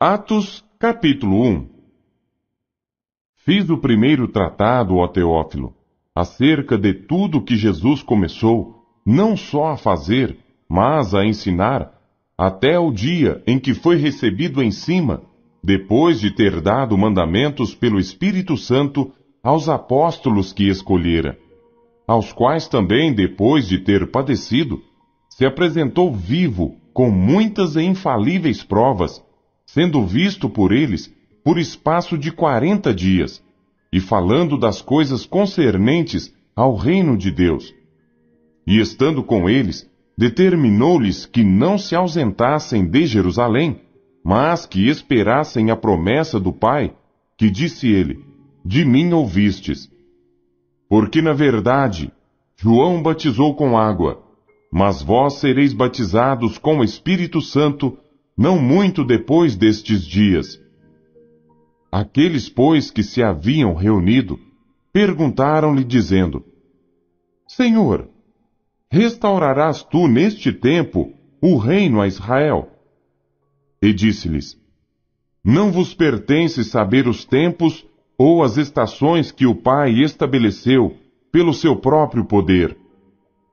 Atos, capítulo 1 Fiz o primeiro tratado, ó Teófilo, acerca de tudo que Jesus começou, não só a fazer, mas a ensinar, até o dia em que foi recebido em cima, depois de ter dado mandamentos pelo Espírito Santo aos apóstolos que escolhera, aos quais também, depois de ter padecido, se apresentou vivo, com muitas e infalíveis provas, sendo visto por eles por espaço de quarenta dias, e falando das coisas concernentes ao reino de Deus. E estando com eles, determinou-lhes que não se ausentassem de Jerusalém, mas que esperassem a promessa do Pai, que disse ele: De mim ouvistes. Porque, na verdade, João batizou com água, mas vós sereis batizados com o Espírito Santo não muito depois destes dias. Aqueles, pois, que se haviam reunido, perguntaram-lhe, dizendo: Senhor, restaurarás tu neste tempo o reino a Israel? E disse-lhes: Não vos pertence saber os tempos ou as estações que o Pai estabeleceu pelo seu próprio poder,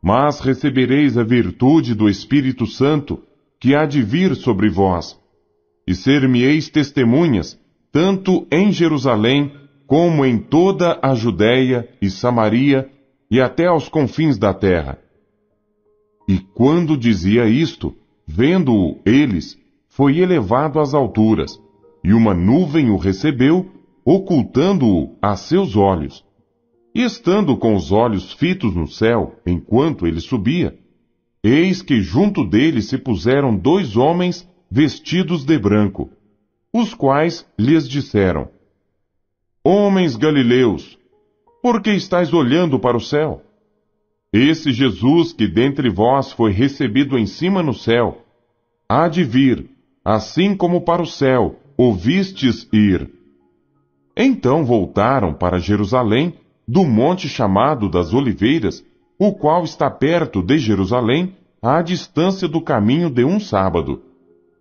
mas recebereis a virtude do Espírito Santo que há de vir sobre vós, e ser-me-eis testemunhas, tanto em Jerusalém, como em toda a Judéia e Samaria, e até aos confins da terra. E quando dizia isto, vendo-o eles, foi elevado às alturas, e uma nuvem o recebeu, ocultando-o a seus olhos. E estando com os olhos fitos no céu, enquanto ele subia, Eis que junto dele se puseram dois homens vestidos de branco, os quais lhes disseram: Homens galileus, por que estáis olhando para o céu? Esse Jesus que dentre vós foi recebido em cima no céu, há de vir, assim como para o céu ouvistes ir. Então voltaram para Jerusalém, do monte chamado das Oliveiras, o qual está perto de Jerusalém, à distância do caminho de um sábado.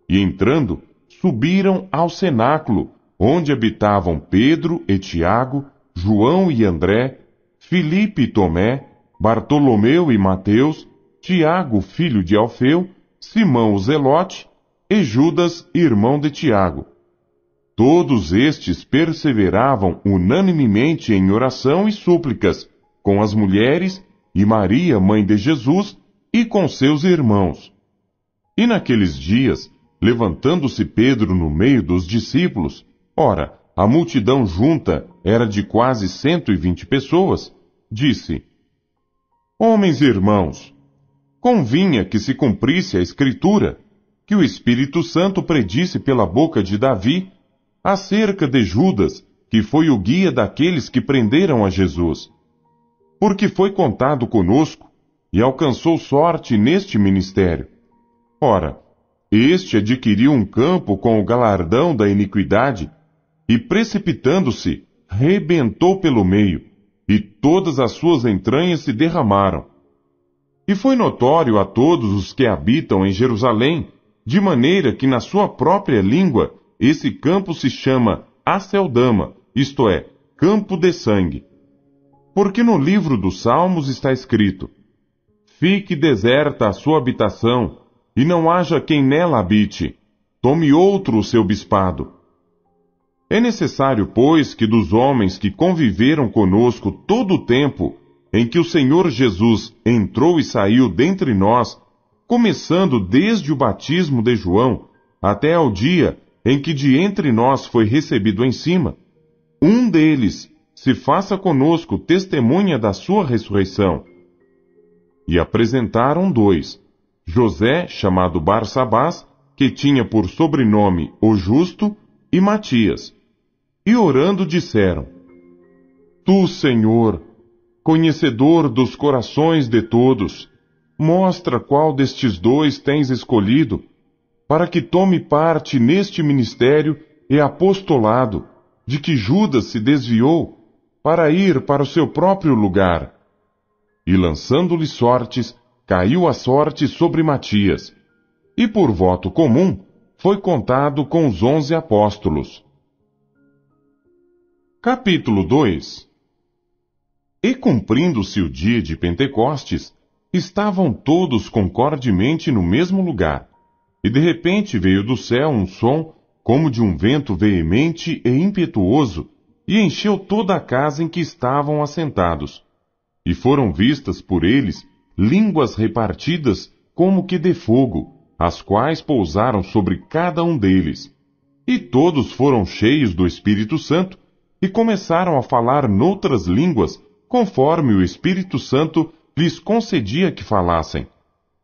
E entrando, subiram ao cenáculo, onde habitavam Pedro e Tiago, João e André, Filipe e Tomé, Bartolomeu e Mateus, Tiago, filho de Alfeu, Simão o Zelote e Judas, irmão de Tiago. Todos estes perseveravam unanimemente em oração e súplicas, com as mulheres e Maria, mãe de Jesus, e com seus irmãos. E naqueles dias, levantando-se Pedro no meio dos discípulos, ora, a multidão junta era de quase cento e vinte pessoas, disse: Homens e irmãos, convinha que se cumprisse a Escritura, que o Espírito Santo predisse pela boca de Davi acerca de Judas, que foi o guia daqueles que prenderam a Jesus porque foi contado conosco e alcançou sorte neste ministério. Ora, este adquiriu um campo com o galardão da iniquidade e, precipitando-se, rebentou pelo meio, e todas as suas entranhas se derramaram. E foi notório a todos os que habitam em Jerusalém, de maneira que na sua própria língua esse campo se chama Aceldama, isto é, campo de sangue. Porque no livro dos Salmos está escrito: Fique deserta a sua habitação, e não haja quem nela habite. Tome outro o seu bispado. É necessário, pois, que dos homens que conviveram conosco todo o tempo em que o Senhor Jesus entrou e saiu dentre nós, começando desde o batismo de João até ao dia em que de entre nós foi recebido em cima, um deles, se faça conosco testemunha da sua ressurreição. E apresentaram dois: José, chamado Barsabás, que tinha por sobrenome o Justo, e Matias. E orando disseram: Tu, Senhor, conhecedor dos corações de todos, mostra qual destes dois tens escolhido, para que tome parte neste ministério e apostolado, de que Judas se desviou para ir para o seu próprio lugar. E lançando-lhe sortes, caiu a sorte sobre Matias, e por voto comum foi contado com os onze apóstolos. Capítulo 2 E cumprindo-se o dia de Pentecostes, estavam todos concordemente no mesmo lugar. E de repente veio do céu um som como de um vento veemente e impetuoso, e encheu toda a casa em que estavam assentados. E foram vistas por eles línguas repartidas como que de fogo, as quais pousaram sobre cada um deles. E todos foram cheios do Espírito Santo e começaram a falar noutras línguas, conforme o Espírito Santo lhes concedia que falassem.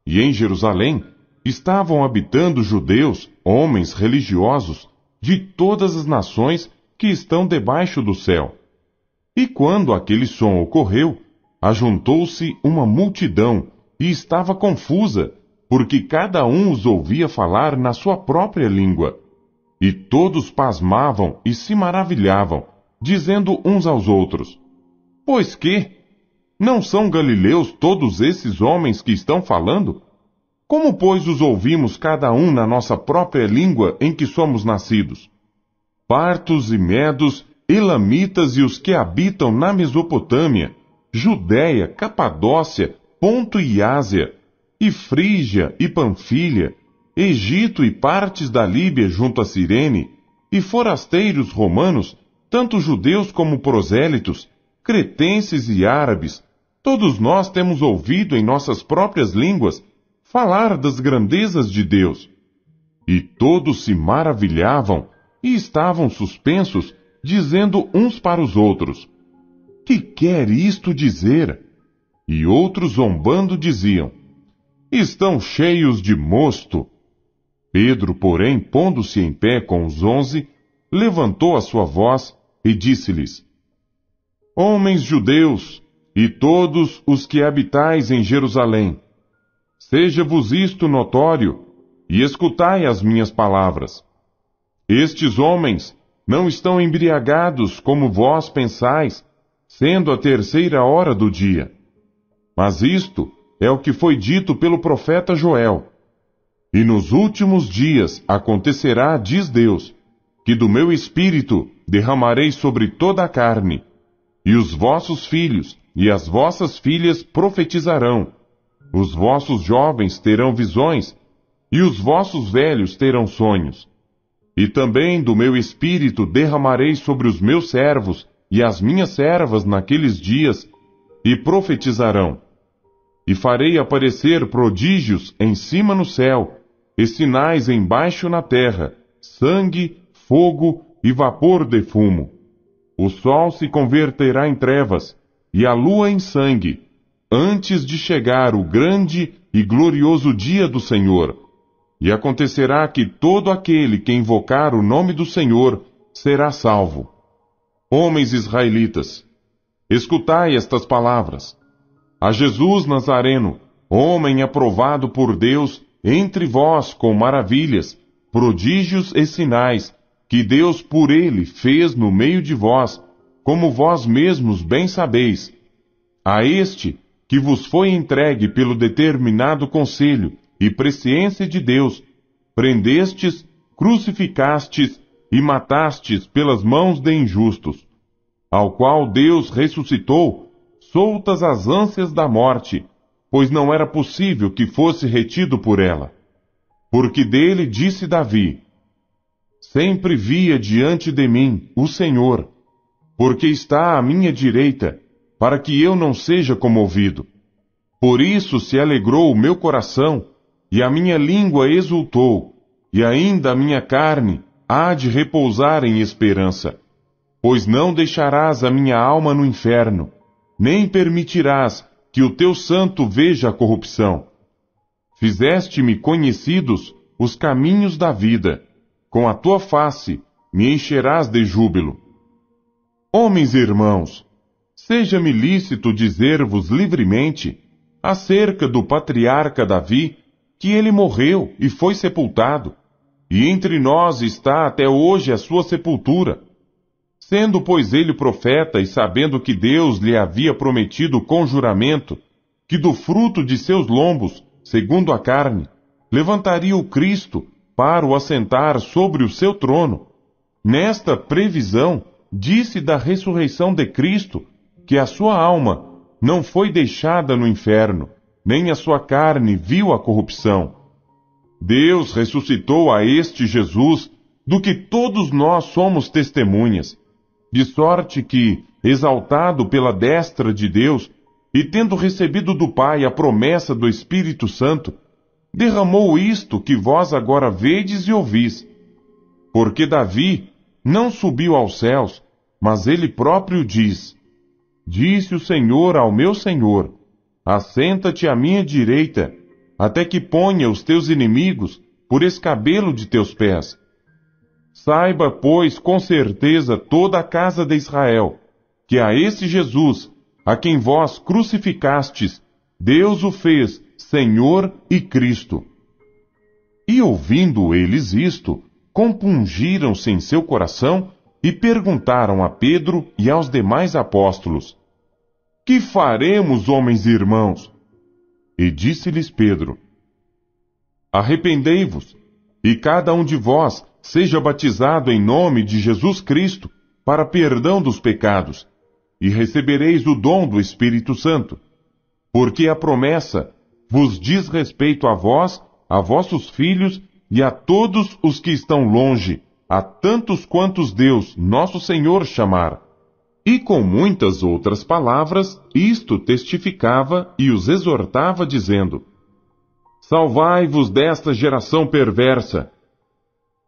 E em Jerusalém estavam habitando judeus, homens religiosos, de todas as nações que estão debaixo do céu. E quando aquele som ocorreu, ajuntou-se uma multidão e estava confusa, porque cada um os ouvia falar na sua própria língua. E todos pasmavam e se maravilhavam, dizendo uns aos outros: Pois que? Não são galileus todos esses homens que estão falando? Como, pois, os ouvimos cada um na nossa própria língua em que somos nascidos? partos e medos, elamitas e os que habitam na Mesopotâmia, Judéia, Capadócia, Ponto e Ásia, e Frígia e Panfilha, Egito e partes da Líbia junto a Cirene, e forasteiros romanos, tanto judeus como prosélitos, cretenses e árabes, todos nós temos ouvido em nossas próprias línguas falar das grandezas de Deus. E todos se maravilhavam e estavam suspensos, dizendo uns para os outros: Que quer isto dizer? E outros zombando diziam: Estão cheios de mosto. Pedro, porém, pondo-se em pé com os onze, levantou a sua voz e disse-lhes: Homens judeus, e todos os que habitais em Jerusalém, seja-vos isto notório, e escutai as minhas palavras. Estes homens não estão embriagados como vós pensais, sendo a terceira hora do dia. Mas isto é o que foi dito pelo profeta Joel. E nos últimos dias acontecerá, diz Deus, que do meu espírito derramarei sobre toda a carne, e os vossos filhos e as vossas filhas profetizarão, os vossos jovens terão visões, e os vossos velhos terão sonhos. E também do meu espírito derramarei sobre os meus servos e as minhas servas naqueles dias, e profetizarão. E farei aparecer prodígios em cima no céu, e sinais embaixo na terra, sangue, fogo e vapor de fumo. O sol se converterá em trevas, e a lua em sangue, antes de chegar o grande e glorioso dia do Senhor, e acontecerá que todo aquele que invocar o nome do Senhor será salvo. Homens israelitas, escutai estas palavras. A Jesus Nazareno, homem aprovado por Deus entre vós com maravilhas, prodígios e sinais, que Deus por ele fez no meio de vós, como vós mesmos bem sabeis. A este que vos foi entregue pelo determinado conselho, e presciência de Deus, prendestes, crucificastes e matastes pelas mãos de injustos, ao qual Deus ressuscitou, soltas as ânsias da morte, pois não era possível que fosse retido por ela. Porque dele disse Davi: Sempre via diante de mim o Senhor, porque está à minha direita, para que eu não seja comovido. Por isso se alegrou o meu coração, e a minha língua exultou, e ainda a minha carne há de repousar em esperança. Pois não deixarás a minha alma no inferno, nem permitirás que o teu santo veja a corrupção. Fizeste-me conhecidos os caminhos da vida, com a tua face me encherás de júbilo. Homens e irmãos, seja-me lícito dizer-vos livremente acerca do patriarca Davi que ele morreu e foi sepultado, e entre nós está até hoje a sua sepultura. Sendo, pois, ele profeta e sabendo que Deus lhe havia prometido com juramento que do fruto de seus lombos, segundo a carne, levantaria o Cristo para o assentar sobre o seu trono, nesta previsão, disse da ressurreição de Cristo que a sua alma não foi deixada no inferno, nem a sua carne viu a corrupção. Deus ressuscitou a este Jesus, do que todos nós somos testemunhas, de sorte que, exaltado pela destra de Deus, e tendo recebido do Pai a promessa do Espírito Santo, derramou isto que vós agora vedes e ouvis. Porque Davi não subiu aos céus, mas ele próprio diz: Disse o Senhor ao meu Senhor: Assenta-te à minha direita, até que ponha os teus inimigos por escabelo de teus pés. Saiba, pois, com certeza toda a casa de Israel, que a esse Jesus, a quem vós crucificastes, Deus o fez Senhor e Cristo. E ouvindo eles isto, compungiram-se em seu coração e perguntaram a Pedro e aos demais apóstolos: que faremos, homens e irmãos? E disse-lhes Pedro: Arrependei-vos, e cada um de vós seja batizado em nome de Jesus Cristo para perdão dos pecados, e recebereis o dom do Espírito Santo. Porque a promessa vos diz respeito a vós, a vossos filhos e a todos os que estão longe, a tantos quantos Deus, nosso Senhor, chamar. E com muitas outras palavras, isto testificava e os exortava, dizendo: Salvai-vos desta geração perversa.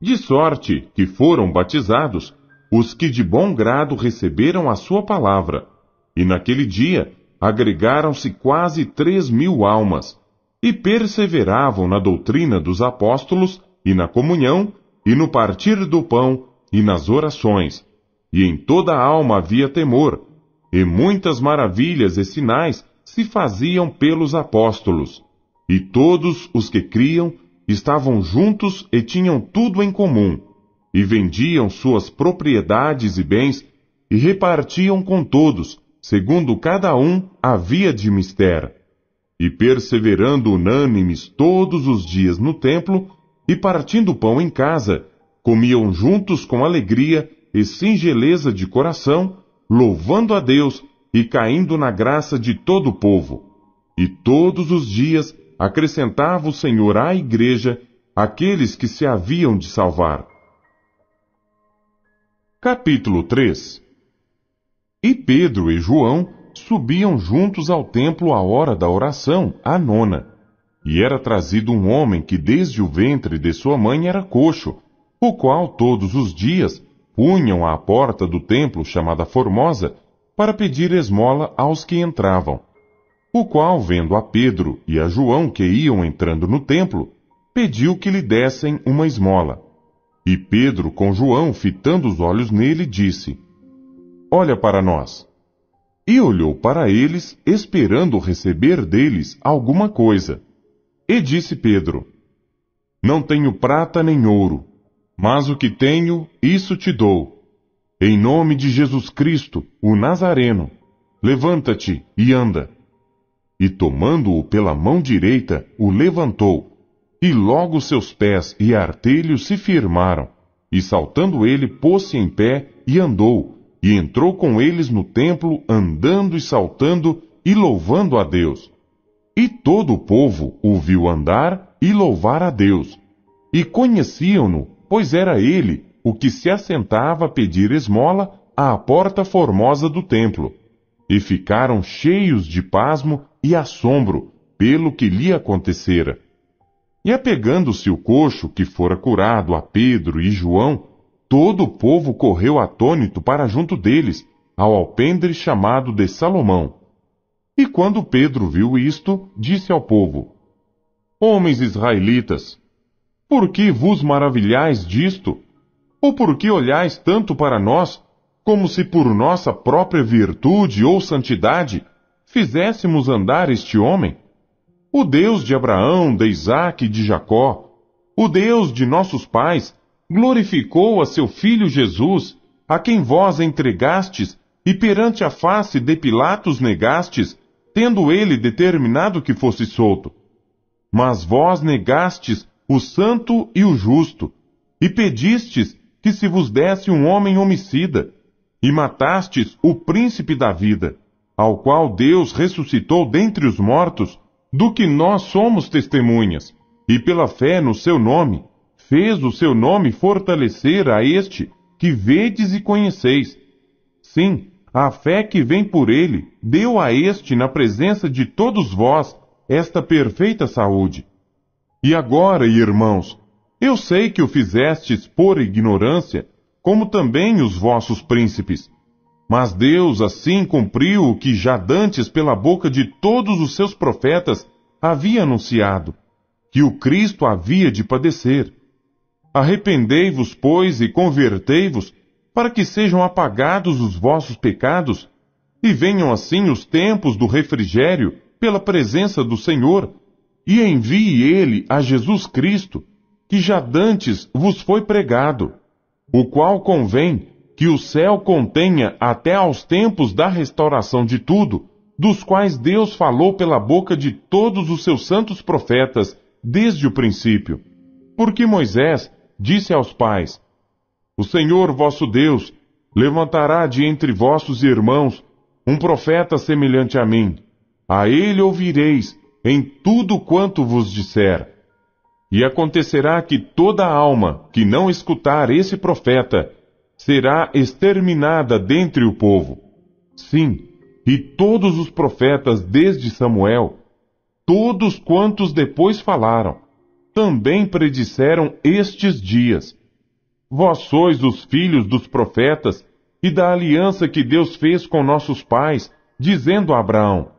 De sorte que foram batizados os que de bom grado receberam a sua palavra, e naquele dia agregaram-se quase três mil almas, e perseveravam na doutrina dos apóstolos, e na comunhão, e no partir do pão, e nas orações e em toda a alma havia temor, e muitas maravilhas e sinais se faziam pelos apóstolos, e todos os que criam estavam juntos e tinham tudo em comum, e vendiam suas propriedades e bens, e repartiam com todos, segundo cada um havia de mister. E perseverando unânimes todos os dias no templo, e partindo pão em casa, comiam juntos com alegria e singeleza de coração, louvando a Deus e caindo na graça de todo o povo. E todos os dias acrescentava o Senhor à igreja aqueles que se haviam de salvar. Capítulo 3 E Pedro e João subiam juntos ao templo à hora da oração, à nona. E era trazido um homem que desde o ventre de sua mãe era coxo, o qual todos os dias punham à porta do templo chamada Formosa para pedir esmola aos que entravam, o qual, vendo a Pedro e a João que iam entrando no templo, pediu que lhe dessem uma esmola. E Pedro, com João fitando os olhos nele, disse: Olha para nós. E olhou para eles, esperando receber deles alguma coisa. E disse Pedro: Não tenho prata nem ouro, mas o que tenho, isso te dou. Em nome de Jesus Cristo, o Nazareno, levanta-te e anda. E tomando-o pela mão direita, o levantou, e logo seus pés e artelhos se firmaram, e saltando ele, pôs-se em pé e andou, e entrou com eles no templo, andando e saltando e louvando a Deus. E todo o povo o viu andar e louvar a Deus, e conheciam-no pois era ele o que se assentava a pedir esmola à porta formosa do templo. E ficaram cheios de pasmo e assombro pelo que lhe acontecera. E apegando-se o coxo que fora curado a Pedro e João, todo o povo correu atônito para junto deles, ao alpendre chamado de Salomão. E quando Pedro viu isto, disse ao povo: Homens israelitas, por que vos maravilhais disto? Ou por que olhais tanto para nós, como se por nossa própria virtude ou santidade fizéssemos andar este homem? O Deus de Abraão, de Isaac e de Jacó, o Deus de nossos pais, glorificou a seu filho Jesus, a quem vós entregastes e perante a face de Pilatos negastes, tendo ele determinado que fosse solto. Mas vós negastes o santo e o justo, e pedistes que se vos desse um homem homicida, e matastes o príncipe da vida, ao qual Deus ressuscitou dentre os mortos, do que nós somos testemunhas, e pela fé no seu nome, fez o seu nome fortalecer a este que vedes e conheceis. Sim, a fé que vem por ele deu a este, na presença de todos vós, esta perfeita saúde. E agora, irmãos, eu sei que o fizestes por ignorância, como também os vossos príncipes. Mas Deus assim cumpriu o que já dantes pela boca de todos os seus profetas havia anunciado, que o Cristo havia de padecer. Arrependei-vos, pois, e convertei-vos, para que sejam apagados os vossos pecados, e venham assim os tempos do refrigério pela presença do Senhor, e envie ele a Jesus Cristo, que já dantes vos foi pregado, o qual convém que o céu contenha até aos tempos da restauração de tudo, dos quais Deus falou pela boca de todos os seus santos profetas desde o princípio. Porque Moisés disse aos pais: O Senhor vosso Deus levantará de entre vossos irmãos um profeta semelhante a mim. A ele ouvireis em tudo quanto vos disser. E acontecerá que toda alma que não escutar esse profeta será exterminada dentre o povo. Sim, e todos os profetas desde Samuel, todos quantos depois falaram, também predisseram estes dias. Vós sois os filhos dos profetas e da aliança que Deus fez com nossos pais, dizendo a Abraão: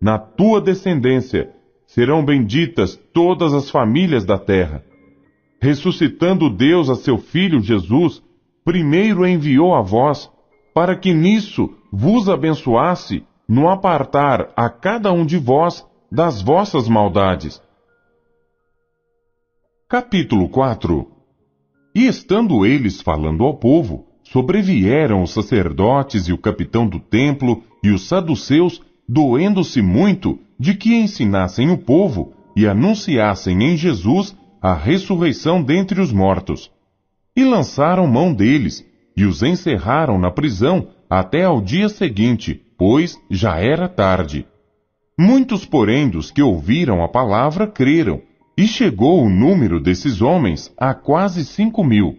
na tua descendência serão benditas todas as famílias da terra. Ressuscitando Deus a seu filho Jesus, primeiro enviou a vós, para que nisso vos abençoasse no apartar a cada um de vós das vossas maldades. Capítulo 4 E estando eles falando ao povo, sobrevieram os sacerdotes e o capitão do templo e os saduceus doendo-se muito de que ensinassem o povo e anunciassem em Jesus a ressurreição dentre os mortos. E lançaram mão deles, e os encerraram na prisão até ao dia seguinte, pois já era tarde. Muitos, porém, dos que ouviram a palavra creram, e chegou o número desses homens a quase cinco mil.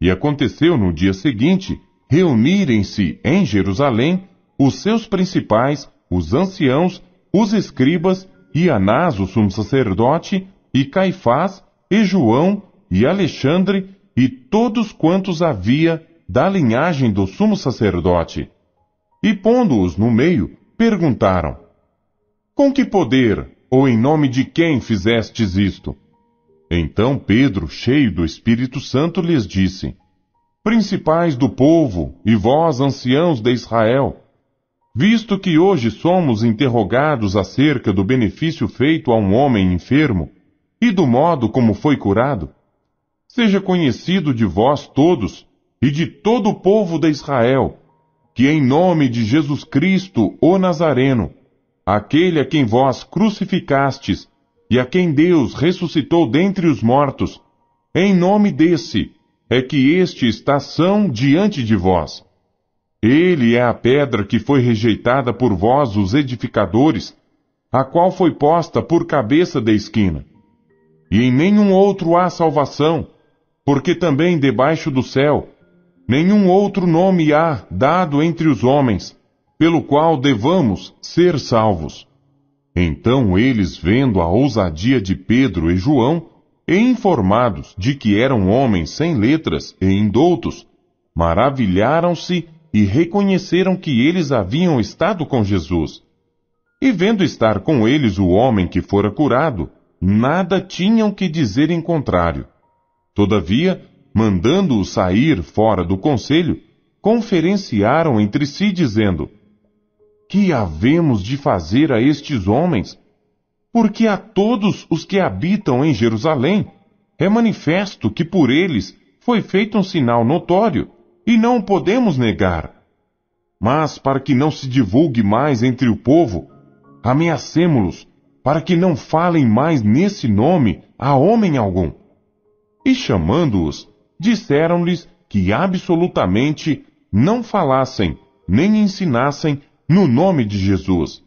E aconteceu no dia seguinte reunirem-se em Jerusalém os seus principais os anciãos, os escribas, e Anás, o sumo sacerdote, e Caifás, e João, e Alexandre, e todos quantos havia da linhagem do sumo sacerdote. E pondo-os no meio, perguntaram: Com que poder, ou em nome de quem fizestes isto? Então Pedro, cheio do Espírito Santo, lhes disse: Principais do povo, e vós, anciãos de Israel, Visto que hoje somos interrogados acerca do benefício feito a um homem enfermo e do modo como foi curado, seja conhecido de vós todos e de todo o povo de Israel, que em nome de Jesus Cristo, o Nazareno, aquele a quem vós crucificastes e a quem Deus ressuscitou dentre os mortos, em nome desse é que este está são diante de vós. Ele é a pedra que foi rejeitada por vós, os edificadores, a qual foi posta por cabeça da esquina. E em nenhum outro há salvação, porque também debaixo do céu nenhum outro nome há dado entre os homens, pelo qual devamos ser salvos. Então eles, vendo a ousadia de Pedro e João, e informados de que eram homens sem letras e indoutos, maravilharam-se e reconheceram que eles haviam estado com Jesus. E vendo estar com eles o homem que fora curado, nada tinham que dizer em contrário. Todavia, mandando-o sair fora do conselho, conferenciaram entre si, dizendo: Que havemos de fazer a estes homens? Porque a todos os que habitam em Jerusalém é manifesto que por eles foi feito um sinal notório e não o podemos negar. Mas para que não se divulgue mais entre o povo, ameacemo-los, para que não falem mais nesse nome a homem algum. E chamando-os, disseram-lhes que absolutamente não falassem nem ensinassem no nome de Jesus.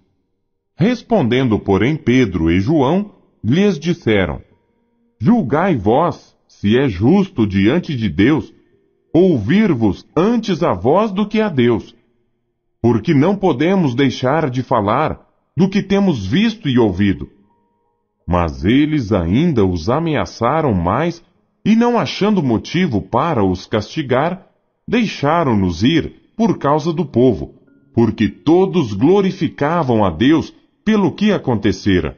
Respondendo, porém, Pedro e João, lhes disseram: Julgai vós se é justo diante de Deus ouvir-vos antes a vós do que a Deus, porque não podemos deixar de falar do que temos visto e ouvido. Mas eles ainda os ameaçaram mais e, não achando motivo para os castigar, deixaram-nos ir por causa do povo, porque todos glorificavam a Deus pelo que acontecera.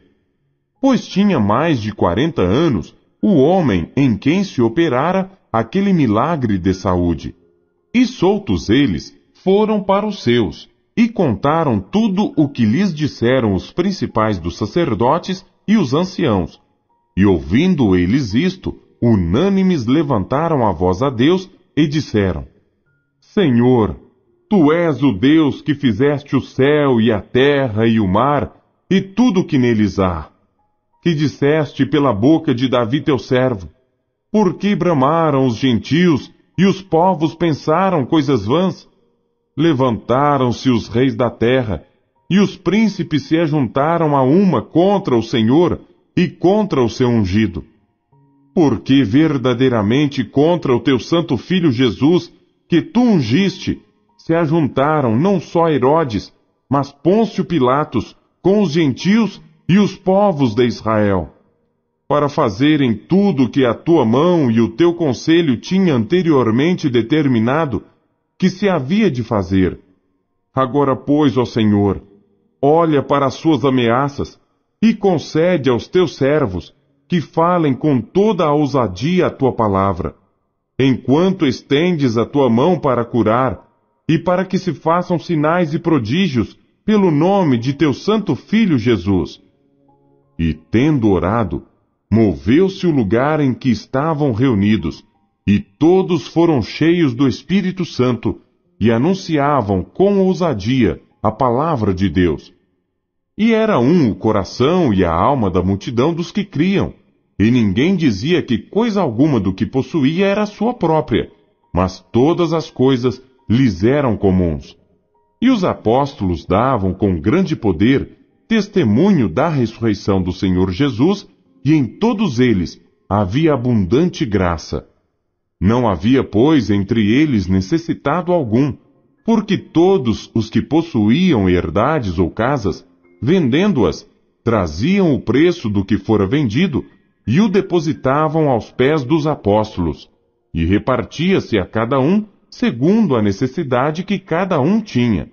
Pois tinha mais de quarenta anos o homem em quem se operara aquele milagre de saúde. E soltos eles, foram para os seus, e contaram tudo o que lhes disseram os principais dos sacerdotes e os anciãos. E ouvindo eles isto, unânimes levantaram a voz a Deus e disseram: Senhor, tu és o Deus que fizeste o céu e a terra e o mar e tudo o que neles há, que disseste pela boca de Davi teu servo por que bramaram os gentios e os povos pensaram coisas vãs? Levantaram-se os reis da terra, e os príncipes se ajuntaram a uma contra o Senhor e contra o seu ungido. Porque verdadeiramente contra o teu santo filho Jesus, que tu ungiste, se ajuntaram não só Herodes, mas Pôncio Pilatos, com os gentios e os povos de Israel para fazerem tudo o que a tua mão e o teu conselho tinha anteriormente determinado que se havia de fazer. Agora, pois, ó Senhor, olha para as suas ameaças e concede aos teus servos que falem com toda a ousadia a tua palavra, enquanto estendes a tua mão para curar e para que se façam sinais e prodígios pelo nome de teu santo filho Jesus. E tendo orado, moveu-se o lugar em que estavam reunidos, e todos foram cheios do Espírito Santo e anunciavam com ousadia a palavra de Deus. E era um o coração e a alma da multidão dos que criam, e ninguém dizia que coisa alguma do que possuía era sua própria, mas todas as coisas lhes eram comuns. E os apóstolos davam com grande poder testemunho da ressurreição do Senhor Jesus e em todos eles havia abundante graça. Não havia, pois, entre eles necessitado algum, porque todos os que possuíam herdades ou casas, vendendo-as, traziam o preço do que fora vendido e o depositavam aos pés dos apóstolos, e repartia-se a cada um segundo a necessidade que cada um tinha.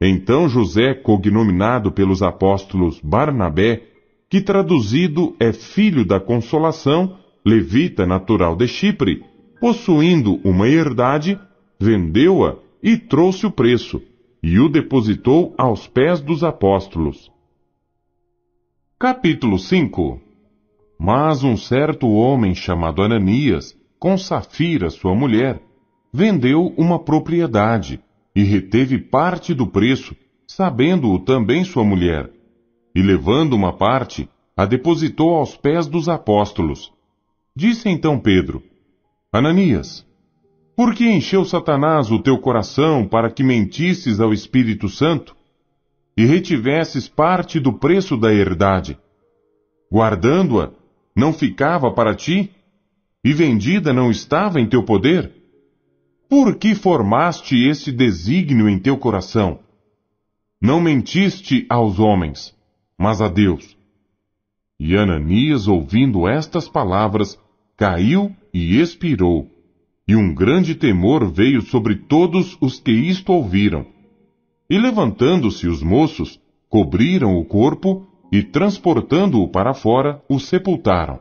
Então José, cognominado pelos apóstolos Barnabé, que traduzido é filho da consolação, levita natural de Chipre, possuindo uma herdade, vendeu-a e trouxe o preço, e o depositou aos pés dos apóstolos. Capítulo 5 Mas um certo homem chamado Ananias, com Safira sua mulher, vendeu uma propriedade e reteve parte do preço, sabendo-o também sua mulher e levando uma parte, a depositou aos pés dos apóstolos. Disse então Pedro: Ananias, por que encheu Satanás o teu coração para que mentisses ao Espírito Santo e retivesses parte do preço da herdade? Guardando-a, não ficava para ti? E vendida não estava em teu poder? Por que formaste esse desígnio em teu coração? Não mentiste aos homens, mas a Deus. E Ananias, ouvindo estas palavras, caiu e expirou. E um grande temor veio sobre todos os que isto ouviram. E levantando-se os moços, cobriram o corpo e, transportando-o para fora, o sepultaram.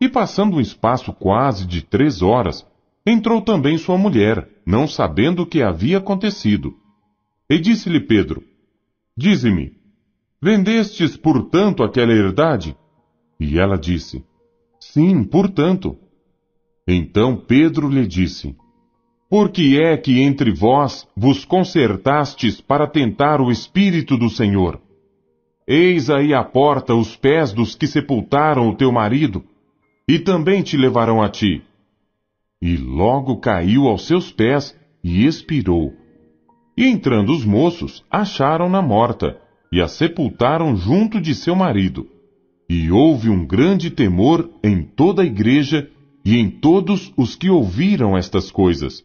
E passando um espaço quase de três horas, entrou também sua mulher, não sabendo o que havia acontecido. E disse-lhe Pedro: Dize-me, Vendestes, portanto, aquela herdade? E ela disse: Sim, portanto. Então Pedro lhe disse: Por que é que entre vós vos concertastes para tentar o Espírito do Senhor? Eis aí à porta os pés dos que sepultaram o teu marido, e também te levarão a ti. E logo caiu aos seus pés e expirou. E entrando os moços, acharam-na morta e a sepultaram junto de seu marido. E houve um grande temor em toda a igreja e em todos os que ouviram estas coisas.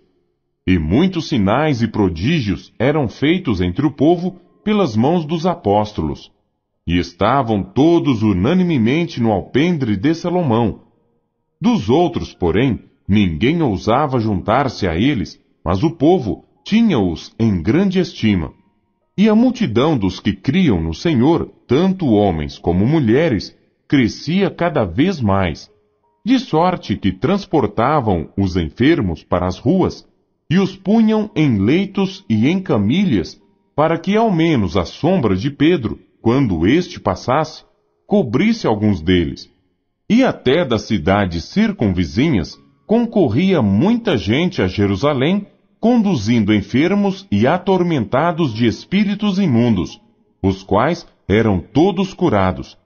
E muitos sinais e prodígios eram feitos entre o povo pelas mãos dos apóstolos. E estavam todos unanimemente no alpendre de Salomão. Dos outros, porém, ninguém ousava juntar-se a eles, mas o povo tinha-os em grande estima. E a multidão dos que criam no Senhor, tanto homens como mulheres, crescia cada vez mais, de sorte que transportavam os enfermos para as ruas e os punham em leitos e em camilhas, para que ao menos a sombra de Pedro, quando este passasse, cobrisse alguns deles. E até das cidades circunvizinhas concorria muita gente a Jerusalém conduzindo enfermos e atormentados de espíritos imundos, os quais eram todos curados.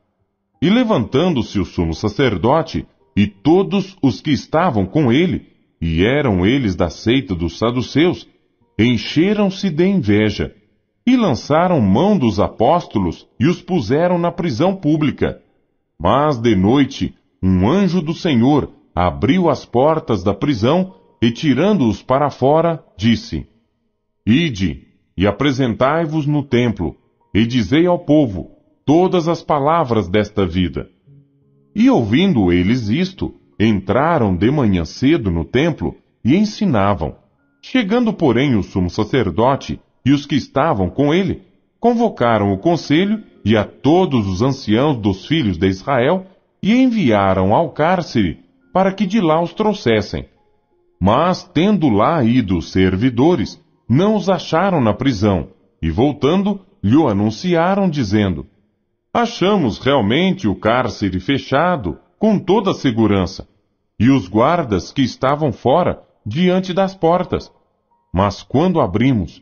E levantando-se o sumo sacerdote e todos os que estavam com ele, e eram eles da seita dos saduceus, encheram-se de inveja, e lançaram mão dos apóstolos e os puseram na prisão pública. Mas de noite, um anjo do Senhor abriu as portas da prisão e tirando-os para fora, disse: Ide e apresentai-vos no templo, e dizei ao povo todas as palavras desta vida. E ouvindo eles isto, entraram de manhã cedo no templo e ensinavam. Chegando, porém, o sumo sacerdote e os que estavam com ele, convocaram o conselho e a todos os anciãos dos filhos de Israel e enviaram ao cárcere para que de lá os trouxessem mas, tendo lá ido os servidores, não os acharam na prisão, e voltando, lhe o anunciaram, dizendo: Achamos realmente o cárcere fechado, com toda a segurança, e os guardas que estavam fora, diante das portas. Mas quando abrimos,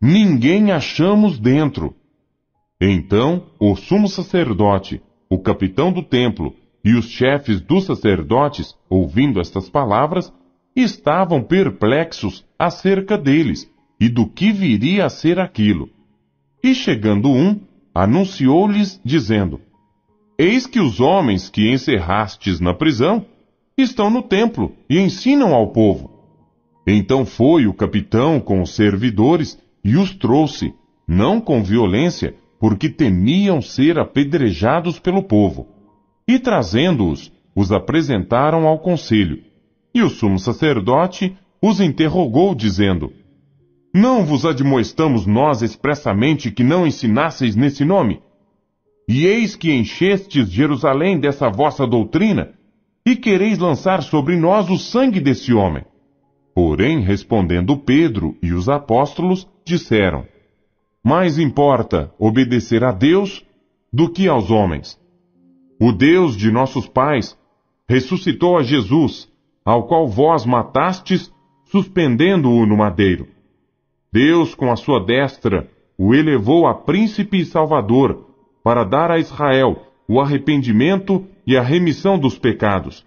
ninguém achamos dentro. Então o sumo sacerdote, o capitão do templo e os chefes dos sacerdotes, ouvindo estas palavras, estavam perplexos acerca deles e do que viria a ser aquilo. E chegando um, anunciou-lhes, dizendo: Eis que os homens que encerrastes na prisão estão no templo e ensinam ao povo. Então foi o capitão com os servidores e os trouxe, não com violência, porque temiam ser apedrejados pelo povo. E trazendo-os, os apresentaram ao conselho e o sumo sacerdote os interrogou, dizendo: Não vos admoestamos nós expressamente que não ensinasseis nesse nome? E eis que enchestes Jerusalém dessa vossa doutrina, e quereis lançar sobre nós o sangue desse homem. Porém, respondendo Pedro e os apóstolos, disseram: Mais importa obedecer a Deus do que aos homens. O Deus de nossos pais ressuscitou a Jesus ao qual vós matastes, suspendendo-o no madeiro. Deus, com a sua destra, o elevou a príncipe e salvador, para dar a Israel o arrependimento e a remissão dos pecados.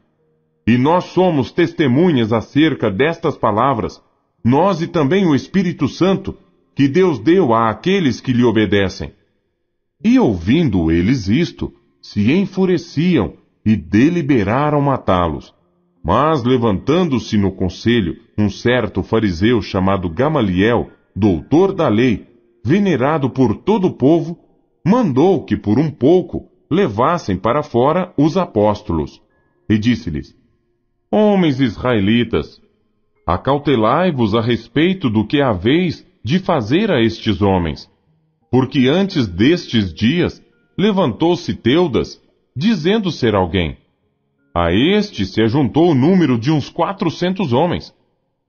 E nós somos testemunhas acerca destas palavras, nós e também o Espírito Santo, que Deus deu a aqueles que lhe obedecem. E ouvindo eles isto, se enfureciam e deliberaram matá-los. Mas, levantando-se no conselho, um certo fariseu chamado Gamaliel, doutor da lei, venerado por todo o povo, mandou que por um pouco levassem para fora os apóstolos, e disse-lhes: Homens israelitas, acautelai-vos a respeito do que haveis de fazer a estes homens, porque antes destes dias levantou-se Teudas, dizendo ser alguém. A este se ajuntou o número de uns quatrocentos homens,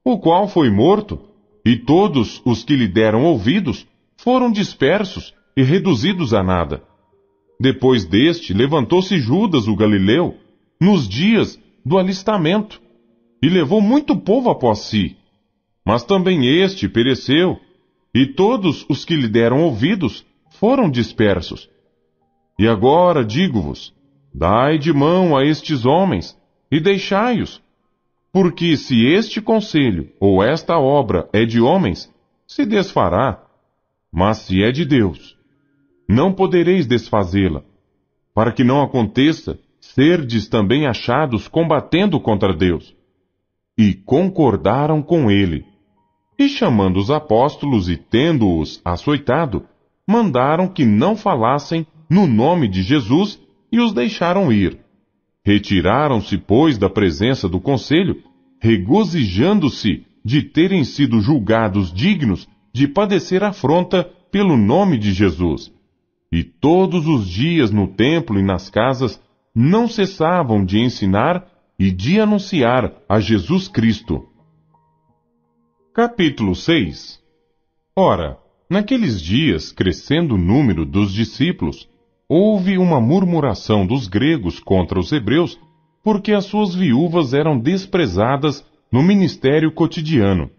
o qual foi morto, e todos os que lhe deram ouvidos foram dispersos e reduzidos a nada. Depois deste, levantou-se Judas o Galileu, nos dias do alistamento, e levou muito povo após si. Mas também este pereceu, e todos os que lhe deram ouvidos foram dispersos. E agora digo-vos: Dai de mão a estes homens e deixai-os. Porque se este conselho ou esta obra é de homens, se desfará. Mas se é de Deus, não podereis desfazê-la, para que não aconteça serdes também achados combatendo contra Deus. E concordaram com ele. E chamando os apóstolos e tendo-os açoitado, mandaram que não falassem no nome de Jesus e os deixaram ir. Retiraram-se, pois, da presença do conselho, regozijando-se de terem sido julgados dignos de padecer afronta pelo nome de Jesus. E todos os dias no templo e nas casas não cessavam de ensinar e de anunciar a Jesus Cristo. Capítulo 6 Ora, naqueles dias, crescendo o número dos discípulos, houve uma murmuração dos gregos contra os hebreus, porque as suas viúvas eram desprezadas no ministério cotidiano.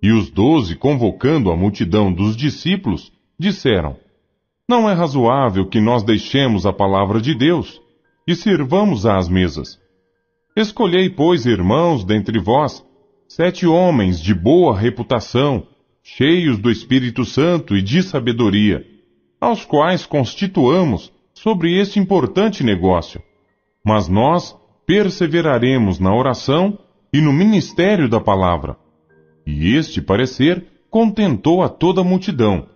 E os doze, convocando a multidão dos discípulos, disseram: Não é razoável que nós deixemos a palavra de Deus e sirvamos às mesas. Escolhei, pois, irmãos dentre vós, sete homens de boa reputação, cheios do Espírito Santo e de sabedoria aos quais constituamos sobre este importante negócio. Mas nós perseveraremos na oração e no ministério da palavra. E este parecer contentou a toda a multidão,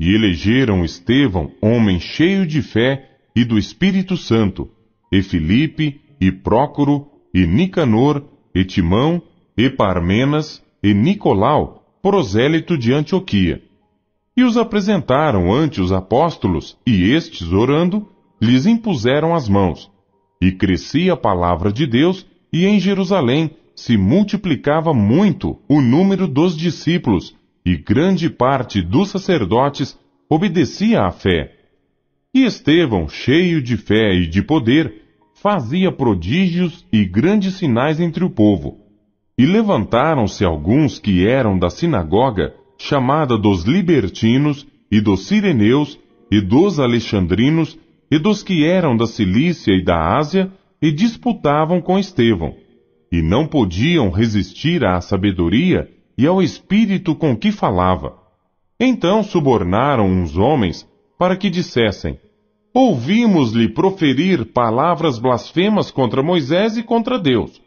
e elegeram Estevão, homem cheio de fé e do Espírito Santo, e Filipe, e Prócoro, e Nicanor, e Timão, e Parmenas, e Nicolau, prosélito de Antioquia, e os apresentaram ante os apóstolos, e estes, orando, lhes impuseram as mãos. E crescia a palavra de Deus, e em Jerusalém se multiplicava muito o número dos discípulos, e grande parte dos sacerdotes obedecia à fé. E Estevão, cheio de fé e de poder, fazia prodígios e grandes sinais entre o povo. E levantaram-se alguns que eram da sinagoga, chamada dos libertinos e dos sireneus e dos alexandrinos e dos que eram da Cilícia e da Ásia e disputavam com Estevão, e não podiam resistir à sabedoria e ao espírito com que falava. Então subornaram uns homens para que dissessem: Ouvimos-lhe proferir palavras blasfemas contra Moisés e contra Deus.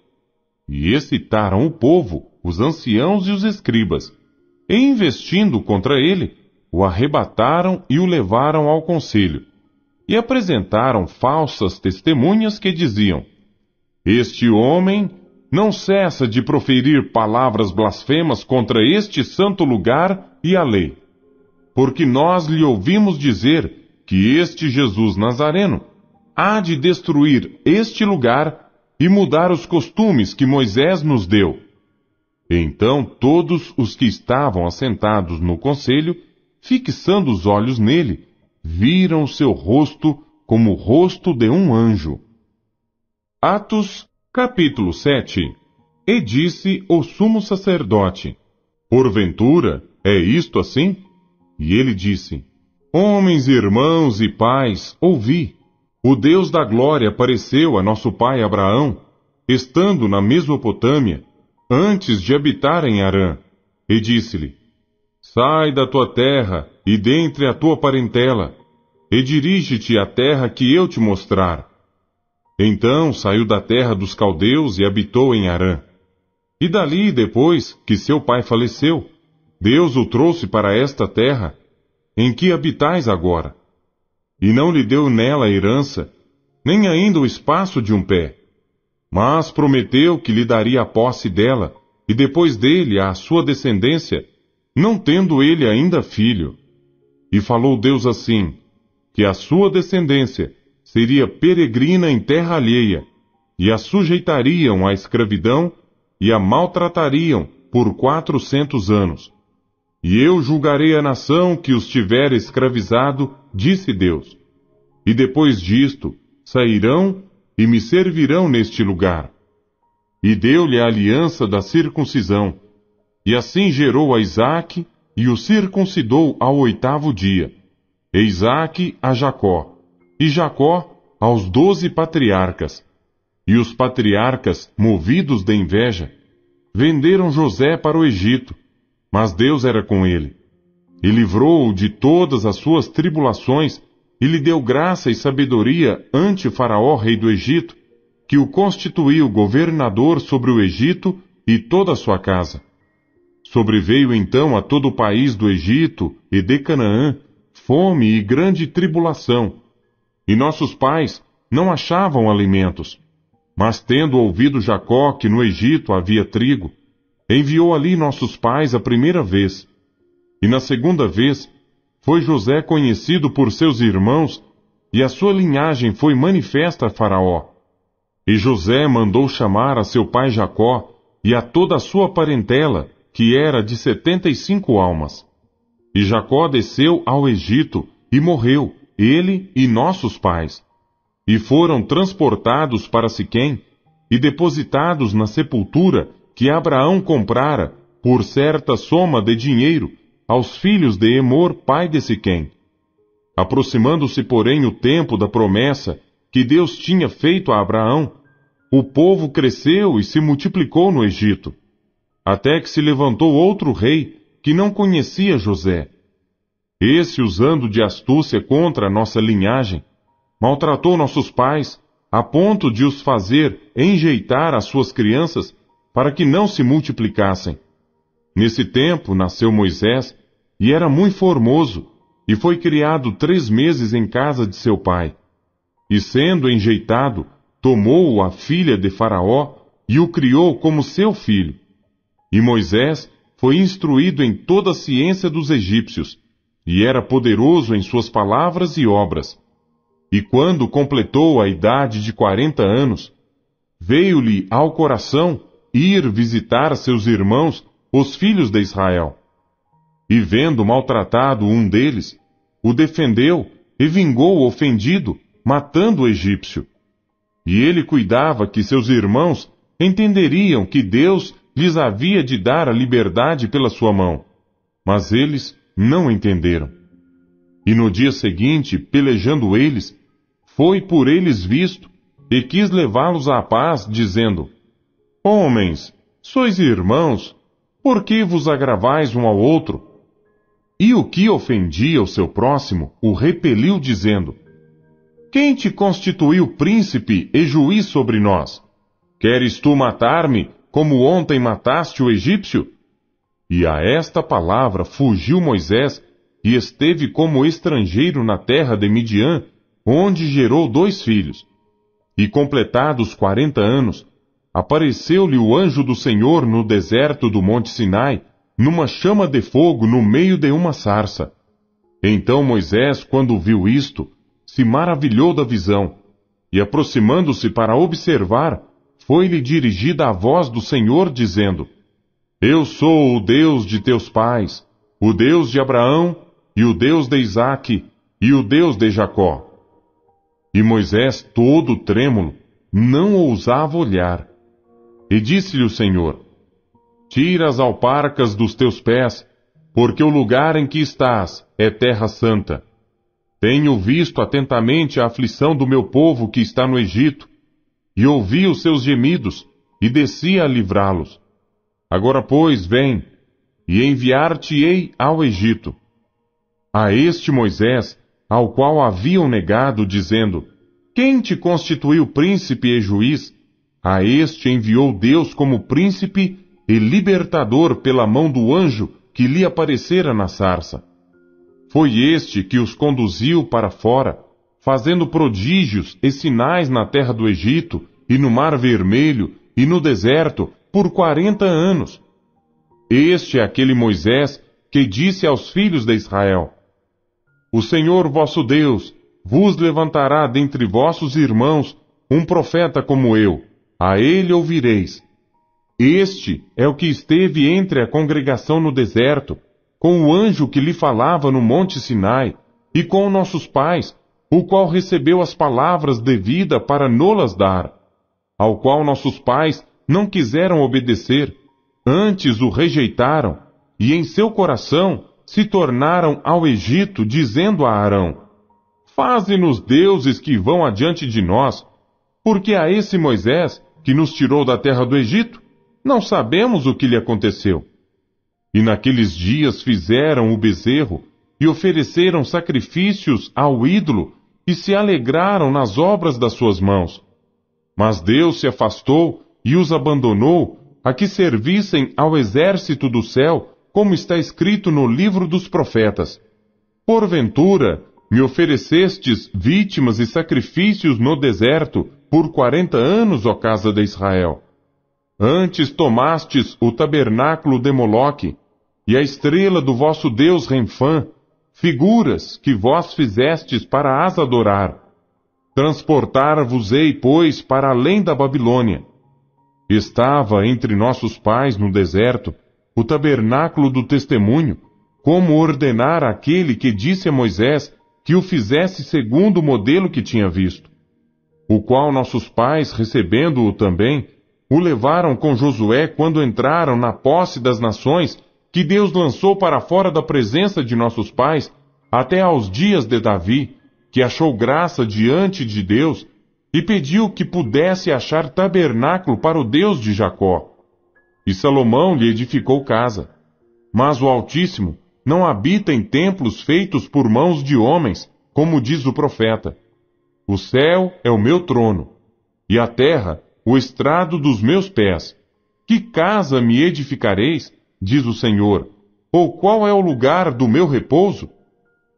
E excitaram o povo, os anciãos e os escribas, e investindo contra ele, o arrebataram e o levaram ao conselho, e apresentaram falsas testemunhas que diziam: Este homem não cessa de proferir palavras blasfemas contra este santo lugar e a lei, porque nós lhe ouvimos dizer que este Jesus Nazareno há de destruir este lugar e mudar os costumes que Moisés nos deu. Então todos os que estavam assentados no conselho, fixando os olhos nele, viram seu rosto como o rosto de um anjo. Atos, capítulo 7 E disse o sumo sacerdote: Porventura é isto assim? E ele disse: Homens, irmãos e pais, ouvi. O Deus da glória apareceu a nosso pai Abraão, estando na Mesopotâmia antes de habitar em Arã, e disse-lhe: Sai da tua terra e dentre a tua parentela, e dirige-te à terra que eu te mostrar. Então saiu da terra dos caldeus e habitou em Arã. E dali, depois que seu pai faleceu, Deus o trouxe para esta terra, em que habitais agora. E não lhe deu nela herança, nem ainda o espaço de um pé, mas prometeu que lhe daria a posse dela, e depois dele a sua descendência, não tendo ele ainda filho. E falou Deus assim: que a sua descendência seria peregrina em terra alheia, e a sujeitariam à escravidão e a maltratariam por quatrocentos anos. E eu julgarei a nação que os tiver escravizado, disse Deus. E depois disto sairão e me servirão neste lugar. E deu-lhe a aliança da circuncisão. E assim gerou a Isaque, e o circuncidou ao oitavo dia. E Isaque a Jacó, e Jacó aos doze patriarcas. E os patriarcas, movidos de inveja, venderam José para o Egito, mas Deus era com ele, e livrou-o de todas as suas tribulações e lhe deu graça e sabedoria ante Faraó, rei do Egito, que o constituiu governador sobre o Egito e toda a sua casa. Sobreveio então a todo o país do Egito e de Canaã fome e grande tribulação, e nossos pais não achavam alimentos. Mas tendo ouvido Jacó que no Egito havia trigo, enviou ali nossos pais a primeira vez, e na segunda vez foi José conhecido por seus irmãos, e a sua linhagem foi manifesta a Faraó. E José mandou chamar a seu pai Jacó e a toda a sua parentela, que era de setenta e cinco almas. E Jacó desceu ao Egito e morreu, ele e nossos pais. E foram transportados para Siquém e depositados na sepultura que Abraão comprara por certa soma de dinheiro aos filhos de Emor, pai de Siquém. Aproximando-se, porém, o tempo da promessa que Deus tinha feito a Abraão, o povo cresceu e se multiplicou no Egito, até que se levantou outro rei que não conhecia José. Esse, usando de astúcia contra a nossa linhagem, maltratou nossos pais a ponto de os fazer enjeitar as suas crianças para que não se multiplicassem. Nesse tempo nasceu Moisés, e era muito formoso, e foi criado três meses em casa de seu pai. E sendo enjeitado, tomou a filha de Faraó e o criou como seu filho. E Moisés foi instruído em toda a ciência dos egípcios, e era poderoso em suas palavras e obras. E quando completou a idade de quarenta anos, veio-lhe ao coração ir visitar seus irmãos os filhos de Israel. E vendo maltratado um deles, o defendeu e vingou o ofendido, matando o egípcio. E ele cuidava que seus irmãos entenderiam que Deus lhes havia de dar a liberdade pela sua mão. Mas eles não entenderam. E no dia seguinte, pelejando eles, foi por eles visto e quis levá-los à paz, dizendo: Homens, sois irmãos, por que vos agravais um ao outro? E o que ofendia o seu próximo o repeliu, dizendo: Quem te constituiu príncipe e juiz sobre nós? Queres tu matar-me, como ontem mataste o egípcio? E a esta palavra fugiu Moisés e esteve como estrangeiro na terra de Midian, onde gerou dois filhos. E completados quarenta anos, apareceu-lhe o anjo do Senhor no deserto do Monte Sinai, numa chama de fogo no meio de uma sarça. Então Moisés, quando viu isto, se maravilhou da visão, e aproximando-se para observar, foi-lhe dirigida a voz do Senhor, dizendo: Eu sou o Deus de teus pais, o Deus de Abraão, e o Deus de Isaque, e o Deus de Jacó. E Moisés, todo trêmulo, não ousava olhar. E disse-lhe o Senhor: Tira as alparcas dos teus pés, porque o lugar em que estás é terra santa. Tenho visto atentamente a aflição do meu povo que está no Egito, e ouvi os seus gemidos, e desci a livrá-los. Agora, pois, vem, e enviar-te-ei ao Egito. A este Moisés, ao qual haviam negado, dizendo: Quem te constituiu príncipe e juiz, a este enviou Deus como príncipe e libertador pela mão do anjo que lhe aparecera na sarça. Foi este que os conduziu para fora, fazendo prodígios e sinais na terra do Egito, e no Mar Vermelho, e no deserto, por quarenta anos. Este é aquele Moisés que disse aos filhos de Israel: O Senhor vosso Deus vos levantará dentre vossos irmãos um profeta como eu a ele ouvireis. Este é o que esteve entre a congregação no deserto, com o anjo que lhe falava no monte Sinai, e com nossos pais, o qual recebeu as palavras devida para nolas dar, ao qual nossos pais não quiseram obedecer, antes o rejeitaram, e em seu coração se tornaram ao Egito, dizendo a Arão: Faze-nos deuses que vão adiante de nós, porque a esse Moisés que nos tirou da terra do Egito, não sabemos o que lhe aconteceu. E naqueles dias fizeram o bezerro, e ofereceram sacrifícios ao ídolo, e se alegraram nas obras das suas mãos. Mas Deus se afastou e os abandonou a que servissem ao exército do céu, como está escrito no livro dos profetas. Porventura, me oferecestes vítimas e sacrifícios no deserto, por quarenta anos, ó casa de Israel. Antes tomastes o tabernáculo de Moloque, e a estrela do vosso Deus Renfã, figuras que vós fizestes para as adorar. Transportar-vos-ei, pois, para além da Babilônia. Estava entre nossos pais no deserto o tabernáculo do testemunho, como ordenar aquele que disse a Moisés que o fizesse segundo o modelo que tinha visto o qual nossos pais, recebendo-o também, o levaram com Josué quando entraram na posse das nações que Deus lançou para fora da presença de nossos pais, até aos dias de Davi, que achou graça diante de Deus e pediu que pudesse achar tabernáculo para o Deus de Jacó. E Salomão lhe edificou casa. Mas o Altíssimo não habita em templos feitos por mãos de homens, como diz o profeta. O céu é o meu trono, e a terra o estrado dos meus pés. Que casa me edificareis, diz o Senhor, ou qual é o lugar do meu repouso?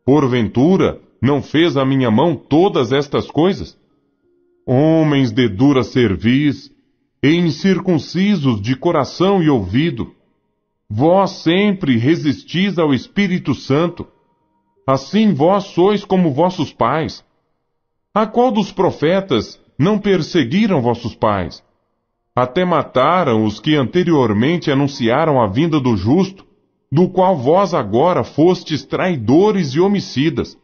Porventura, não fez a minha mão todas estas coisas? Homens de dura cerviz, e incircuncisos de coração e ouvido, vós sempre resistis ao Espírito Santo. Assim vós sois como vossos pais, a qual dos profetas não perseguiram vossos pais? Até mataram os que anteriormente anunciaram a vinda do justo, do qual vós agora fostes traidores e homicidas.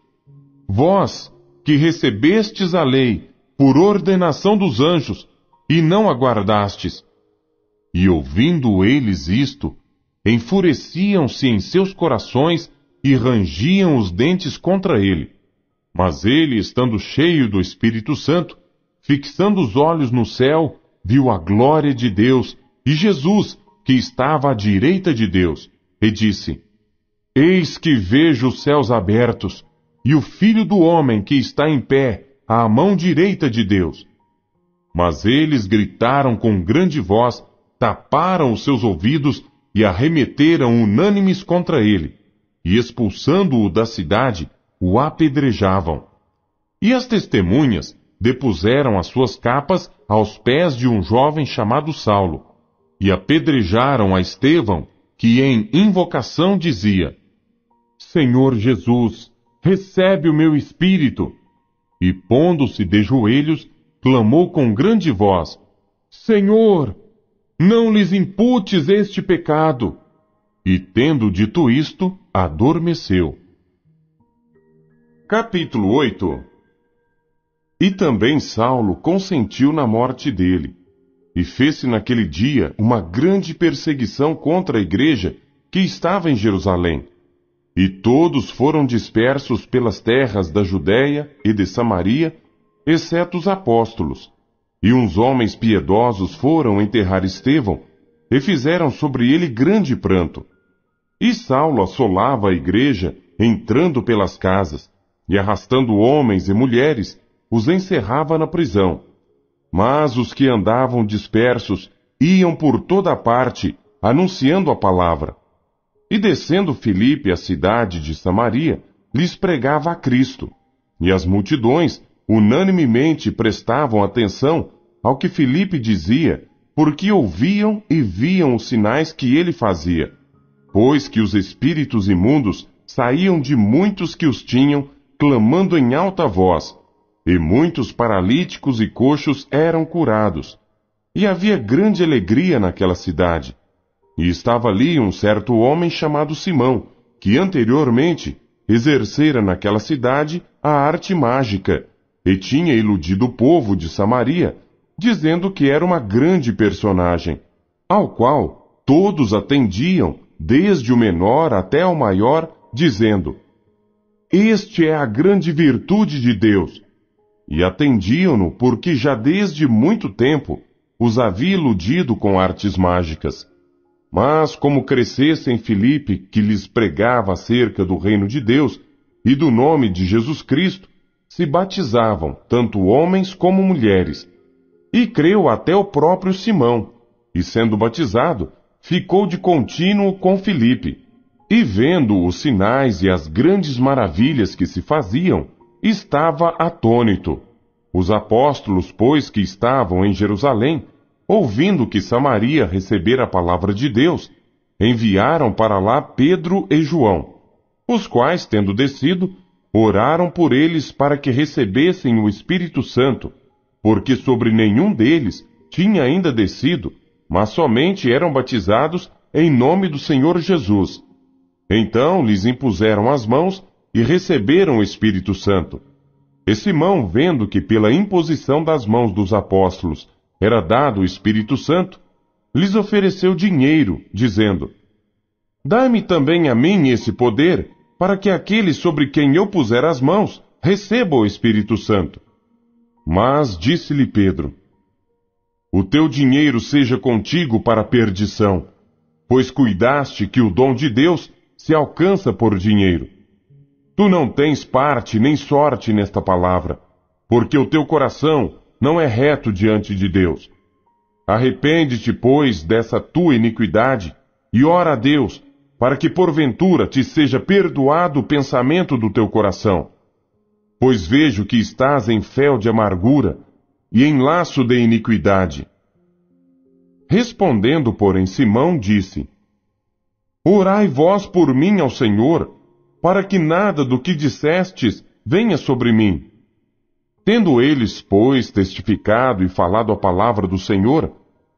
Vós, que recebestes a lei por ordenação dos anjos, e não aguardastes. E ouvindo eles isto, enfureciam-se em seus corações e rangiam os dentes contra ele. Mas ele, estando cheio do Espírito Santo, fixando os olhos no céu, viu a glória de Deus e Jesus, que estava à direita de Deus, e disse: Eis que vejo os céus abertos, e o Filho do Homem que está em pé, à mão direita de Deus. Mas eles gritaram com grande voz, taparam os seus ouvidos e arremeteram unânimes contra ele. E expulsando-o da cidade, o apedrejavam. E as testemunhas depuseram as suas capas aos pés de um jovem chamado Saulo, e apedrejaram a Estevão, que em invocação dizia: Senhor Jesus, recebe o meu espírito. E pondo-se de joelhos, clamou com grande voz: Senhor, não lhes imputes este pecado. E tendo dito isto, adormeceu. Capítulo 8 E também Saulo consentiu na morte dele, e fez-se naquele dia uma grande perseguição contra a igreja que estava em Jerusalém. E todos foram dispersos pelas terras da Judéia e de Samaria, exceto os apóstolos. E uns homens piedosos foram enterrar Estevão e fizeram sobre ele grande pranto. E Saulo assolava a igreja, entrando pelas casas, e arrastando homens e mulheres, os encerrava na prisão. Mas os que andavam dispersos iam por toda a parte, anunciando a palavra. E descendo Filipe à cidade de Samaria, lhes pregava a Cristo. E as multidões unanimemente prestavam atenção ao que Filipe dizia, porque ouviam e viam os sinais que ele fazia, pois que os espíritos imundos saíam de muitos que os tinham clamando em alta voz, e muitos paralíticos e coxos eram curados. E havia grande alegria naquela cidade. E estava ali um certo homem chamado Simão, que anteriormente exercera naquela cidade a arte mágica, e tinha iludido o povo de Samaria, dizendo que era uma grande personagem, ao qual todos atendiam, desde o menor até o maior, dizendo: este é a grande virtude de Deus. E atendiam-no porque já desde muito tempo os havia iludido com artes mágicas. Mas como crescessem Filipe, que lhes pregava acerca do reino de Deus e do nome de Jesus Cristo, se batizavam tanto homens como mulheres. E creu até o próprio Simão, e sendo batizado, ficou de contínuo com Filipe e vendo os sinais e as grandes maravilhas que se faziam, estava atônito. Os apóstolos, pois, que estavam em Jerusalém, ouvindo que Samaria recebera a palavra de Deus, enviaram para lá Pedro e João, os quais, tendo descido, oraram por eles para que recebessem o Espírito Santo, porque sobre nenhum deles tinha ainda descido, mas somente eram batizados em nome do Senhor Jesus. Então lhes impuseram as mãos e receberam o Espírito Santo. E Simão, vendo que pela imposição das mãos dos apóstolos era dado o Espírito Santo, lhes ofereceu dinheiro, dizendo: Dai-me também a mim esse poder, para que aquele sobre quem eu puser as mãos receba o Espírito Santo. Mas disse-lhe Pedro: O teu dinheiro seja contigo para a perdição, pois cuidaste que o dom de Deus se alcança por dinheiro. Tu não tens parte nem sorte nesta palavra, porque o teu coração não é reto diante de Deus. Arrepende-te, pois, dessa tua iniquidade, e ora a Deus, para que porventura te seja perdoado o pensamento do teu coração. Pois vejo que estás em fel de amargura e em laço de iniquidade. Respondendo, porém, Simão disse: Orai vós por mim ao Senhor, para que nada do que dissestes venha sobre mim. Tendo eles, pois, testificado e falado a palavra do Senhor,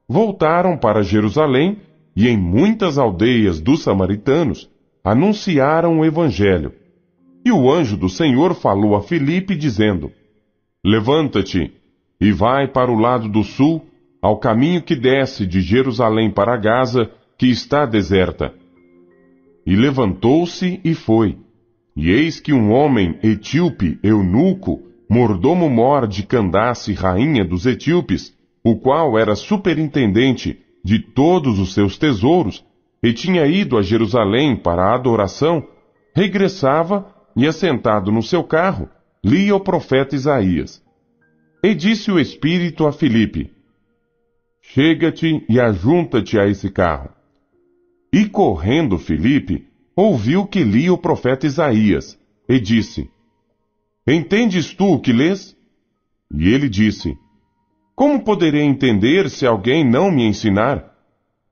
voltaram para Jerusalém e em muitas aldeias dos samaritanos anunciaram o evangelho. E o anjo do Senhor falou a Filipe dizendo: Levanta-te e vai para o lado do sul, ao caminho que desce de Jerusalém para Gaza, que está deserta e levantou-se e foi. E eis que um homem etíope, eunuco, mordomo mor de Candace, rainha dos etíopes, o qual era superintendente de todos os seus tesouros, e tinha ido a Jerusalém para a adoração, regressava e, assentado no seu carro, lia o profeta Isaías. E disse o Espírito a Filipe: Chega-te e ajunta-te a esse carro. E correndo Filipe, ouviu que lia o profeta Isaías, e disse: Entendes tu o que lês? E ele disse: Como poderei entender se alguém não me ensinar?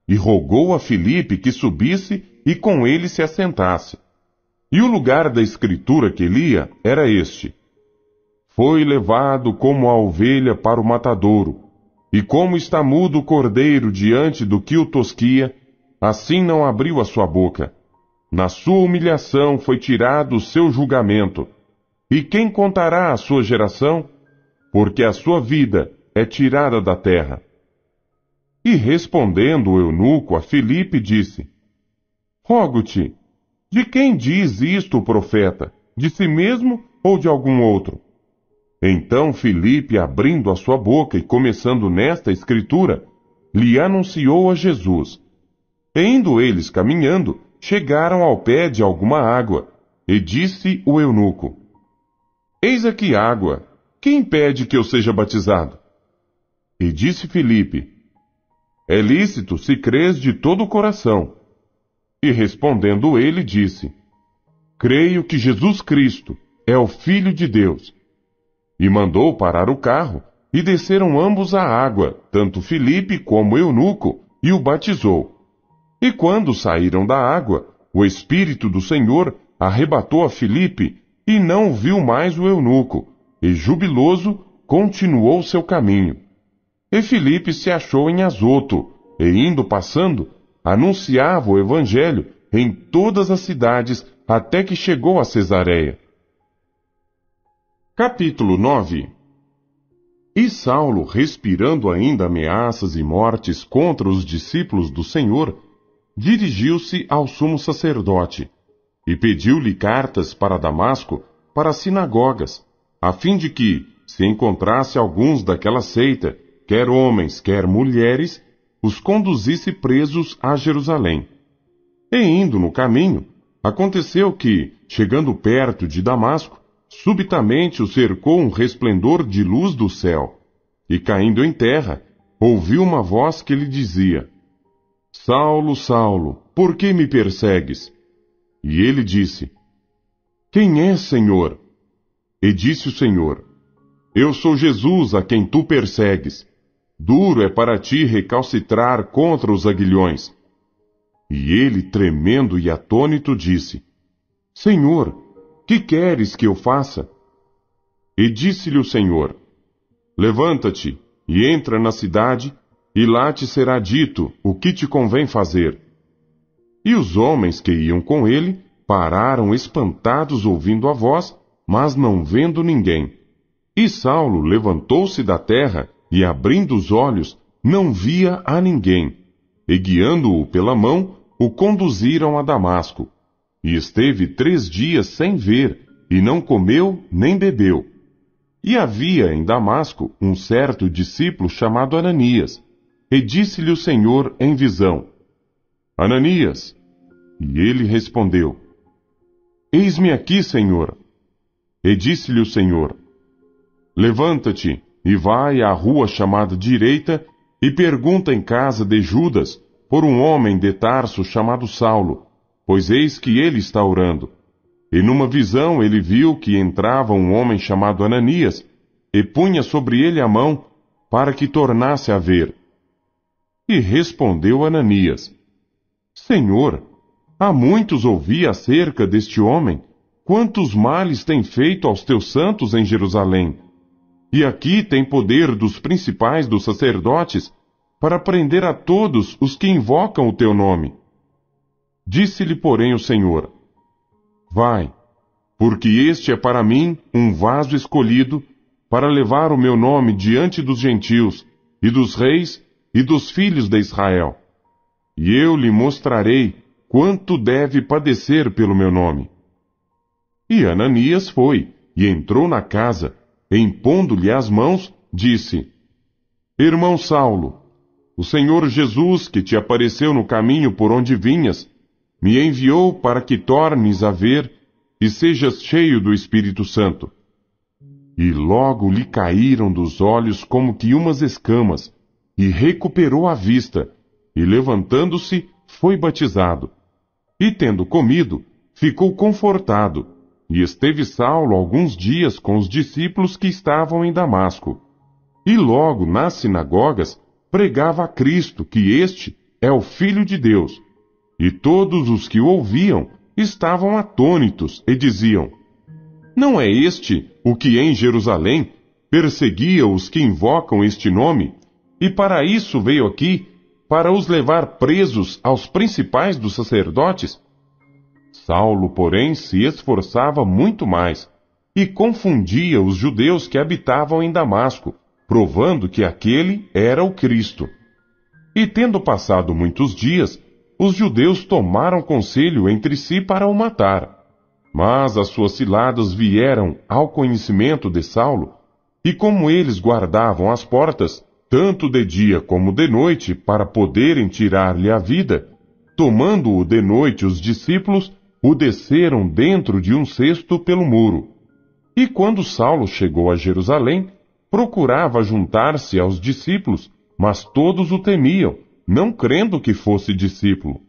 E rogou a Filipe que subisse e com ele se assentasse. E o lugar da escritura que lia era este: Foi levado como a ovelha para o matadouro, e como está mudo o cordeiro diante do que o tosquia, assim não abriu a sua boca. Na sua humilhação foi tirado o seu julgamento. E quem contará a sua geração? Porque a sua vida é tirada da terra. E respondendo o eunuco a Filipe, disse: Rogo-te, de quem diz isto o profeta? De si mesmo ou de algum outro? Então Filipe, abrindo a sua boca e começando nesta escritura, lhe anunciou a Jesus Indo eles caminhando, chegaram ao pé de alguma água, e disse o eunuco: Eis aqui água, quem pede que eu seja batizado? E disse Filipe: É lícito se crês de todo o coração. E respondendo ele, disse: Creio que Jesus Cristo é o Filho de Deus. E mandou parar o carro, e desceram ambos à água, tanto Filipe como Eunuco, e o batizou. E quando saíram da água, o Espírito do Senhor arrebatou a Filipe, e não viu mais o eunuco, e jubiloso continuou seu caminho. E Filipe se achou em Azoto, e indo passando, anunciava o Evangelho em todas as cidades até que chegou a Cesareia. Capítulo 9 E Saulo, respirando ainda ameaças e mortes contra os discípulos do Senhor, dirigiu-se ao sumo sacerdote e pediu-lhe cartas para Damasco, para as sinagogas, a fim de que, se encontrasse alguns daquela seita, quer homens, quer mulheres, os conduzisse presos a Jerusalém. E indo no caminho, aconteceu que, chegando perto de Damasco, subitamente o cercou um resplendor de luz do céu, e caindo em terra, ouviu uma voz que lhe dizia: Saulo, Saulo, por que me persegues? E ele disse: Quem é, Senhor? E disse o Senhor: Eu sou Jesus a quem tu persegues. Duro é para ti recalcitrar contra os aguilhões. E ele, tremendo e atônito, disse: Senhor, que queres que eu faça? E disse-lhe o Senhor: Levanta-te e entra na cidade, e lá te será dito o que te convém fazer. E os homens que iam com ele pararam espantados ouvindo a voz, mas não vendo ninguém. E Saulo levantou-se da terra e, abrindo os olhos, não via a ninguém. E guiando-o pela mão, o conduziram a Damasco. E esteve três dias sem ver, e não comeu nem bebeu. E havia em Damasco um certo discípulo chamado Ananias, e disse-lhe o Senhor em visão: Ananias. E ele respondeu: Eis-me aqui, Senhor. E disse-lhe o Senhor: Levanta-te e vai à rua chamada direita e pergunta em casa de Judas por um homem de Tarso chamado Saulo, pois eis que ele está orando. E numa visão ele viu que entrava um homem chamado Ananias e punha sobre ele a mão para que tornasse a ver. E respondeu Ananias: Senhor, há muitos ouvi acerca deste homem, quantos males tem feito aos teus santos em Jerusalém. E aqui tem poder dos principais dos sacerdotes para prender a todos os que invocam o teu nome. Disse-lhe, porém, o Senhor: Vai, porque este é para mim um vaso escolhido para levar o meu nome diante dos gentios e dos reis e dos filhos de Israel. E eu lhe mostrarei quanto deve padecer pelo meu nome. E Ananias foi e entrou na casa, e impondo-lhe as mãos, disse: Irmão Saulo, o Senhor Jesus, que te apareceu no caminho por onde vinhas, me enviou para que tornes a ver e sejas cheio do Espírito Santo. E logo lhe caíram dos olhos como que umas escamas, e recuperou a vista, e levantando-se, foi batizado. E tendo comido, ficou confortado, e esteve Saulo alguns dias com os discípulos que estavam em Damasco. E logo nas sinagogas pregava a Cristo que este é o Filho de Deus. E todos os que o ouviam estavam atônitos e diziam: Não é este o que em Jerusalém perseguia os que invocam este nome? E para isso veio aqui, para os levar presos aos principais dos sacerdotes? Saulo, porém, se esforçava muito mais e confundia os judeus que habitavam em Damasco, provando que aquele era o Cristo. E tendo passado muitos dias, os judeus tomaram conselho entre si para o matar. Mas as suas ciladas vieram ao conhecimento de Saulo, e como eles guardavam as portas, tanto de dia como de noite, para poderem tirar-lhe a vida, tomando-o de noite os discípulos, o desceram dentro de um cesto pelo muro. E quando Saulo chegou a Jerusalém, procurava juntar-se aos discípulos, mas todos o temiam, não crendo que fosse discípulo.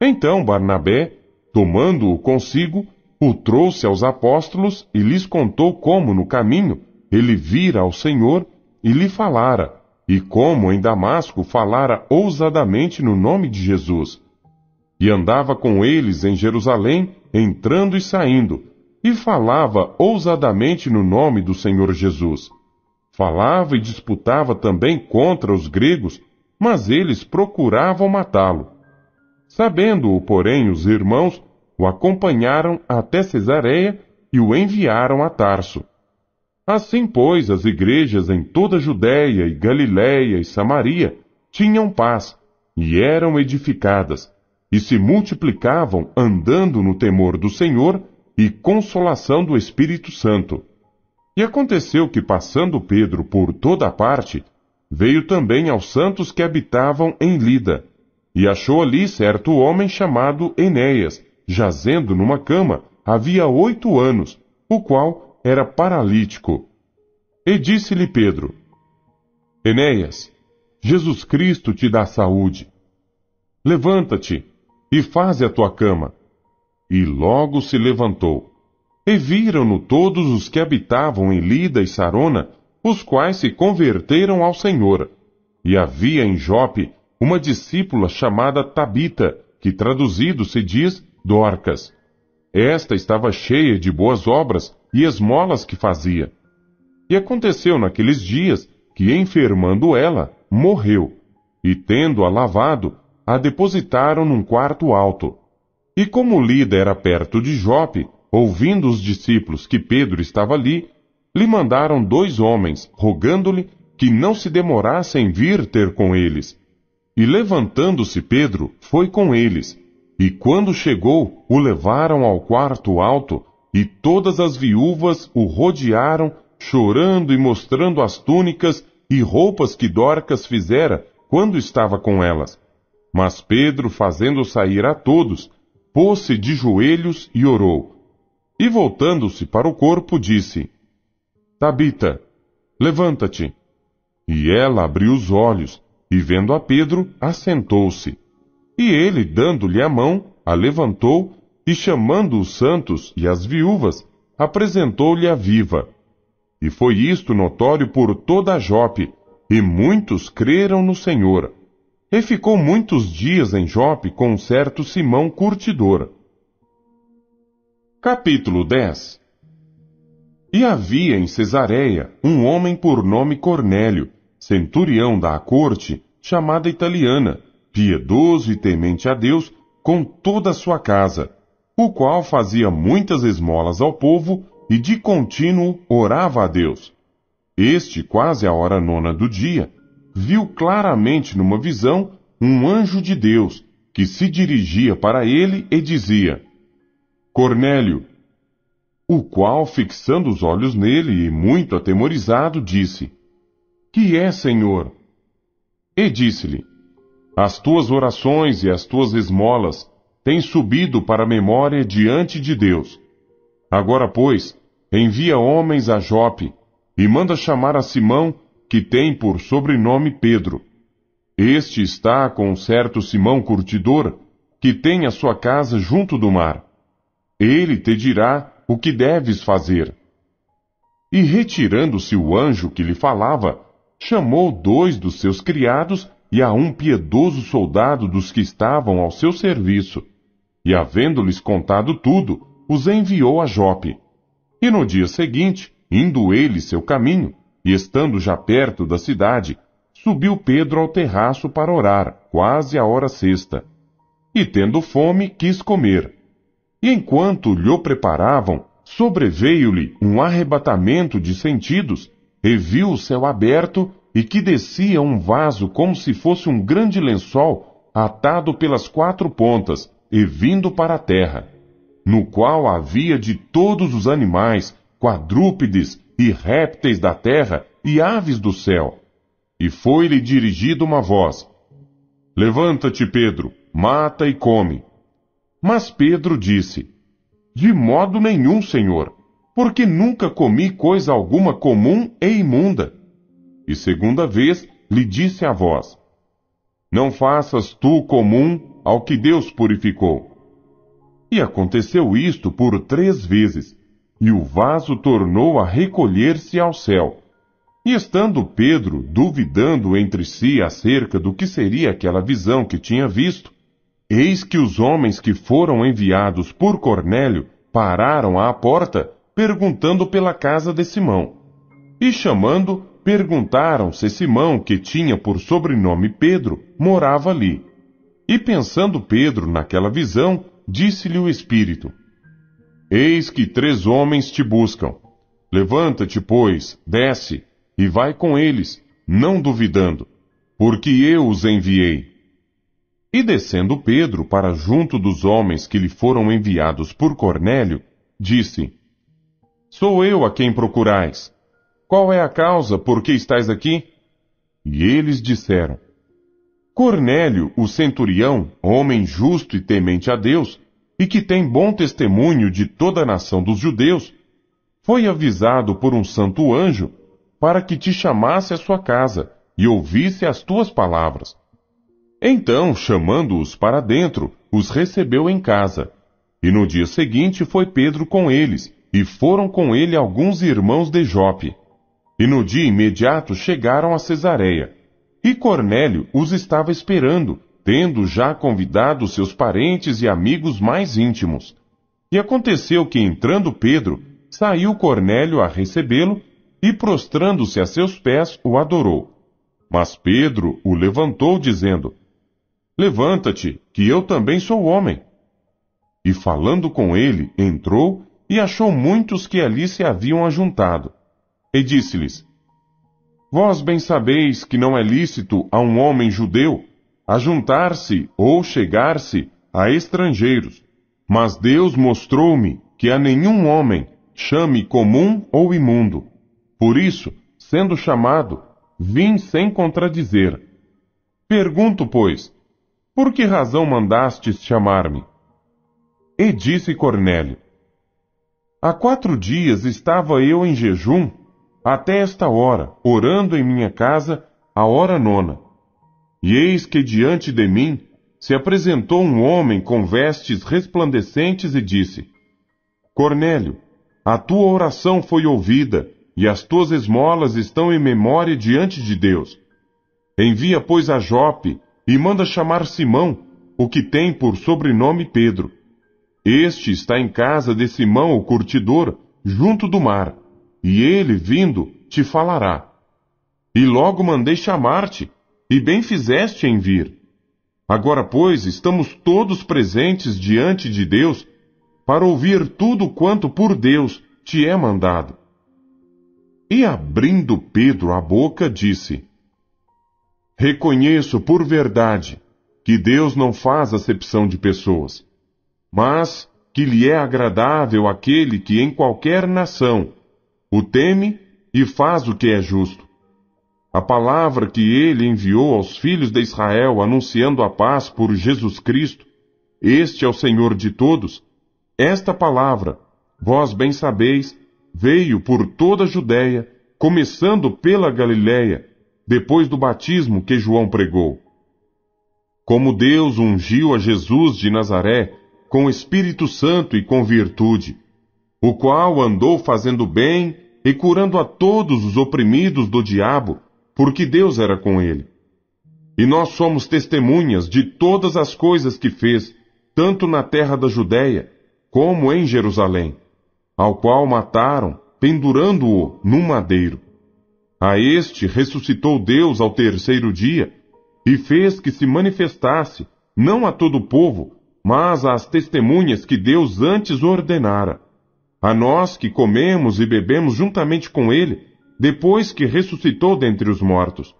Então Barnabé, tomando-o consigo, o trouxe aos apóstolos e lhes contou como no caminho ele vira ao Senhor e lhe falara, e como em Damasco falara ousadamente no nome de Jesus. E andava com eles em Jerusalém, entrando e saindo, e falava ousadamente no nome do Senhor Jesus. Falava e disputava também contra os gregos, mas eles procuravam matá-lo. Sabendo-o, porém, os irmãos o acompanharam até Cesareia e o enviaram a Tarso. Assim, pois, as igrejas em toda a Judéia e Galiléia e Samaria tinham paz e eram edificadas, e se multiplicavam andando no temor do Senhor e consolação do Espírito Santo. E aconteceu que, passando Pedro por toda a parte, veio também aos santos que habitavam em Lida, e achou ali certo homem chamado Enéas, jazendo numa cama, havia oito anos, o qual era paralítico. E disse-lhe Pedro: Enéas, Jesus Cristo te dá saúde. Levanta-te e faze a tua cama. E logo se levantou. E viram-no todos os que habitavam em Lida e Sarona, os quais se converteram ao Senhor. E havia em Jope uma discípula chamada Tabita, que traduzido se diz Dorcas, esta estava cheia de boas obras e esmolas que fazia. E aconteceu naqueles dias que, enfermando ela, morreu, e tendo-a lavado, a depositaram num quarto alto. E como Lida era perto de Jope, ouvindo os discípulos que Pedro estava ali, lhe mandaram dois homens, rogando-lhe que não se demorassem vir ter com eles. E levantando-se Pedro, foi com eles, e quando chegou, o levaram ao quarto alto, e todas as viúvas o rodearam, chorando e mostrando as túnicas e roupas que Dorcas fizera quando estava com elas. Mas Pedro, fazendo sair a todos, pôs-se de joelhos e orou. E voltando-se para o corpo, disse: Tabita, levanta-te. E ela abriu os olhos, e vendo a Pedro, assentou-se. E ele, dando-lhe a mão, a levantou, e chamando os santos e as viúvas, apresentou-lhe a viva. E foi isto notório por toda a Jope, e muitos creram no Senhor. E ficou muitos dias em Jope com um certo Simão curtidor. Capítulo 10 E havia em Cesareia um homem por nome Cornélio, centurião da corte, chamada italiana, piedoso e temente a Deus com toda a sua casa, o qual fazia muitas esmolas ao povo e de contínuo orava a Deus. Este, quase à hora nona do dia, viu claramente numa visão um anjo de Deus que se dirigia para ele e dizia: Cornélio, o qual, fixando os olhos nele e muito atemorizado, disse: Que é, Senhor? E disse-lhe: as tuas orações e as tuas esmolas têm subido para a memória diante de Deus. Agora, pois, envia homens a Jope e manda chamar a Simão, que tem por sobrenome Pedro. Este está com um certo Simão curtidor, que tem a sua casa junto do mar. Ele te dirá o que deves fazer. E retirando-se o anjo que lhe falava, chamou dois dos seus criados e a um piedoso soldado dos que estavam ao seu serviço. E havendo-lhes contado tudo, os enviou a Jope. E no dia seguinte, indo ele seu caminho, e estando já perto da cidade, subiu Pedro ao terraço para orar, quase à hora sexta. E tendo fome, quis comer. E enquanto lhe preparavam, sobreveio-lhe um arrebatamento de sentidos, e viu o céu aberto e que descia um vaso como se fosse um grande lençol atado pelas quatro pontas e vindo para a terra, no qual havia de todos os animais, quadrúpedes e répteis da terra e aves do céu. E foi-lhe dirigida uma voz: Levanta-te, Pedro, mata e come. Mas Pedro disse: De modo nenhum, Senhor, porque nunca comi coisa alguma comum e imunda. E segunda vez lhe disse a voz: Não faças tu comum ao que Deus purificou. E aconteceu isto por três vezes, e o vaso tornou a recolher-se ao céu. E estando Pedro duvidando entre si acerca do que seria aquela visão que tinha visto, eis que os homens que foram enviados por Cornélio pararam à porta, perguntando pela casa de Simão. E chamando, perguntaram se Simão, que tinha por sobrenome Pedro, morava ali. E pensando Pedro naquela visão, disse-lhe o Espírito: Eis que três homens te buscam. Levanta-te, pois, desce, e vai com eles, não duvidando, porque eu os enviei. E descendo Pedro para junto dos homens que lhe foram enviados por Cornélio, disse: Sou eu a quem procurais. Qual é a causa? Por que estás aqui? E eles disseram: Cornélio, o centurião, homem justo e temente a Deus, e que tem bom testemunho de toda a nação dos judeus, foi avisado por um santo anjo para que te chamasse à sua casa e ouvisse as tuas palavras. Então, chamando-os para dentro, os recebeu em casa. E no dia seguinte foi Pedro com eles, e foram com ele alguns irmãos de Jope e no dia imediato chegaram a Cesareia. E Cornélio os estava esperando, tendo já convidado seus parentes e amigos mais íntimos. E aconteceu que, entrando Pedro, saiu Cornélio a recebê-lo e, prostrando-se a seus pés, o adorou. Mas Pedro o levantou, dizendo: Levanta-te, que eu também sou homem. E falando com ele, entrou e achou muitos que ali se haviam ajuntado e disse-lhes: Vós bem sabeis que não é lícito a um homem judeu ajuntar-se ou chegar-se a estrangeiros, mas Deus mostrou-me que a nenhum homem chame comum ou imundo. Por isso, sendo chamado, vim sem contradizer. Pergunto, pois, por que razão mandastes chamar-me? E disse Cornélio: Há quatro dias estava eu em jejum até esta hora, orando em minha casa, a hora nona. E eis que diante de mim se apresentou um homem com vestes resplandecentes e disse: Cornélio, a tua oração foi ouvida, e as tuas esmolas estão em memória diante de Deus. Envia, pois, a Jope, e manda chamar Simão, o que tem por sobrenome Pedro. Este está em casa de Simão, o curtidor, junto do mar e ele, vindo, te falará. E logo mandei chamar-te, e bem fizeste em vir. Agora, pois, estamos todos presentes diante de Deus para ouvir tudo quanto por Deus te é mandado. E abrindo Pedro a boca, disse: Reconheço por verdade que Deus não faz acepção de pessoas, mas que lhe é agradável aquele que em qualquer nação o teme e faz o que é justo. A palavra que ele enviou aos filhos de Israel, anunciando a paz por Jesus Cristo, este é o Senhor de todos, esta palavra, vós bem sabeis, veio por toda a Judéia, começando pela Galiléia, depois do batismo que João pregou. Como Deus ungiu a Jesus de Nazaré com Espírito Santo e com virtude, o qual andou fazendo bem e curando a todos os oprimidos do diabo, porque Deus era com ele. E nós somos testemunhas de todas as coisas que fez, tanto na terra da Judéia como em Jerusalém, ao qual mataram, pendurando-o num madeiro. A este ressuscitou Deus ao terceiro dia, e fez que se manifestasse, não a todo o povo, mas às testemunhas que Deus antes ordenara, a nós que comemos e bebemos juntamente com ele, depois que ressuscitou dentre os mortos,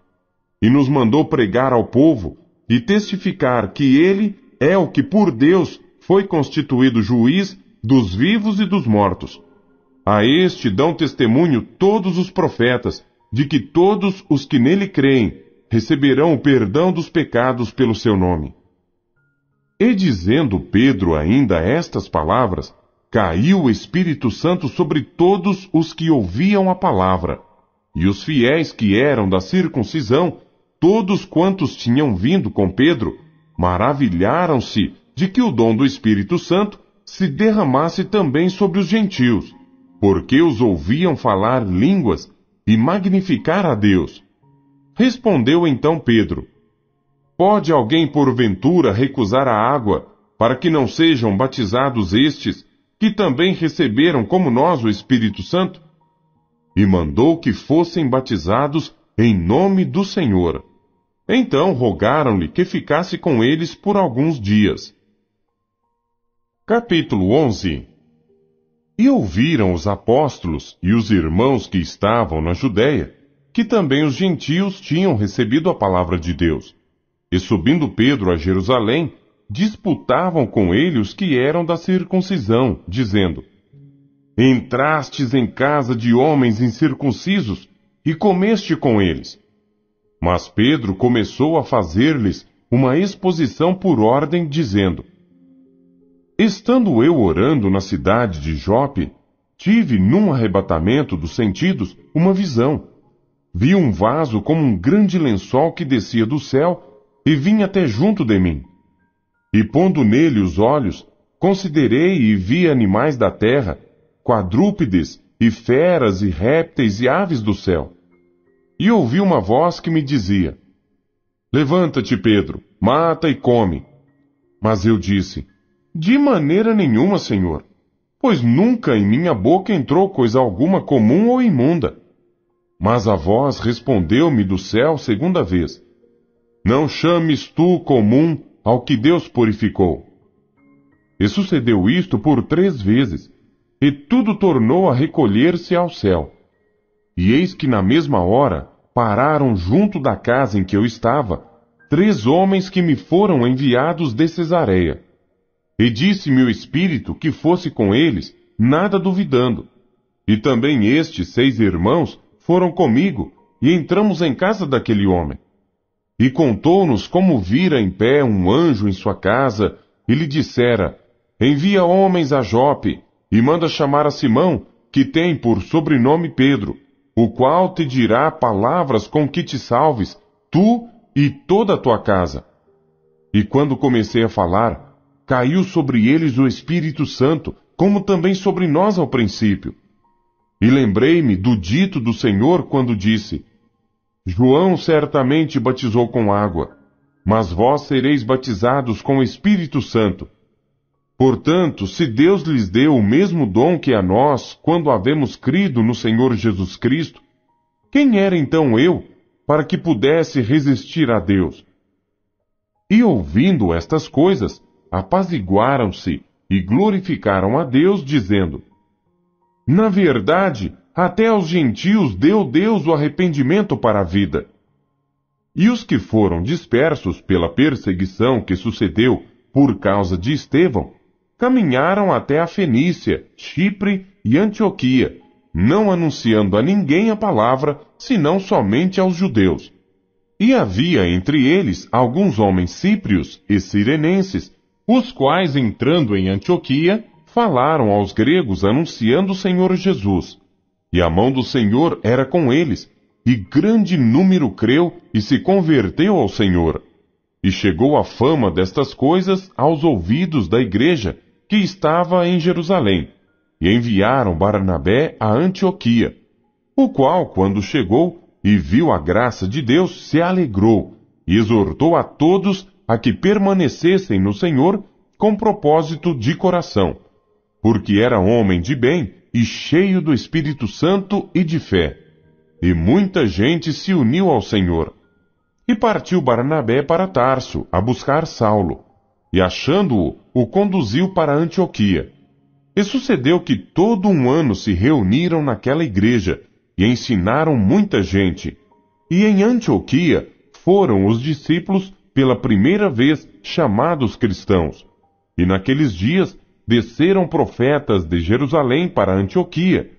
e nos mandou pregar ao povo e testificar que ele é o que por Deus foi constituído juiz dos vivos e dos mortos. A este dão testemunho todos os profetas, de que todos os que nele creem receberão o perdão dos pecados pelo seu nome. E dizendo Pedro ainda estas palavras, caiu o Espírito Santo sobre todos os que ouviam a palavra. E os fiéis que eram da circuncisão, todos quantos tinham vindo com Pedro, maravilharam-se de que o dom do Espírito Santo se derramasse também sobre os gentios, porque os ouviam falar línguas e magnificar a Deus. Respondeu então Pedro: Pode alguém porventura recusar a água para que não sejam batizados estes que também receberam como nós o Espírito Santo? E mandou que fossem batizados em nome do Senhor. Então rogaram-lhe que ficasse com eles por alguns dias. Capítulo 11 E ouviram os apóstolos e os irmãos que estavam na Judéia, que também os gentios tinham recebido a palavra de Deus. E subindo Pedro a Jerusalém, disputavam com ele os que eram da circuncisão, dizendo: Entrastes em casa de homens incircuncisos e comeste com eles. Mas Pedro começou a fazer-lhes uma exposição por ordem, dizendo: Estando eu orando na cidade de Jope, tive num arrebatamento dos sentidos uma visão. Vi um vaso como um grande lençol que descia do céu e vinha até junto de mim e pondo nele os olhos, considerei e vi animais da terra, quadrúpedes, e feras, e répteis, e aves do céu. E ouvi uma voz que me dizia: Levanta-te, Pedro, mata e come. Mas eu disse: De maneira nenhuma, Senhor, pois nunca em minha boca entrou coisa alguma comum ou imunda. Mas a voz respondeu-me do céu segunda vez: Não chames tu comum ao que Deus purificou. E sucedeu isto por três vezes, e tudo tornou a recolher-se ao céu. E eis que na mesma hora pararam junto da casa em que eu estava três homens que me foram enviados de Cesareia. E disse-me o Espírito que fosse com eles, nada duvidando. E também estes seis irmãos foram comigo, e entramos em casa daquele homem. E contou-nos como vira em pé um anjo em sua casa, e lhe dissera: Envia homens a Jope, e manda chamar a Simão, que tem por sobrenome Pedro, o qual te dirá palavras com que te salves, tu e toda a tua casa. E quando comecei a falar, caiu sobre eles o Espírito Santo, como também sobre nós ao princípio. E lembrei-me do dito do Senhor quando disse: João certamente batizou com água, mas vós sereis batizados com o Espírito Santo. Portanto, se Deus lhes deu o mesmo dom que a nós, quando havemos crido no Senhor Jesus Cristo, quem era então eu para que pudesse resistir a Deus? E ouvindo estas coisas, apaziguaram-se e glorificaram a Deus, dizendo: Na verdade, até aos gentios deu Deus o arrependimento para a vida. E os que foram dispersos pela perseguição que sucedeu por causa de Estevão, caminharam até a Fenícia, Chipre e Antioquia, não anunciando a ninguém a palavra, senão somente aos judeus. E havia entre eles alguns homens cíprios e sirenenses, os quais, entrando em Antioquia, falaram aos gregos anunciando o Senhor Jesus. E a mão do Senhor era com eles, e grande número creu e se converteu ao Senhor. E chegou a fama destas coisas aos ouvidos da igreja que estava em Jerusalém. E enviaram Barnabé a Antioquia, o qual, quando chegou e viu a graça de Deus, se alegrou e exortou a todos a que permanecessem no Senhor com propósito de coração, porque era homem de bem e cheio do Espírito Santo e de fé. E muita gente se uniu ao Senhor. E partiu Barnabé para Tarso, a buscar Saulo. E achando-o, o conduziu para Antioquia. E sucedeu que todo um ano se reuniram naquela igreja, e ensinaram muita gente. E em Antioquia foram os discípulos pela primeira vez chamados cristãos. E naqueles dias desceram profetas de Jerusalém para Antioquia,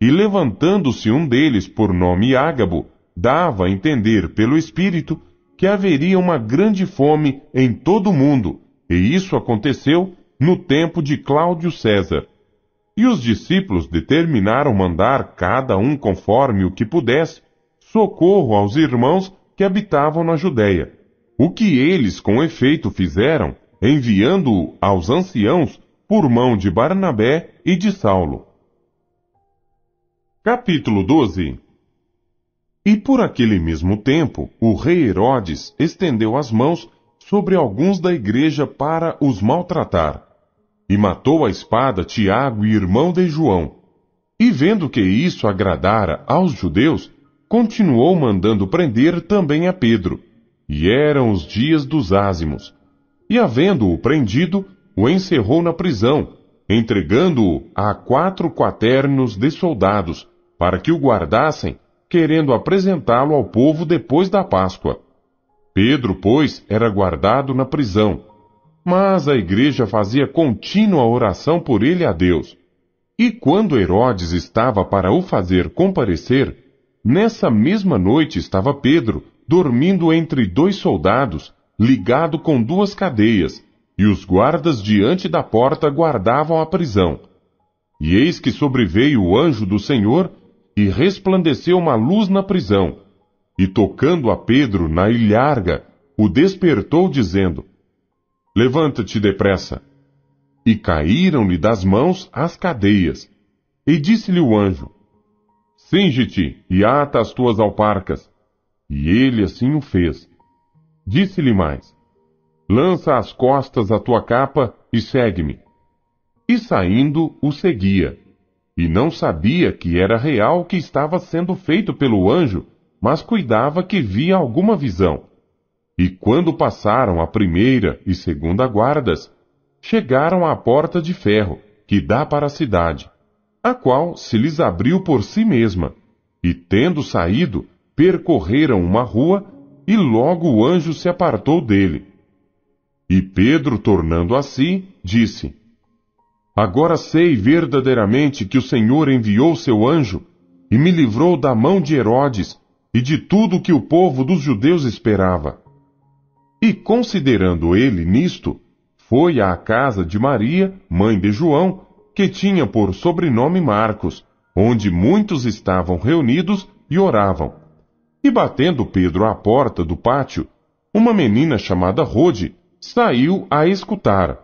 e levantando-se um deles por nome Ágabo, dava a entender pelo Espírito que haveria uma grande fome em todo o mundo, e isso aconteceu no tempo de Cláudio César. E os discípulos determinaram mandar cada um conforme o que pudesse socorro aos irmãos que habitavam na Judéia. O que eles com efeito fizeram, enviando-o aos anciãos por mão de Barnabé e de Saulo. Capítulo 12 E por aquele mesmo tempo, o rei Herodes estendeu as mãos sobre alguns da igreja para os maltratar, e matou a espada Tiago, irmão de João. E vendo que isso agradara aos judeus, continuou mandando prender também a Pedro. E eram os dias dos ázimos. E havendo-o prendido, o encerrou na prisão, entregando-o a quatro quaternos de soldados, para que o guardassem, querendo apresentá-lo ao povo depois da Páscoa. Pedro, pois, era guardado na prisão, mas a igreja fazia contínua oração por ele a Deus. E quando Herodes estava para o fazer comparecer, nessa mesma noite estava Pedro, dormindo entre dois soldados, ligado com duas cadeias, e os guardas diante da porta guardavam a prisão. E eis que sobreveio o anjo do Senhor, e resplandeceu uma luz na prisão, e tocando a Pedro na ilharga, o despertou, dizendo: Levanta-te depressa. E caíram-lhe das mãos as cadeias. E disse-lhe o anjo: Singe-te e ata as tuas alparcas. E ele assim o fez. Disse-lhe mais: lança às costas a tua capa e segue-me. E saindo, o seguia. E não sabia que era real o que estava sendo feito pelo anjo, mas cuidava que via alguma visão. E quando passaram a primeira e segunda guardas, chegaram à porta de ferro, que dá para a cidade, a qual se lhes abriu por si mesma. E tendo saído, percorreram uma rua, e logo o anjo se apartou dele e Pedro, tornando a si, disse: Agora sei verdadeiramente que o Senhor enviou seu anjo e me livrou da mão de Herodes e de tudo o que o povo dos judeus esperava. E considerando ele nisto, foi à casa de Maria, mãe de João, que tinha por sobrenome Marcos, onde muitos estavam reunidos e oravam. E batendo Pedro à porta do pátio, uma menina chamada Rode, saiu a escutar.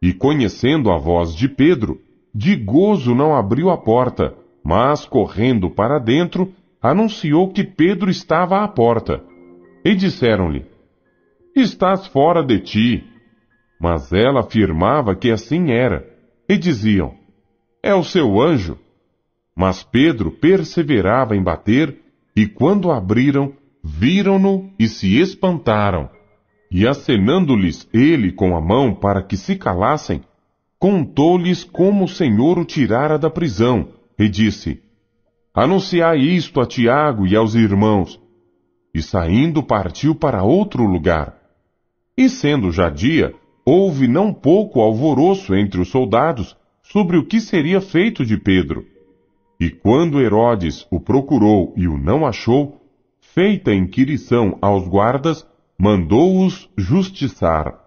E conhecendo a voz de Pedro, de gozo não abriu a porta, mas correndo para dentro, anunciou que Pedro estava à porta. E disseram-lhe: Estás fora de ti. Mas ela afirmava que assim era, e diziam: É o seu anjo. Mas Pedro perseverava em bater, e quando abriram, viram-no e se espantaram. E acenando-lhes ele com a mão para que se calassem, contou-lhes como o Senhor o tirara da prisão, e disse: Anunciai isto a Tiago e aos irmãos. E saindo partiu para outro lugar. E sendo já dia, houve não pouco alvoroço entre os soldados sobre o que seria feito de Pedro. E quando Herodes o procurou e o não achou, feita a inquirição aos guardas, mandou-os justiçar.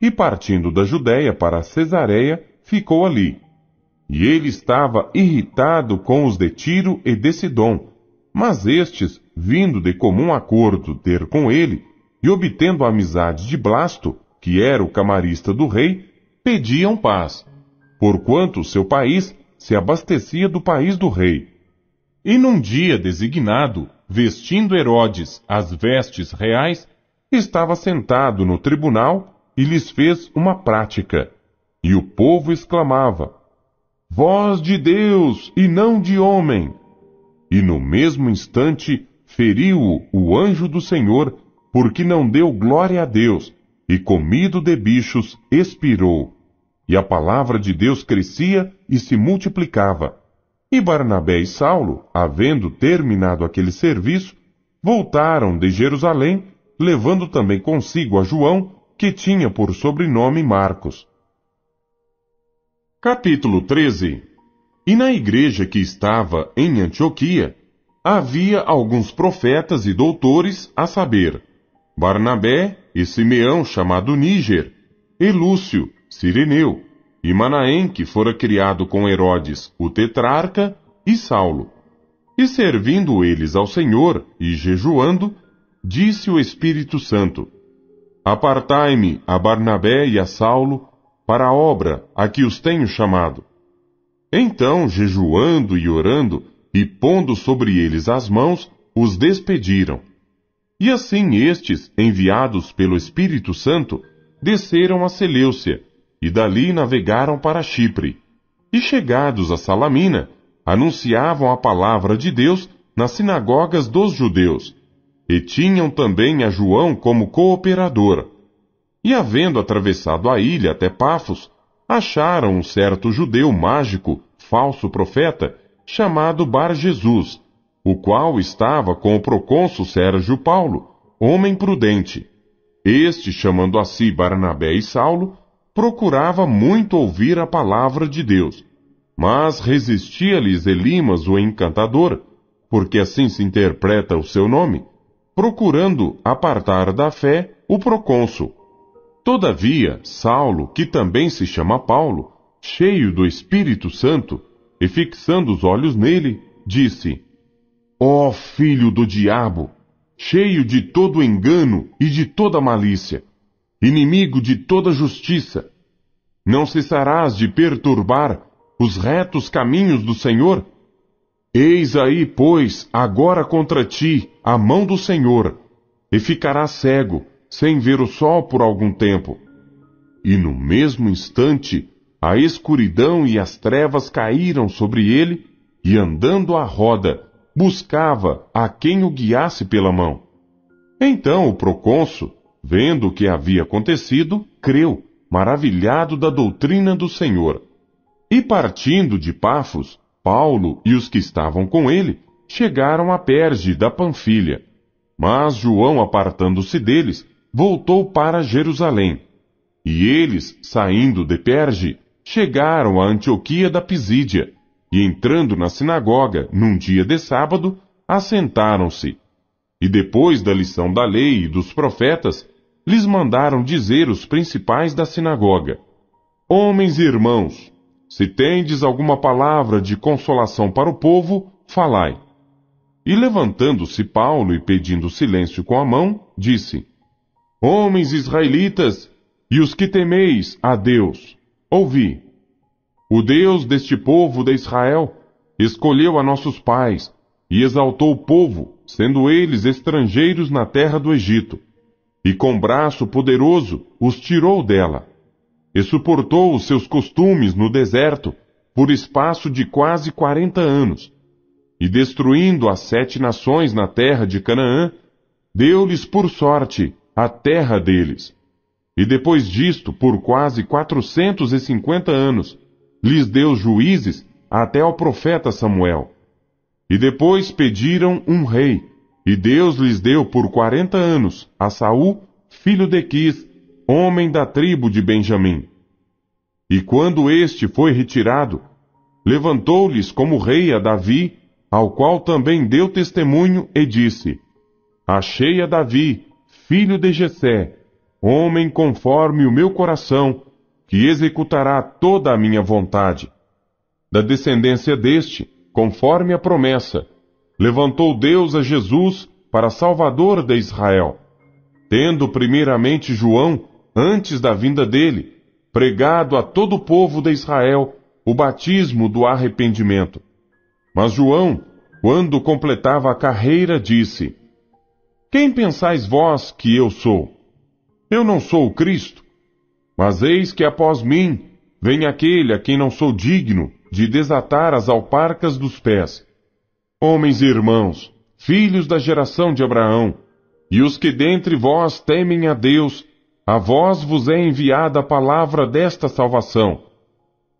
E partindo da Judéia para Cesareia, ficou ali. E ele estava irritado com os de Tiro e de Sidom, mas estes, vindo de comum acordo ter com ele, e obtendo a amizade de Blasto, que era o camarista do rei, pediam paz, porquanto seu país se abastecia do país do rei. E num dia designado, vestindo Herodes as vestes reais, estava sentado no tribunal e lhes fez uma prática. E o povo exclamava: Voz de Deus e não de homem! E no mesmo instante feriu-o o anjo do Senhor, porque não deu glória a Deus, e comido de bichos, expirou. E a palavra de Deus crescia e se multiplicava. E Barnabé e Saulo, havendo terminado aquele serviço, voltaram de Jerusalém levando também consigo a João, que tinha por sobrenome Marcos. Capítulo 13 E na igreja que estava em Antioquia, havia alguns profetas e doutores, a saber, Barnabé e Simeão, chamado Níger, e Lúcio, Sireneu, e Manaém, que fora criado com Herodes, o tetrarca, e Saulo. E servindo eles ao Senhor, e jejuando, disse o Espírito Santo: Apartai-me a Barnabé e a Saulo para a obra a que os tenho chamado. Então, jejuando e orando, e pondo sobre eles as mãos, os despediram. E assim estes, enviados pelo Espírito Santo, desceram a Seleucia, e dali navegaram para Chipre. E chegados a Salamina, anunciavam a palavra de Deus nas sinagogas dos judeus e tinham também a João como cooperador. E havendo atravessado a ilha até Pafos, acharam um certo judeu mágico, falso profeta, chamado Bar Jesus, o qual estava com o procônsul Sérgio Paulo, homem prudente. Este, chamando a si Barnabé e Saulo, procurava muito ouvir a palavra de Deus, mas resistia-lhes Elimas o encantador, porque assim se interpreta o seu nome, procurando apartar da fé o procônsul. Todavia, Saulo, que também se chama Paulo, cheio do Espírito Santo, e fixando os olhos nele, disse: Ó oh, filho do diabo, cheio de todo engano e de toda malícia, inimigo de toda justiça, não cessarás de perturbar os retos caminhos do Senhor? Eis aí, pois, agora contra ti a mão do Senhor, e ficarás cego, sem ver o sol por algum tempo. E no mesmo instante, a escuridão e as trevas caíram sobre ele, e andando à roda, buscava a quem o guiasse pela mão. Então o procônsul, vendo o que havia acontecido, creu, maravilhado da doutrina do Senhor. E partindo de Pafos, Paulo e os que estavam com ele chegaram a Perge da Panfilha. Mas João, apartando-se deles, voltou para Jerusalém. E eles, saindo de Perge, chegaram a Antioquia da Pisídia, e entrando na sinagoga, num dia de sábado, assentaram-se. E depois da lição da lei e dos profetas, lhes mandaram dizer os principais da sinagoga: Homens e irmãos, se tendes alguma palavra de consolação para o povo, falai. E levantando-se Paulo e pedindo silêncio com a mão, disse: Homens israelitas, e os que temeis a Deus, ouvi. O Deus deste povo de Israel escolheu a nossos pais e exaltou o povo, sendo eles estrangeiros na terra do Egito, e com braço poderoso os tirou dela e suportou os seus costumes no deserto por espaço de quase quarenta anos, e destruindo as sete nações na terra de Canaã, deu-lhes por sorte a terra deles. E depois disto, por quase quatrocentos e cinquenta anos, lhes deu juízes até ao profeta Samuel. E depois pediram um rei, e Deus lhes deu por quarenta anos a Saul, filho de Quis, homem da tribo de Benjamim. E quando este foi retirado, levantou-lhes como rei a Davi, ao qual também deu testemunho e disse: Achei a Davi, filho de Jessé, homem conforme o meu coração, que executará toda a minha vontade. Da descendência deste, conforme a promessa, levantou Deus a Jesus para Salvador de Israel, tendo primeiramente João antes da vinda dele, pregado a todo o povo de Israel o batismo do arrependimento. Mas João, quando completava a carreira, disse: Quem pensais vós que eu sou? Eu não sou o Cristo. Mas eis que após mim vem aquele a quem não sou digno de desatar as alparcas dos pés. Homens e irmãos, filhos da geração de Abraão, e os que dentre vós temem a Deus, a vós vos é enviada a palavra desta salvação.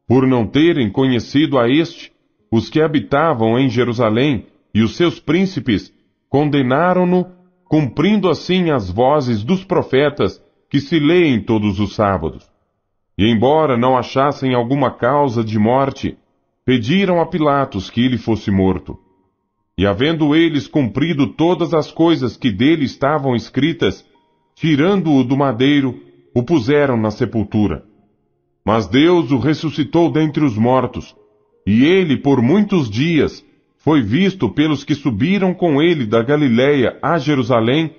Por não terem conhecido a este, os que habitavam em Jerusalém e os seus príncipes condenaram-no, cumprindo assim as vozes dos profetas que se leem todos os sábados. E embora não achassem alguma causa de morte, pediram a Pilatos que ele fosse morto. E havendo eles cumprido todas as coisas que dele estavam escritas, tirando-o do madeiro, o puseram na sepultura. Mas Deus o ressuscitou dentre os mortos, e ele, por muitos dias, foi visto pelos que subiram com ele da Galiléia a Jerusalém,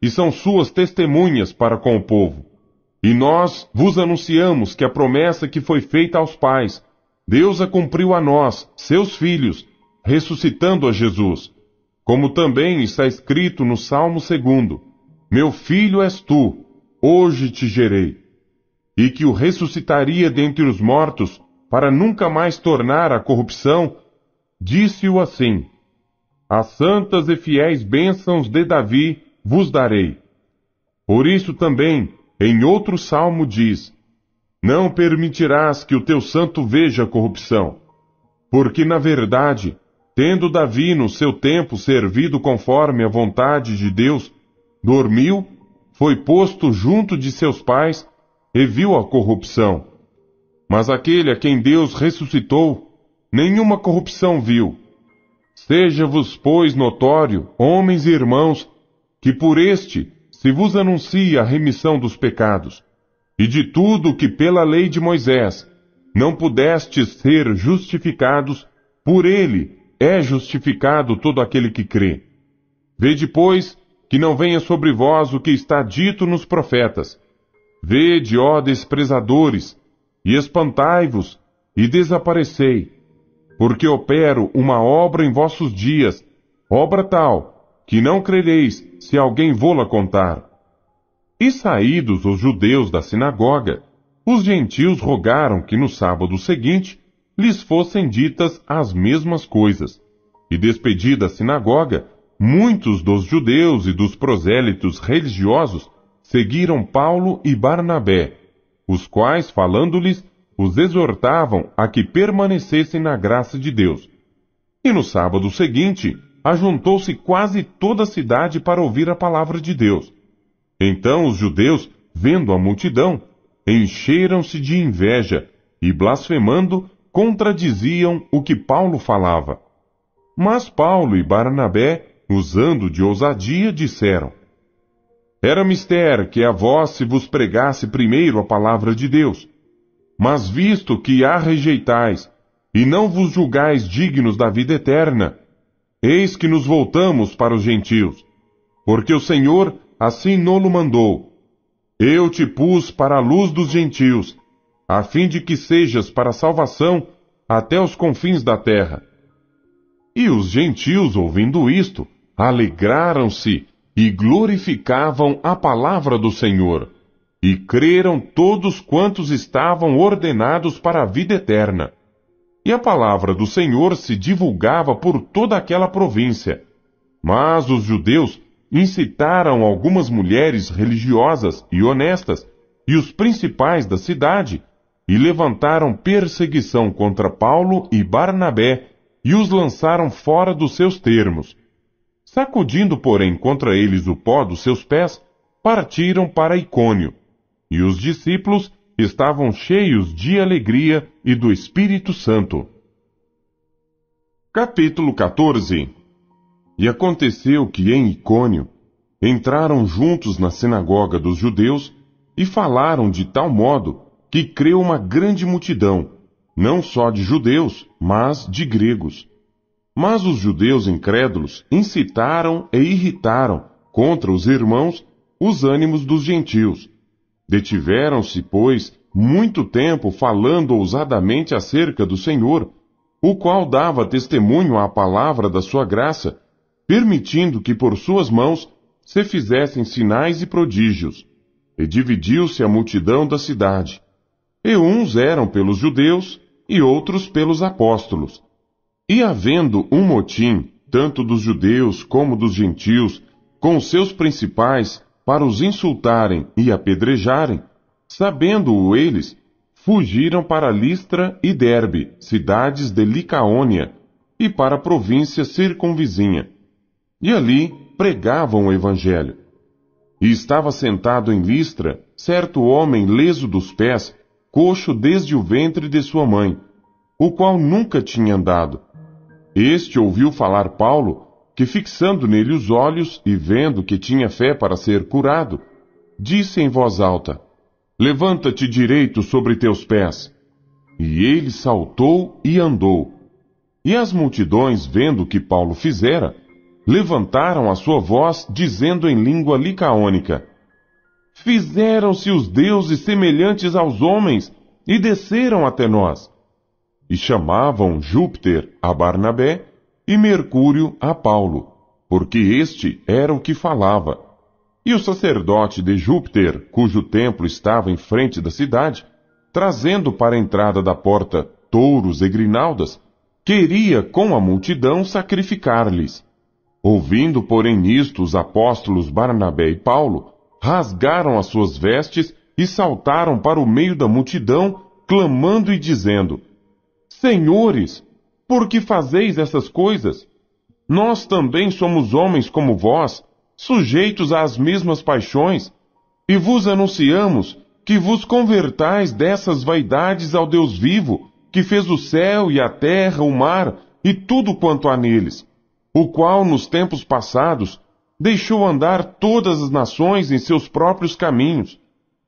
e são suas testemunhas para com o povo. E nós vos anunciamos que a promessa que foi feita aos pais, Deus a cumpriu a nós, seus filhos, ressuscitando a Jesus, como também está escrito no Salmo 2 meu filho és tu, hoje te gerei. E que o ressuscitaria dentre os mortos, para nunca mais tornar à corrupção, disse-o assim: As santas e fiéis bênçãos de Davi vos darei. Por isso também, em outro salmo diz: Não permitirás que o teu santo veja corrupção. Porque, na verdade, tendo Davi no seu tempo servido conforme a vontade de Deus, dormiu, foi posto junto de seus pais e viu a corrupção. Mas aquele a quem Deus ressuscitou, nenhuma corrupção viu. Seja-vos, pois, notório, homens e irmãos, que por este se vos anuncia a remissão dos pecados, e de tudo que pela lei de Moisés não pudestes ser justificados, por ele é justificado todo aquele que crê. Vede, pois, que não venha sobre vós o que está dito nos profetas. Vede, ó desprezadores, e espantai-vos, e desaparecei, porque opero uma obra em vossos dias, obra tal, que não crereis se alguém vô-la contar. E saídos os judeus da sinagoga, os gentios rogaram que no sábado seguinte lhes fossem ditas as mesmas coisas. E despedida a sinagoga, Muitos dos judeus e dos prosélitos religiosos seguiram Paulo e Barnabé, os quais, falando-lhes, os exortavam a que permanecessem na graça de Deus. E no sábado seguinte, ajuntou-se quase toda a cidade para ouvir a palavra de Deus. Então os judeus, vendo a multidão, encheram-se de inveja e, blasfemando, contradiziam o que Paulo falava. Mas Paulo e Barnabé usando de ousadia, disseram: Era mistério que a vós se vos pregasse primeiro a palavra de Deus. Mas visto que a rejeitais e não vos julgais dignos da vida eterna, eis que nos voltamos para os gentios, porque o Senhor assim nolo mandou. Eu te pus para a luz dos gentios, a fim de que sejas para salvação até os confins da terra. E os gentios, ouvindo isto, alegraram-se e glorificavam a palavra do Senhor, e creram todos quantos estavam ordenados para a vida eterna. E a palavra do Senhor se divulgava por toda aquela província. Mas os judeus incitaram algumas mulheres religiosas e honestas e os principais da cidade e levantaram perseguição contra Paulo e Barnabé e os lançaram fora dos seus termos Sacudindo, porém, contra eles o pó dos seus pés, partiram para Icônio. E os discípulos estavam cheios de alegria e do Espírito Santo. Capítulo 14 E aconteceu que em Icônio entraram juntos na sinagoga dos judeus e falaram de tal modo que creu uma grande multidão, não só de judeus, mas de gregos. Mas os judeus incrédulos incitaram e irritaram contra os irmãos os ânimos dos gentios. Detiveram-se, pois, muito tempo falando ousadamente acerca do Senhor, o qual dava testemunho à palavra da sua graça, permitindo que por suas mãos se fizessem sinais e prodígios. E dividiu-se a multidão da cidade. E uns eram pelos judeus e outros pelos apóstolos e havendo um motim, tanto dos judeus como dos gentios, com os seus principais, para os insultarem e apedrejarem, sabendo-o eles, fugiram para Listra e Derbe, cidades de Licaônia, e para a província circunvizinha. E ali pregavam o Evangelho. E estava sentado em Listra certo homem leso dos pés, coxo desde o ventre de sua mãe, o qual nunca tinha andado este ouviu falar Paulo, que fixando nele os olhos e vendo que tinha fé para ser curado, disse em voz alta: Levanta-te direito sobre teus pés. E ele saltou e andou. E as multidões, vendo o que Paulo fizera, levantaram a sua voz, dizendo em língua licaônica: Fizeram-se os deuses semelhantes aos homens e desceram até nós e chamavam Júpiter a Barnabé e Mercúrio a Paulo, porque este era o que falava. E o sacerdote de Júpiter, cujo templo estava em frente da cidade, trazendo para a entrada da porta touros e grinaldas, queria com a multidão sacrificar-lhes. Ouvindo, porém, isto, os apóstolos Barnabé e Paulo, rasgaram as suas vestes e saltaram para o meio da multidão, clamando e dizendo: Senhores, por que fazeis essas coisas? Nós também somos homens como vós, sujeitos às mesmas paixões, e vos anunciamos que vos convertais dessas vaidades ao Deus vivo, que fez o céu e a terra, o mar e tudo quanto há neles, o qual nos tempos passados deixou andar todas as nações em seus próprios caminhos,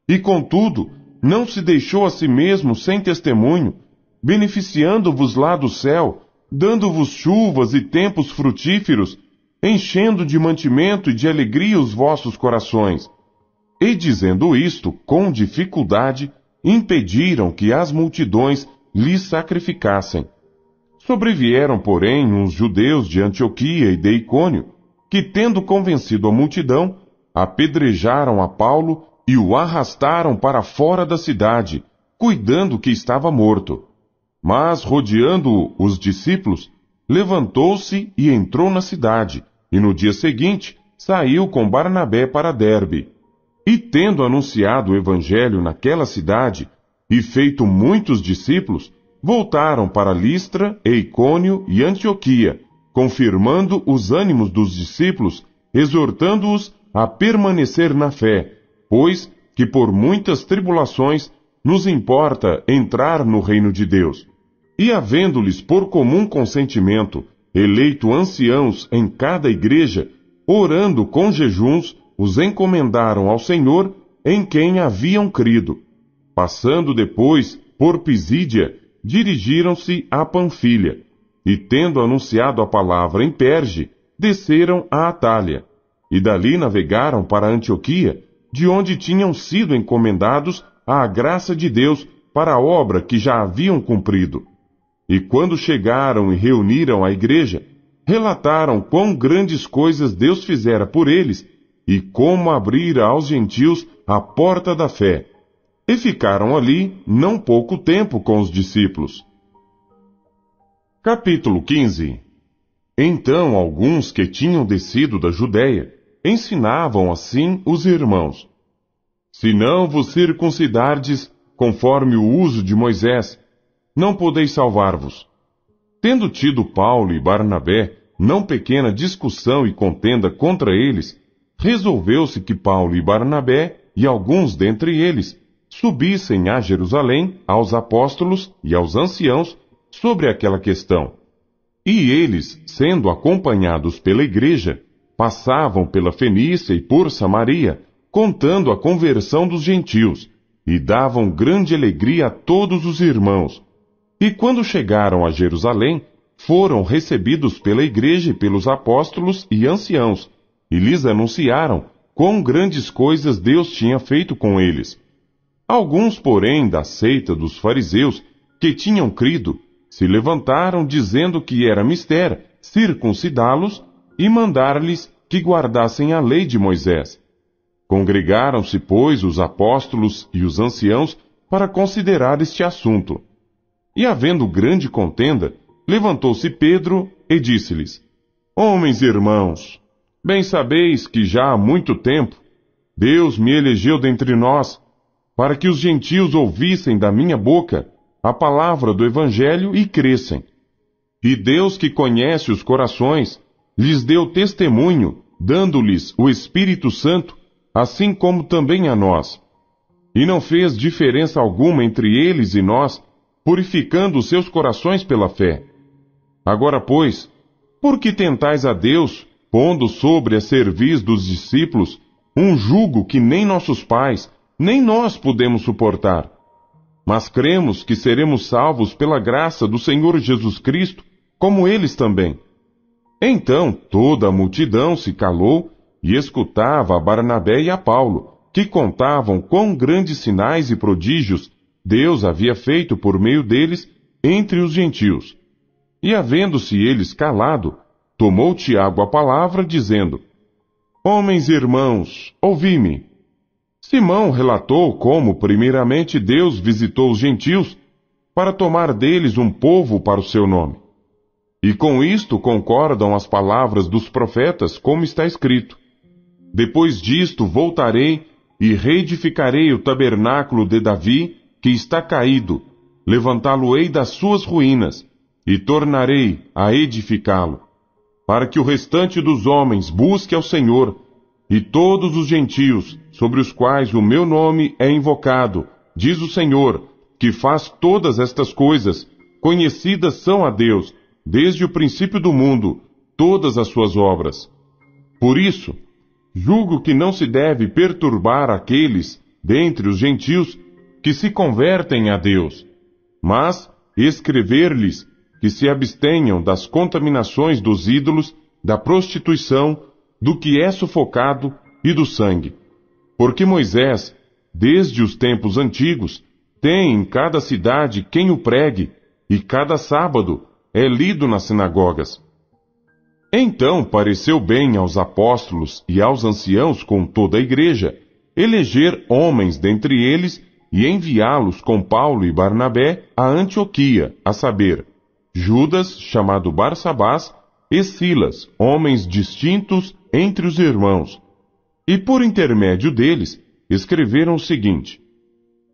e contudo não se deixou a si mesmo sem testemunho, beneficiando-vos lá do céu, dando-vos chuvas e tempos frutíferos, enchendo de mantimento e de alegria os vossos corações. E dizendo isto, com dificuldade, impediram que as multidões lhes sacrificassem. Sobrevieram, porém, uns judeus de Antioquia e de Icônio, que, tendo convencido a multidão, apedrejaram a Paulo e o arrastaram para fora da cidade, cuidando que estava morto. Mas, rodeando-o os discípulos, levantou-se e entrou na cidade, e no dia seguinte saiu com Barnabé para Derbe. E tendo anunciado o evangelho naquela cidade, e feito muitos discípulos, voltaram para Listra, Eicônio e Antioquia, confirmando os ânimos dos discípulos, exortando-os a permanecer na fé, pois que por muitas tribulações nos importa entrar no reino de Deus. E havendo-lhes por comum consentimento eleito anciãos em cada igreja, orando com jejuns, os encomendaram ao Senhor em quem haviam crido. Passando depois por Pisídia, dirigiram-se a Panfilha, e tendo anunciado a palavra em Perge, desceram a Atália, e dali navegaram para Antioquia, de onde tinham sido encomendados à graça de Deus para a obra que já haviam cumprido. E quando chegaram e reuniram a igreja, relataram quão grandes coisas Deus fizera por eles e como abrira aos gentios a porta da fé. E ficaram ali não pouco tempo com os discípulos. Capítulo 15 Então alguns que tinham descido da Judéia ensinavam assim os irmãos: Se não vos circuncidardes conforme o uso de Moisés, não podeis salvar-vos. Tendo tido Paulo e Barnabé não pequena discussão e contenda contra eles, resolveu-se que Paulo e Barnabé e alguns dentre eles subissem a Jerusalém aos apóstolos e aos anciãos sobre aquela questão. E eles, sendo acompanhados pela igreja, passavam pela Fenícia e por Samaria, contando a conversão dos gentios, e davam grande alegria a todos os irmãos. E quando chegaram a Jerusalém, foram recebidos pela igreja e pelos apóstolos e anciãos, e lhes anunciaram quão grandes coisas Deus tinha feito com eles. Alguns, porém, da seita dos fariseus, que tinham crido, se levantaram dizendo que era mistério circuncidá-los e mandar-lhes que guardassem a lei de Moisés. Congregaram-se, pois, os apóstolos e os anciãos para considerar este assunto. E havendo grande contenda, levantou-se Pedro e disse-lhes: Homens e irmãos, bem sabeis que já há muito tempo Deus me elegeu dentre nós, para que os gentios ouvissem da minha boca a palavra do Evangelho e crescem. E Deus que conhece os corações, lhes deu testemunho, dando-lhes o Espírito Santo, assim como também a nós. E não fez diferença alguma entre eles e nós, purificando os seus corações pela fé. Agora, pois, por que tentais a Deus, pondo sobre a cerviz dos discípulos um jugo que nem nossos pais, nem nós podemos suportar? Mas cremos que seremos salvos pela graça do Senhor Jesus Cristo, como eles também. Então toda a multidão se calou e escutava a Barnabé e a Paulo, que contavam quão grandes sinais e prodígios Deus havia feito por meio deles entre os gentios. E havendo-se eles calado, tomou Tiago a palavra, dizendo: Homens e irmãos, ouvi-me. Simão relatou como, primeiramente, Deus visitou os gentios para tomar deles um povo para o seu nome. E com isto concordam as palavras dos profetas, como está escrito: Depois disto voltarei e reedificarei o tabernáculo de Davi que está caído, levantá-lo-ei das suas ruínas, e tornarei a edificá-lo, para que o restante dos homens busque ao Senhor, e todos os gentios, sobre os quais o meu nome é invocado, diz o Senhor, que faz todas estas coisas, conhecidas são a Deus, desde o princípio do mundo, todas as suas obras. Por isso, julgo que não se deve perturbar aqueles, dentre os gentios, que se convertem a Deus, mas escrever-lhes que se abstenham das contaminações dos ídolos, da prostituição, do que é sufocado e do sangue. Porque Moisés, desde os tempos antigos, tem em cada cidade quem o pregue, e cada sábado é lido nas sinagogas. Então pareceu bem aos apóstolos e aos anciãos com toda a igreja eleger homens dentre eles e enviá-los com Paulo e Barnabé a Antioquia, a saber, Judas, chamado Barsabás, e Silas, homens distintos entre os irmãos. E por intermédio deles, escreveram o seguinte: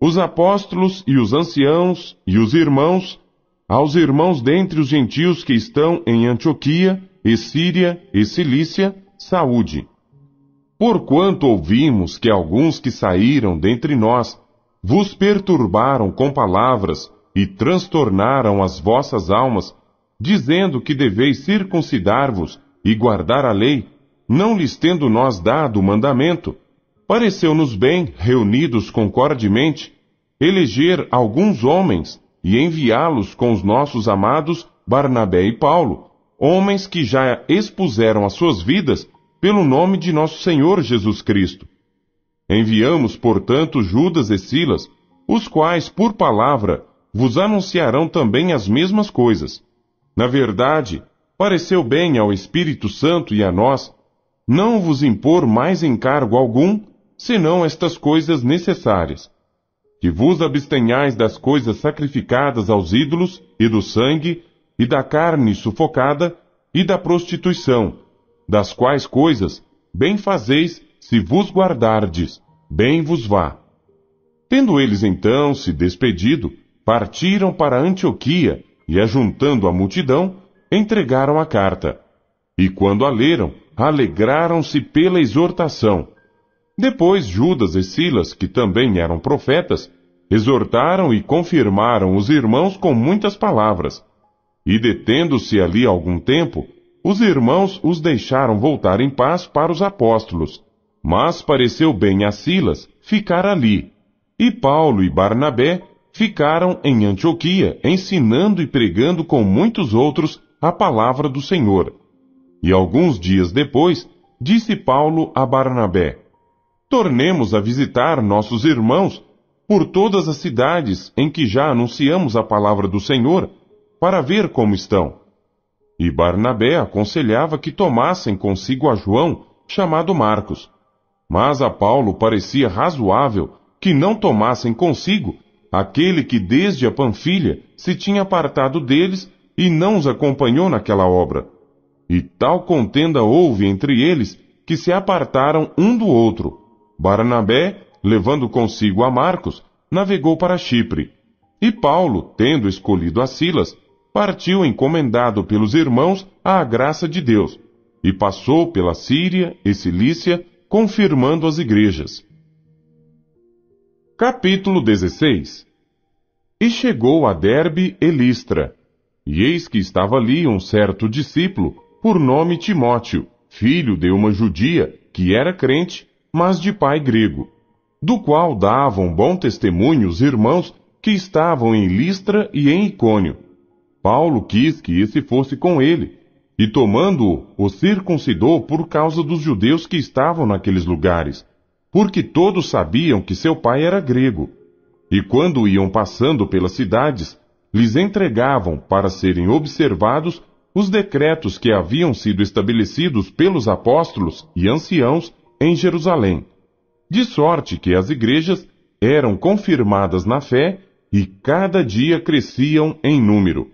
Os apóstolos e os anciãos e os irmãos, aos irmãos dentre os gentios que estão em Antioquia, e Síria e Cilícia, saúde. Porquanto ouvimos que alguns que saíram dentre nós vos perturbaram com palavras e transtornaram as vossas almas, dizendo que deveis circuncidar-vos e guardar a lei, não lhes tendo nós dado o mandamento, pareceu-nos bem, reunidos concordemente, eleger alguns homens e enviá-los com os nossos amados Barnabé e Paulo, homens que já expuseram as suas vidas pelo nome de nosso Senhor Jesus Cristo. Enviamos, portanto, Judas e Silas, os quais, por palavra, vos anunciarão também as mesmas coisas. Na verdade, pareceu bem ao Espírito Santo e a nós não vos impor mais encargo algum, senão estas coisas necessárias: que vos abstenhais das coisas sacrificadas aos ídolos, e do sangue, e da carne sufocada, e da prostituição, das quais coisas bem fazeis se vos guardardes, bem vos vá. Tendo eles então se despedido, partiram para Antioquia e, ajuntando a multidão, entregaram a carta. E quando a leram, alegraram-se pela exortação. Depois Judas e Silas, que também eram profetas, exortaram e confirmaram os irmãos com muitas palavras. E detendo-se ali algum tempo, os irmãos os deixaram voltar em paz para os apóstolos, mas pareceu bem a Silas ficar ali, e Paulo e Barnabé ficaram em Antioquia, ensinando e pregando com muitos outros a palavra do Senhor. E alguns dias depois, disse Paulo a Barnabé: Tornemos a visitar nossos irmãos por todas as cidades em que já anunciamos a palavra do Senhor, para ver como estão. E Barnabé aconselhava que tomassem consigo a João, chamado Marcos, mas a Paulo parecia razoável que não tomassem consigo aquele que desde a Panfilha se tinha apartado deles e não os acompanhou naquela obra. E tal contenda houve entre eles que se apartaram um do outro. Barnabé, levando consigo a Marcos, navegou para Chipre. E Paulo, tendo escolhido a Silas, partiu encomendado pelos irmãos à graça de Deus, e passou pela Síria e Cilícia, confirmando as igrejas. Capítulo 16 E chegou a Derbe e Listra, e eis que estava ali um certo discípulo, por nome Timóteo, filho de uma judia, que era crente, mas de pai grego, do qual davam bom testemunho os irmãos que estavam em Listra e em Icônio. Paulo quis que esse fosse com ele, e tomando-o, o circuncidou por causa dos judeus que estavam naqueles lugares, porque todos sabiam que seu pai era grego. E quando iam passando pelas cidades, lhes entregavam, para serem observados, os decretos que haviam sido estabelecidos pelos apóstolos e anciãos em Jerusalém, de sorte que as igrejas eram confirmadas na fé e cada dia cresciam em número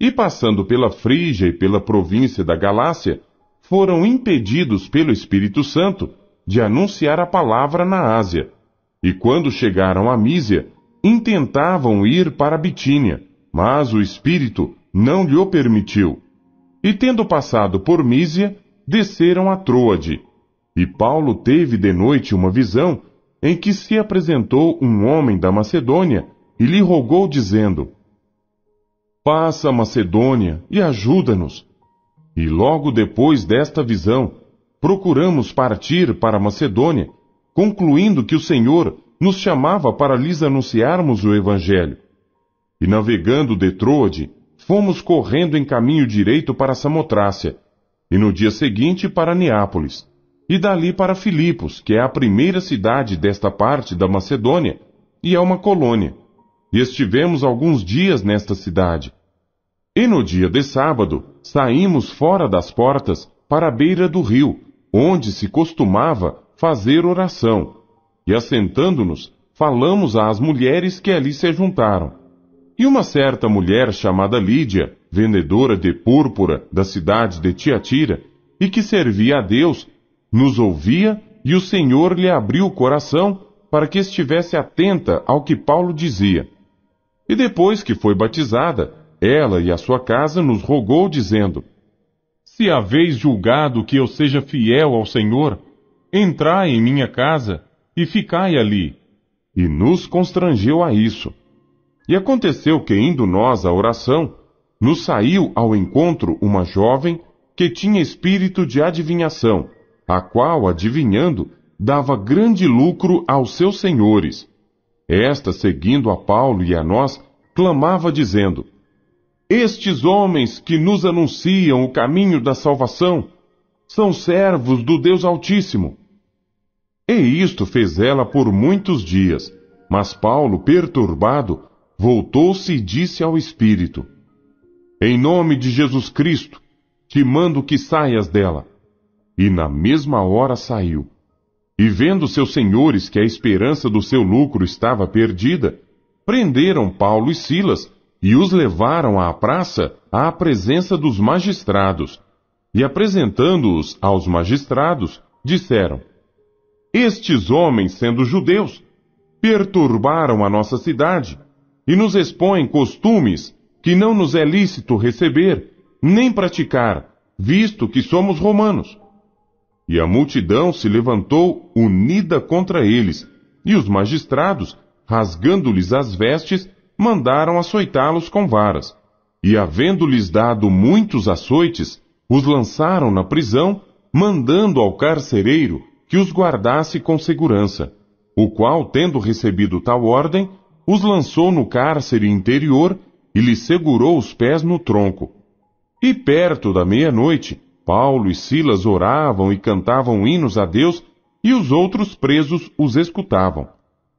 e passando pela Frígia e pela província da Galácia, foram impedidos pelo Espírito Santo de anunciar a palavra na Ásia. E quando chegaram a Mísia, intentavam ir para Bitínia, mas o Espírito não lhe o permitiu. E tendo passado por Mísia, desceram a Troade. E Paulo teve de noite uma visão em que se apresentou um homem da Macedônia e lhe rogou, dizendo: passa a Macedônia e ajuda-nos. E logo depois desta visão, procuramos partir para Macedônia, concluindo que o Senhor nos chamava para lhes anunciarmos o Evangelho. E navegando de Troade, fomos correndo em caminho direito para Samotrácia, e no dia seguinte para Neápolis, e dali para Filipos, que é a primeira cidade desta parte da Macedônia, e é uma colônia. E estivemos alguns dias nesta cidade, e no dia de sábado, saímos fora das portas para a beira do rio, onde se costumava fazer oração, e assentando-nos, falamos às mulheres que ali se juntaram. E uma certa mulher chamada Lídia, vendedora de púrpura da cidade de Tiatira, e que servia a Deus, nos ouvia e o Senhor lhe abriu o coração para que estivesse atenta ao que Paulo dizia. E depois que foi batizada, ela e a sua casa, nos rogou, dizendo: Se haveis julgado que eu seja fiel ao Senhor, entrai em minha casa e ficai ali. E nos constrangeu a isso. E aconteceu que, indo nós à oração, nos saiu ao encontro uma jovem que tinha espírito de adivinhação, a qual, adivinhando, dava grande lucro aos seus senhores. Esta, seguindo a Paulo e a nós, clamava, dizendo: estes homens que nos anunciam o caminho da salvação são servos do Deus Altíssimo. E isto fez ela por muitos dias. Mas Paulo, perturbado, voltou-se e disse ao Espírito: Em nome de Jesus Cristo, te mando que saias dela. E na mesma hora saiu. E vendo seus senhores que a esperança do seu lucro estava perdida, prenderam Paulo e Silas e os levaram à praça à presença dos magistrados. E apresentando-os aos magistrados, disseram: Estes homens, sendo judeus, perturbaram a nossa cidade e nos expõem costumes que não nos é lícito receber nem praticar, visto que somos romanos. E a multidão se levantou unida contra eles, e os magistrados, rasgando-lhes as vestes, mandaram açoitá-los com varas. E, havendo-lhes dado muitos açoites, os lançaram na prisão, mandando ao carcereiro que os guardasse com segurança, o qual, tendo recebido tal ordem, os lançou no cárcere interior e lhe segurou os pés no tronco. E perto da meia-noite, Paulo e Silas oravam e cantavam hinos a Deus, e os outros presos os escutavam.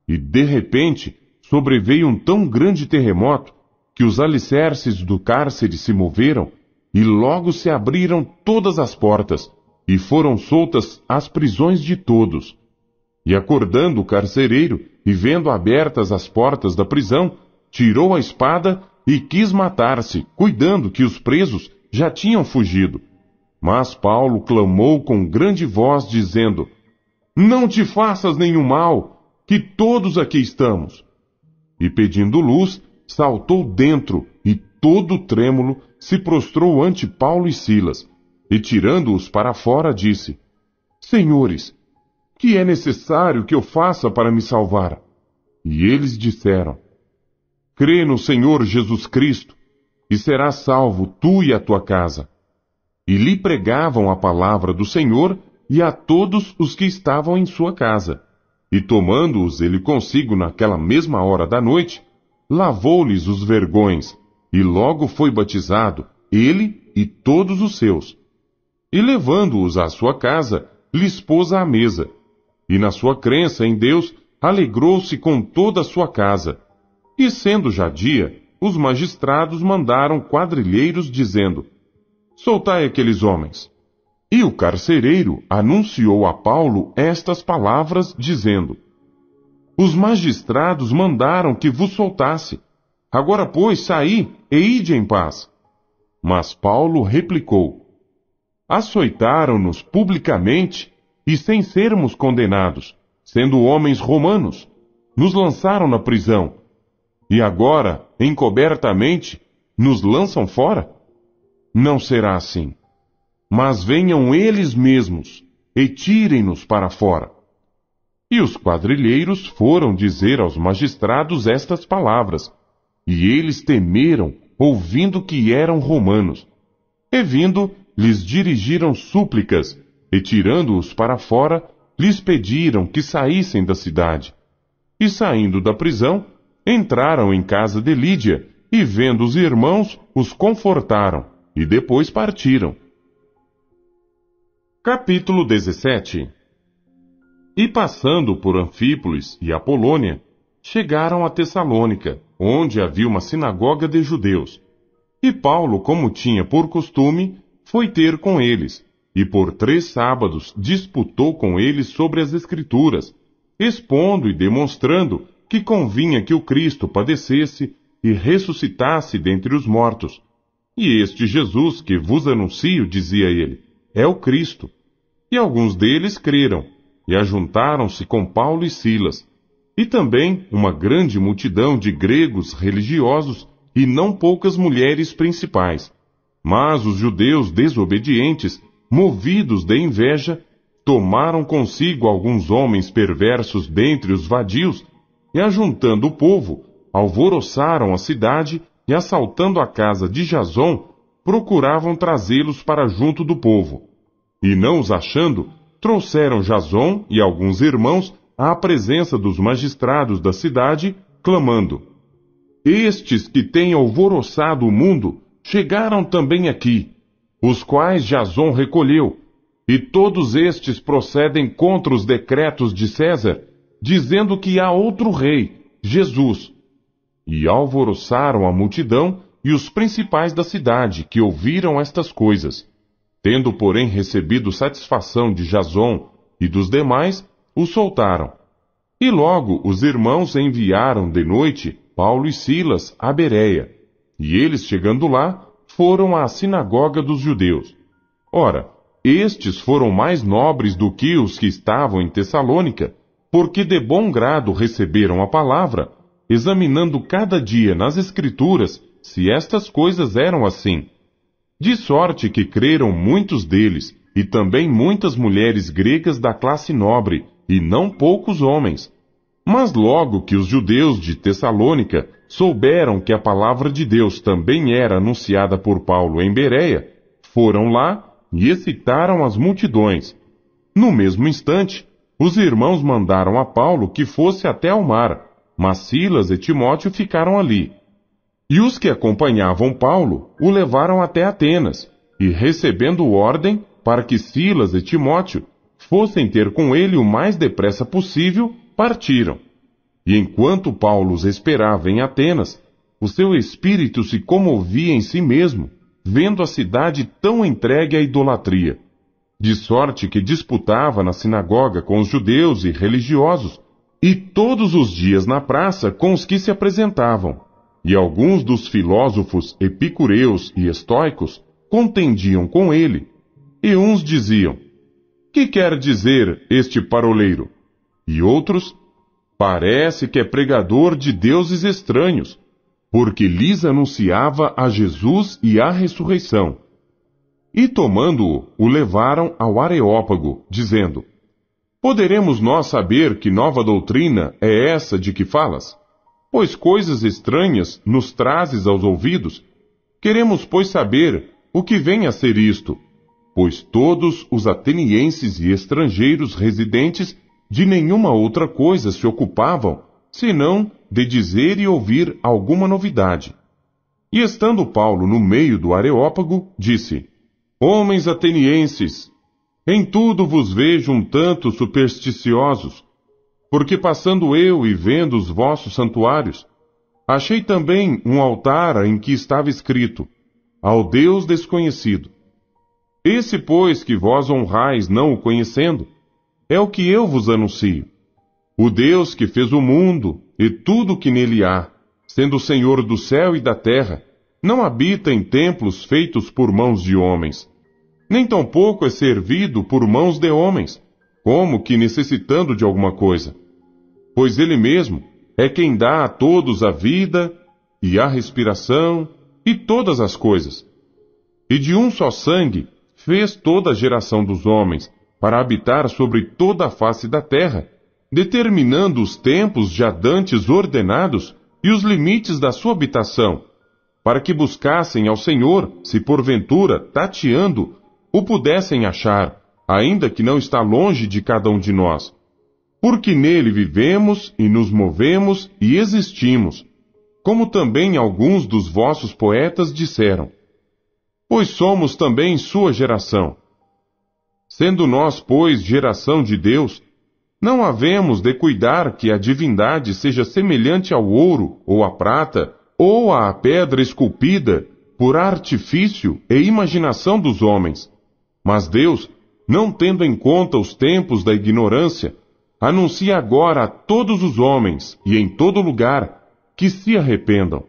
E de repente sobreveio um tão grande terremoto que os alicerces do cárcere se moveram e logo se abriram todas as portas e foram soltas as prisões de todos. E acordando o carcereiro e vendo abertas as portas da prisão, tirou a espada e quis matar-se, cuidando que os presos já tinham fugido. Mas Paulo clamou com grande voz, dizendo: Não te faças nenhum mal, que todos aqui estamos. E pedindo luz, saltou dentro e todo trêmulo se prostrou ante Paulo e Silas, e tirando-os para fora disse: Senhores, que é necessário que eu faça para me salvar? E eles disseram: Crê no Senhor Jesus Cristo, e serás salvo tu e a tua casa. E lhe pregavam a palavra do Senhor e a todos os que estavam em sua casa. E tomando-os ele consigo naquela mesma hora da noite, lavou-lhes os vergões, e logo foi batizado, ele e todos os seus. E levando-os à sua casa, lhes pôs à mesa. E na sua crença em Deus, alegrou-se com toda a sua casa. E sendo já dia, os magistrados mandaram quadrilheiros, dizendo: Soltai aqueles homens. E o carcereiro anunciou a Paulo estas palavras, dizendo: Os magistrados mandaram que vos soltasse. Agora, pois, saí e ide em paz. Mas Paulo replicou: Açoitaram-nos publicamente e sem sermos condenados, sendo homens romanos, nos lançaram na prisão. E agora, encobertamente, nos lançam fora? Não será assim mas venham eles mesmos e tirem-nos para fora. E os quadrilheiros foram dizer aos magistrados estas palavras, e eles temeram, ouvindo que eram romanos. E vindo, lhes dirigiram súplicas, e tirando-os para fora, lhes pediram que saíssem da cidade. E saindo da prisão, entraram em casa de Lídia, e vendo os irmãos, os confortaram, e depois partiram. Capítulo 17 E passando por Anfípolis e Apolônia, chegaram a Tessalônica, onde havia uma sinagoga de judeus. E Paulo, como tinha por costume, foi ter com eles, e por três sábados disputou com eles sobre as Escrituras, expondo e demonstrando que convinha que o Cristo padecesse e ressuscitasse dentre os mortos. E este Jesus que vos anuncio, dizia ele, é o Cristo. E alguns deles creram, e ajuntaram-se com Paulo e Silas, e também uma grande multidão de gregos religiosos e não poucas mulheres principais. Mas os judeus desobedientes, movidos de inveja, tomaram consigo alguns homens perversos dentre os vadios, e ajuntando o povo, alvoroçaram a cidade e assaltando a casa de Jason, procuravam trazê-los para junto do povo. E não os achando, trouxeram Jason e alguns irmãos à presença dos magistrados da cidade, clamando: Estes que têm alvoroçado o mundo chegaram também aqui, os quais Jason recolheu, e todos estes procedem contra os decretos de César, dizendo que há outro rei, Jesus. E alvoroçaram a multidão e os principais da cidade que ouviram estas coisas. Tendo, porém, recebido satisfação de Jason e dos demais, o soltaram. E logo os irmãos enviaram de noite Paulo e Silas a Bereia, e eles, chegando lá, foram à sinagoga dos judeus. Ora, estes foram mais nobres do que os que estavam em Tessalônica, porque de bom grado receberam a palavra, examinando cada dia nas Escrituras se estas coisas eram assim. De sorte que creram muitos deles, e também muitas mulheres gregas da classe nobre, e não poucos homens. Mas logo que os judeus de Tessalônica souberam que a palavra de Deus também era anunciada por Paulo em Bereia, foram lá e excitaram as multidões. No mesmo instante, os irmãos mandaram a Paulo que fosse até ao mar, mas Silas e Timóteo ficaram ali. E os que acompanhavam Paulo o levaram até Atenas, e recebendo ordem para que Silas e Timóteo fossem ter com ele o mais depressa possível, partiram. E enquanto Paulo os esperava em Atenas, o seu espírito se comovia em si mesmo, vendo a cidade tão entregue à idolatria. De sorte que disputava na sinagoga com os judeus e religiosos, e todos os dias na praça com os que se apresentavam. E alguns dos filósofos epicureus e estoicos contendiam com ele. E uns diziam: Que quer dizer este paroleiro? E outros: Parece que é pregador de deuses estranhos, porque lhes anunciava a Jesus e a ressurreição. E tomando-o, o levaram ao Areópago, dizendo: Poderemos nós saber que nova doutrina é essa de que falas? pois coisas estranhas nos trazes aos ouvidos. Queremos, pois, saber o que vem a ser isto, pois todos os atenienses e estrangeiros residentes de nenhuma outra coisa se ocupavam, senão de dizer e ouvir alguma novidade. E estando Paulo no meio do Areópago, disse: Homens atenienses, em tudo vos vejo um tanto supersticiosos, porque passando eu e vendo os vossos santuários, achei também um altar em que estava escrito: Ao Deus desconhecido. Esse, pois, que vós honrais não o conhecendo, é o que eu vos anuncio. O Deus que fez o mundo e tudo o que nele há, sendo o Senhor do céu e da terra, não habita em templos feitos por mãos de homens, nem tampouco é servido por mãos de homens como que necessitando de alguma coisa, pois Ele mesmo é quem dá a todos a vida e a respiração e todas as coisas. E de um só sangue fez toda a geração dos homens para habitar sobre toda a face da terra, determinando os tempos já dantes ordenados e os limites da sua habitação, para que buscassem ao Senhor, se porventura, tateando, o pudessem achar ainda que não está longe de cada um de nós, porque nele vivemos e nos movemos e existimos, como também alguns dos vossos poetas disseram. Pois somos também sua geração. Sendo nós, pois, geração de Deus, não havemos de cuidar que a divindade seja semelhante ao ouro, ou à prata, ou à pedra esculpida, por artifício e imaginação dos homens. Mas Deus não tendo em conta os tempos da ignorância, anuncia agora a todos os homens e em todo lugar que se arrependam.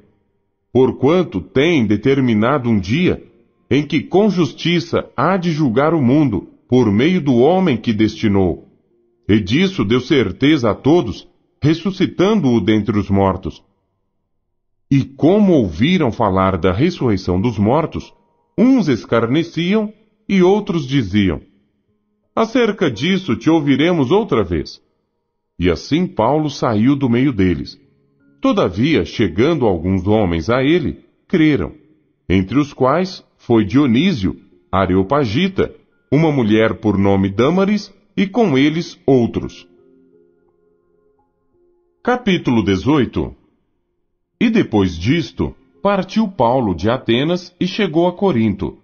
Porquanto tem determinado um dia em que com justiça há de julgar o mundo por meio do homem que destinou. E disso deu certeza a todos, ressuscitando-o dentre os mortos. E como ouviram falar da ressurreição dos mortos, uns escarneciam e outros diziam: Acerca disso te ouviremos outra vez. E assim Paulo saiu do meio deles. Todavia, chegando alguns homens a ele, creram, entre os quais foi Dionísio, Areopagita, uma mulher por nome Dâmaris, e com eles outros. Capítulo 18 E depois disto, partiu Paulo de Atenas e chegou a Corinto.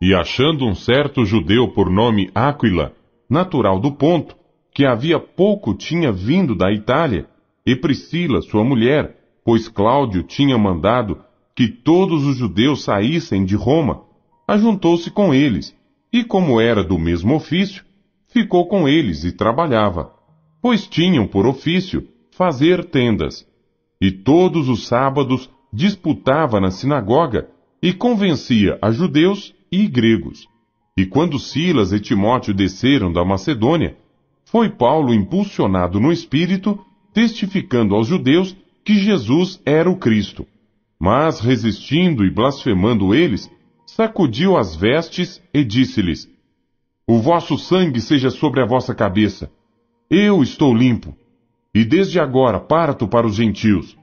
E achando um certo judeu por nome Áquila, natural do Ponto, que havia pouco tinha vindo da Itália, e Priscila, sua mulher, pois Cláudio tinha mandado que todos os judeus saíssem de Roma, ajuntou-se com eles, e como era do mesmo ofício, ficou com eles e trabalhava, pois tinham por ofício fazer tendas. E todos os sábados disputava na sinagoga e convencia a judeus e gregos. E quando Silas e Timóteo desceram da Macedônia, foi Paulo impulsionado no espírito, testificando aos judeus que Jesus era o Cristo. Mas, resistindo e blasfemando eles, sacudiu as vestes e disse-lhes: O vosso sangue seja sobre a vossa cabeça. Eu estou limpo. E desde agora parto para os gentios.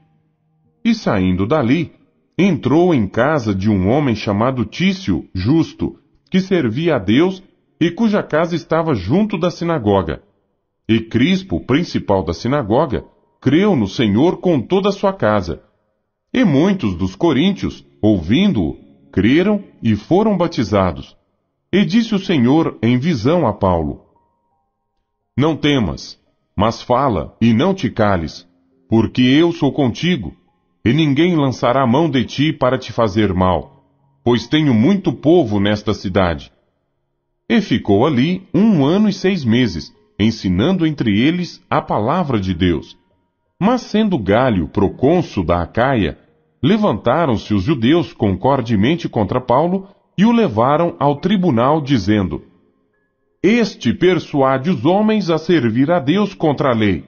E saindo dali, entrou em casa de um homem chamado Tício, justo, que servia a Deus e cuja casa estava junto da sinagoga. E Crispo, principal da sinagoga, creu no Senhor com toda a sua casa. E muitos dos coríntios, ouvindo-o, creram e foram batizados. E disse o Senhor em visão a Paulo: Não temas, mas fala e não te cales, porque eu sou contigo, e ninguém lançará mão de ti para te fazer mal pois tenho muito povo nesta cidade. E ficou ali um ano e seis meses, ensinando entre eles a palavra de Deus. Mas sendo Galho procônsul da Acaia, levantaram-se os judeus concordemente contra Paulo e o levaram ao tribunal, dizendo: Este persuade os homens a servir a Deus contra a lei.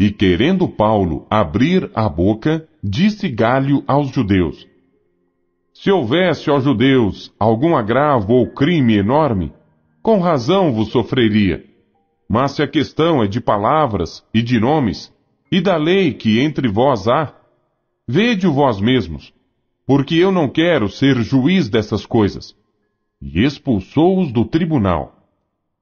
E querendo Paulo abrir a boca, disse Galho aos judeus: se houvesse, ó judeus, algum agravo ou crime enorme, com razão vos sofreria. Mas se a questão é de palavras e de nomes, e da lei que entre vós há, vede-o vós mesmos, porque eu não quero ser juiz dessas coisas. E expulsou-os do tribunal.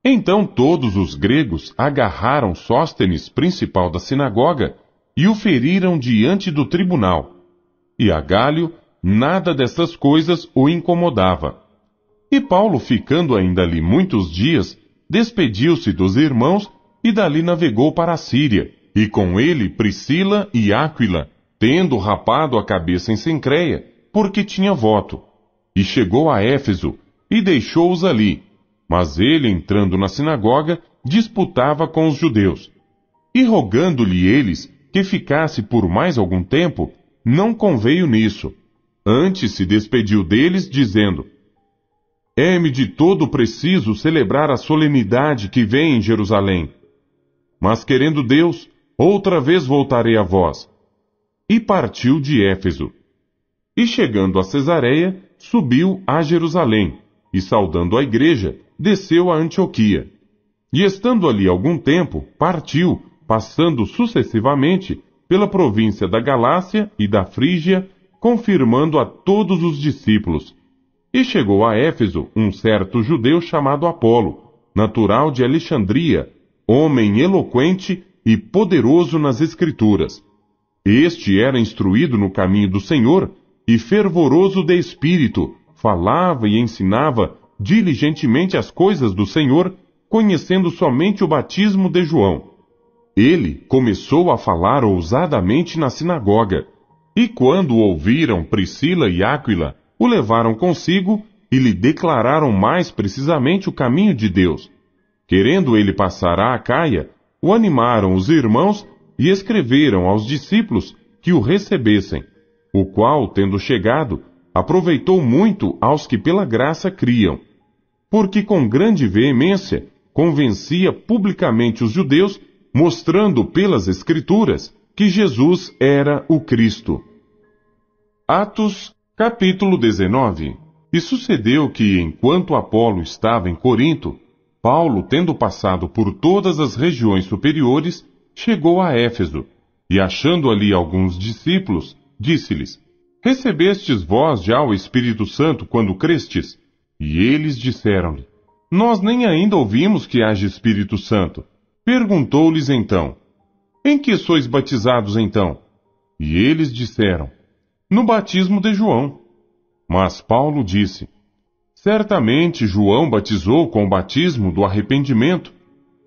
Então todos os gregos agarraram Sóstenes, principal da sinagoga, e o feriram diante do tribunal. E Galho, Nada dessas coisas o incomodava. E Paulo, ficando ainda ali muitos dias, despediu-se dos irmãos e dali navegou para a Síria, e com ele Priscila e Áquila, tendo rapado a cabeça em Sencreia, porque tinha voto. E chegou a Éfeso, e deixou-os ali. Mas ele, entrando na sinagoga, disputava com os judeus. E rogando-lhe eles que ficasse por mais algum tempo, não conveio nisso, Antes se despediu deles, dizendo: É-me de todo preciso celebrar a solenidade que vem em Jerusalém. Mas querendo Deus, outra vez voltarei a vós. E partiu de Éfeso. E chegando a Cesareia, subiu a Jerusalém, e saudando a igreja, desceu a Antioquia. E estando ali algum tempo, partiu, passando sucessivamente pela província da Galácia e da Frígia confirmando a todos os discípulos. E chegou a Éfeso um certo judeu chamado Apolo, natural de Alexandria, homem eloquente e poderoso nas Escrituras. Este era instruído no caminho do Senhor e fervoroso de espírito, falava e ensinava diligentemente as coisas do Senhor, conhecendo somente o batismo de João. Ele começou a falar ousadamente na sinagoga e quando ouviram Priscila e Áquila, o levaram consigo e lhe declararam mais precisamente o caminho de Deus. Querendo ele passar a Acaia, o animaram os irmãos e escreveram aos discípulos que o recebessem, o qual, tendo chegado, aproveitou muito aos que pela graça criam, porque com grande veemência convencia publicamente os judeus, mostrando pelas Escrituras que Jesus era o Cristo. Atos, capítulo 19. E sucedeu que, enquanto Apolo estava em Corinto, Paulo, tendo passado por todas as regiões superiores, chegou a Éfeso, e achando ali alguns discípulos, disse-lhes: Recebestes vós já o Espírito Santo quando crestes? E eles disseram-lhe: Nós nem ainda ouvimos que haja Espírito Santo. Perguntou-lhes então: Em que sois batizados então? E eles disseram: no batismo de João. Mas Paulo disse: Certamente João batizou com o batismo do arrependimento,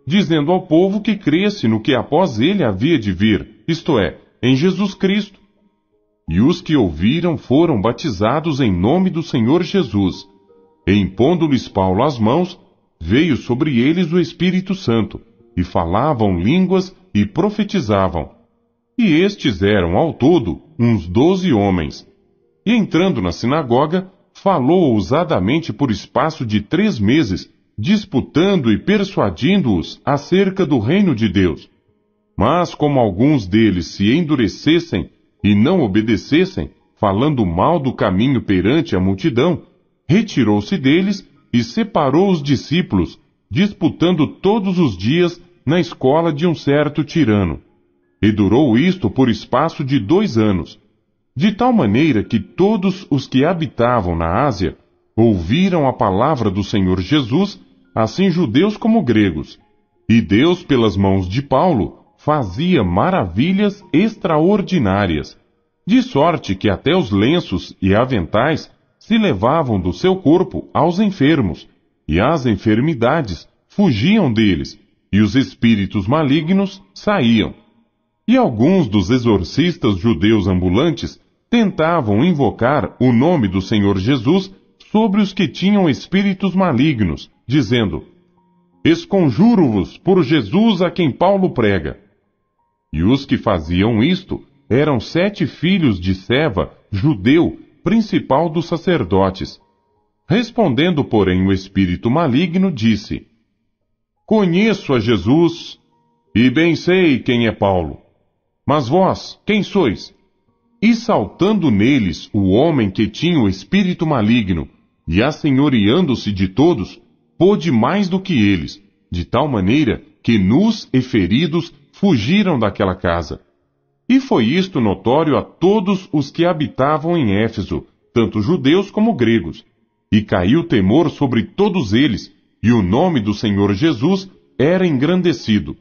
dizendo ao povo que cresce no que após ele havia de vir, isto é, em Jesus Cristo. E os que ouviram foram batizados em nome do Senhor Jesus. E impondo-lhes Paulo as mãos, veio sobre eles o Espírito Santo, e falavam línguas e profetizavam e estes eram, ao todo, uns doze homens. E entrando na sinagoga, falou ousadamente por espaço de três meses, disputando e persuadindo-os acerca do reino de Deus. Mas como alguns deles se endurecessem e não obedecessem, falando mal do caminho perante a multidão, retirou-se deles e separou os discípulos, disputando todos os dias na escola de um certo tirano. E durou isto por espaço de dois anos, de tal maneira que todos os que habitavam na Ásia ouviram a palavra do Senhor Jesus, assim judeus como gregos. E Deus, pelas mãos de Paulo, fazia maravilhas extraordinárias, de sorte que até os lenços e aventais se levavam do seu corpo aos enfermos, e as enfermidades fugiam deles, e os espíritos malignos saíam e alguns dos exorcistas judeus ambulantes tentavam invocar o nome do Senhor Jesus sobre os que tinham espíritos malignos, dizendo: Esconjuro-vos por Jesus a quem Paulo prega. E os que faziam isto eram sete filhos de Seva, judeu, principal dos sacerdotes. Respondendo, porém, o espírito maligno disse: Conheço a Jesus, e bem sei quem é Paulo mas vós, quem sois? E saltando neles o homem que tinha o espírito maligno, e assenhoreando-se de todos, pôde mais do que eles, de tal maneira que nus e feridos fugiram daquela casa. E foi isto notório a todos os que habitavam em Éfeso, tanto judeus como gregos. E caiu temor sobre todos eles, e o nome do Senhor Jesus era engrandecido.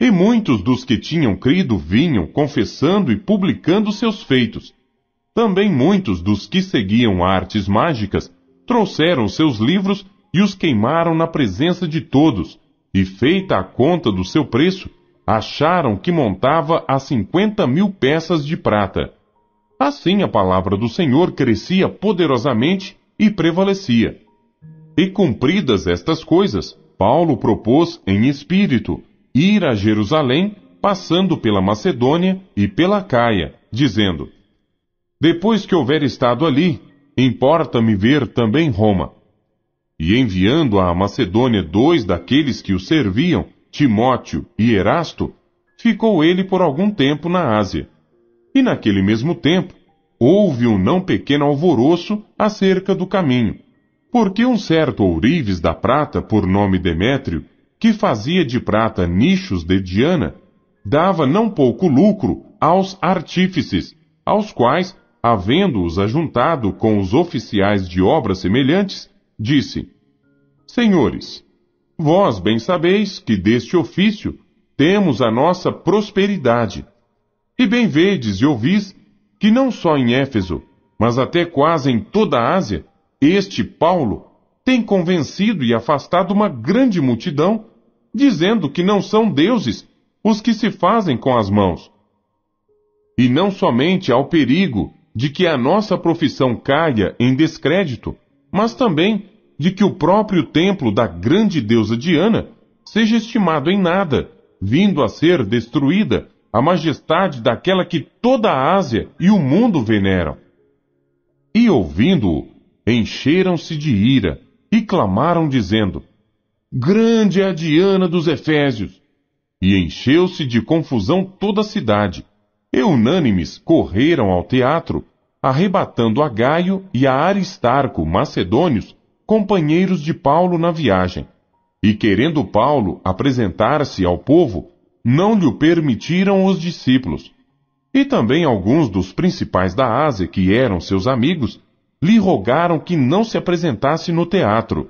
E muitos dos que tinham crido vinham confessando e publicando seus feitos. Também muitos dos que seguiam artes mágicas trouxeram seus livros e os queimaram na presença de todos, e feita a conta do seu preço, acharam que montava a cinquenta mil peças de prata. Assim a palavra do Senhor crescia poderosamente e prevalecia. E cumpridas estas coisas, Paulo propôs em espírito ir a Jerusalém, passando pela Macedônia e pela Caia, dizendo: Depois que houver estado ali, importa-me ver também Roma. E enviando à Macedônia dois daqueles que o serviam, Timóteo e Erasto, ficou ele por algum tempo na Ásia. E naquele mesmo tempo, houve um não pequeno alvoroço acerca do caminho, porque um certo ourives da prata, por nome Demétrio, que fazia de prata nichos de Diana, dava não pouco lucro aos artífices, aos quais, havendo-os ajuntado com os oficiais de obras semelhantes, disse: Senhores, vós bem sabeis que deste ofício temos a nossa prosperidade. E bem vedes e ouvis que não só em Éfeso, mas até quase em toda a Ásia, este Paulo tem convencido e afastado uma grande multidão dizendo que não são deuses os que se fazem com as mãos. E não somente ao perigo de que a nossa profissão caia em descrédito, mas também de que o próprio templo da grande deusa Diana seja estimado em nada, vindo a ser destruída a majestade daquela que toda a Ásia e o mundo veneram. E ouvindo-o, encheram-se de ira e clamaram, dizendo: Grande é a Diana dos Efésios! E encheu-se de confusão toda a cidade. E unânimes correram ao teatro, arrebatando a Gaio e a Aristarco, macedônios, companheiros de Paulo na viagem. E querendo Paulo apresentar-se ao povo, não lhe permitiram os discípulos. E também alguns dos principais da Ásia, que eram seus amigos, lhe rogaram que não se apresentasse no teatro.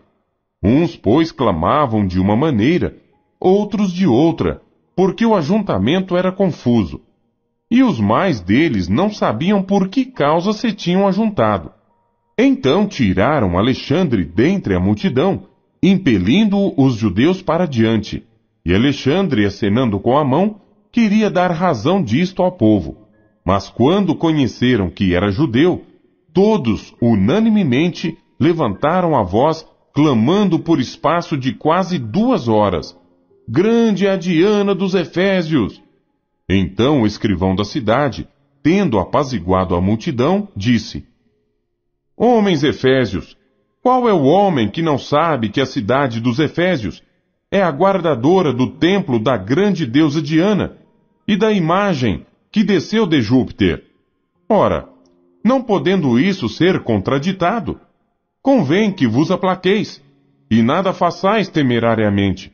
Uns, pois, clamavam de uma maneira, outros de outra, porque o ajuntamento era confuso. E os mais deles não sabiam por que causa se tinham ajuntado. Então tiraram Alexandre dentre a multidão, impelindo os judeus para diante. E Alexandre, acenando com a mão, queria dar razão disto ao povo. Mas quando conheceram que era judeu, todos unanimemente levantaram a voz clamando por espaço de quase duas horas: Grande é a Diana dos Efésios! Então o escrivão da cidade, tendo apaziguado a multidão, disse: Homens Efésios, qual é o homem que não sabe que a cidade dos Efésios é a guardadora do templo da grande deusa Diana e da imagem que desceu de Júpiter? Ora, não podendo isso ser contraditado, convém que vos aplaqueis, e nada façais temerariamente.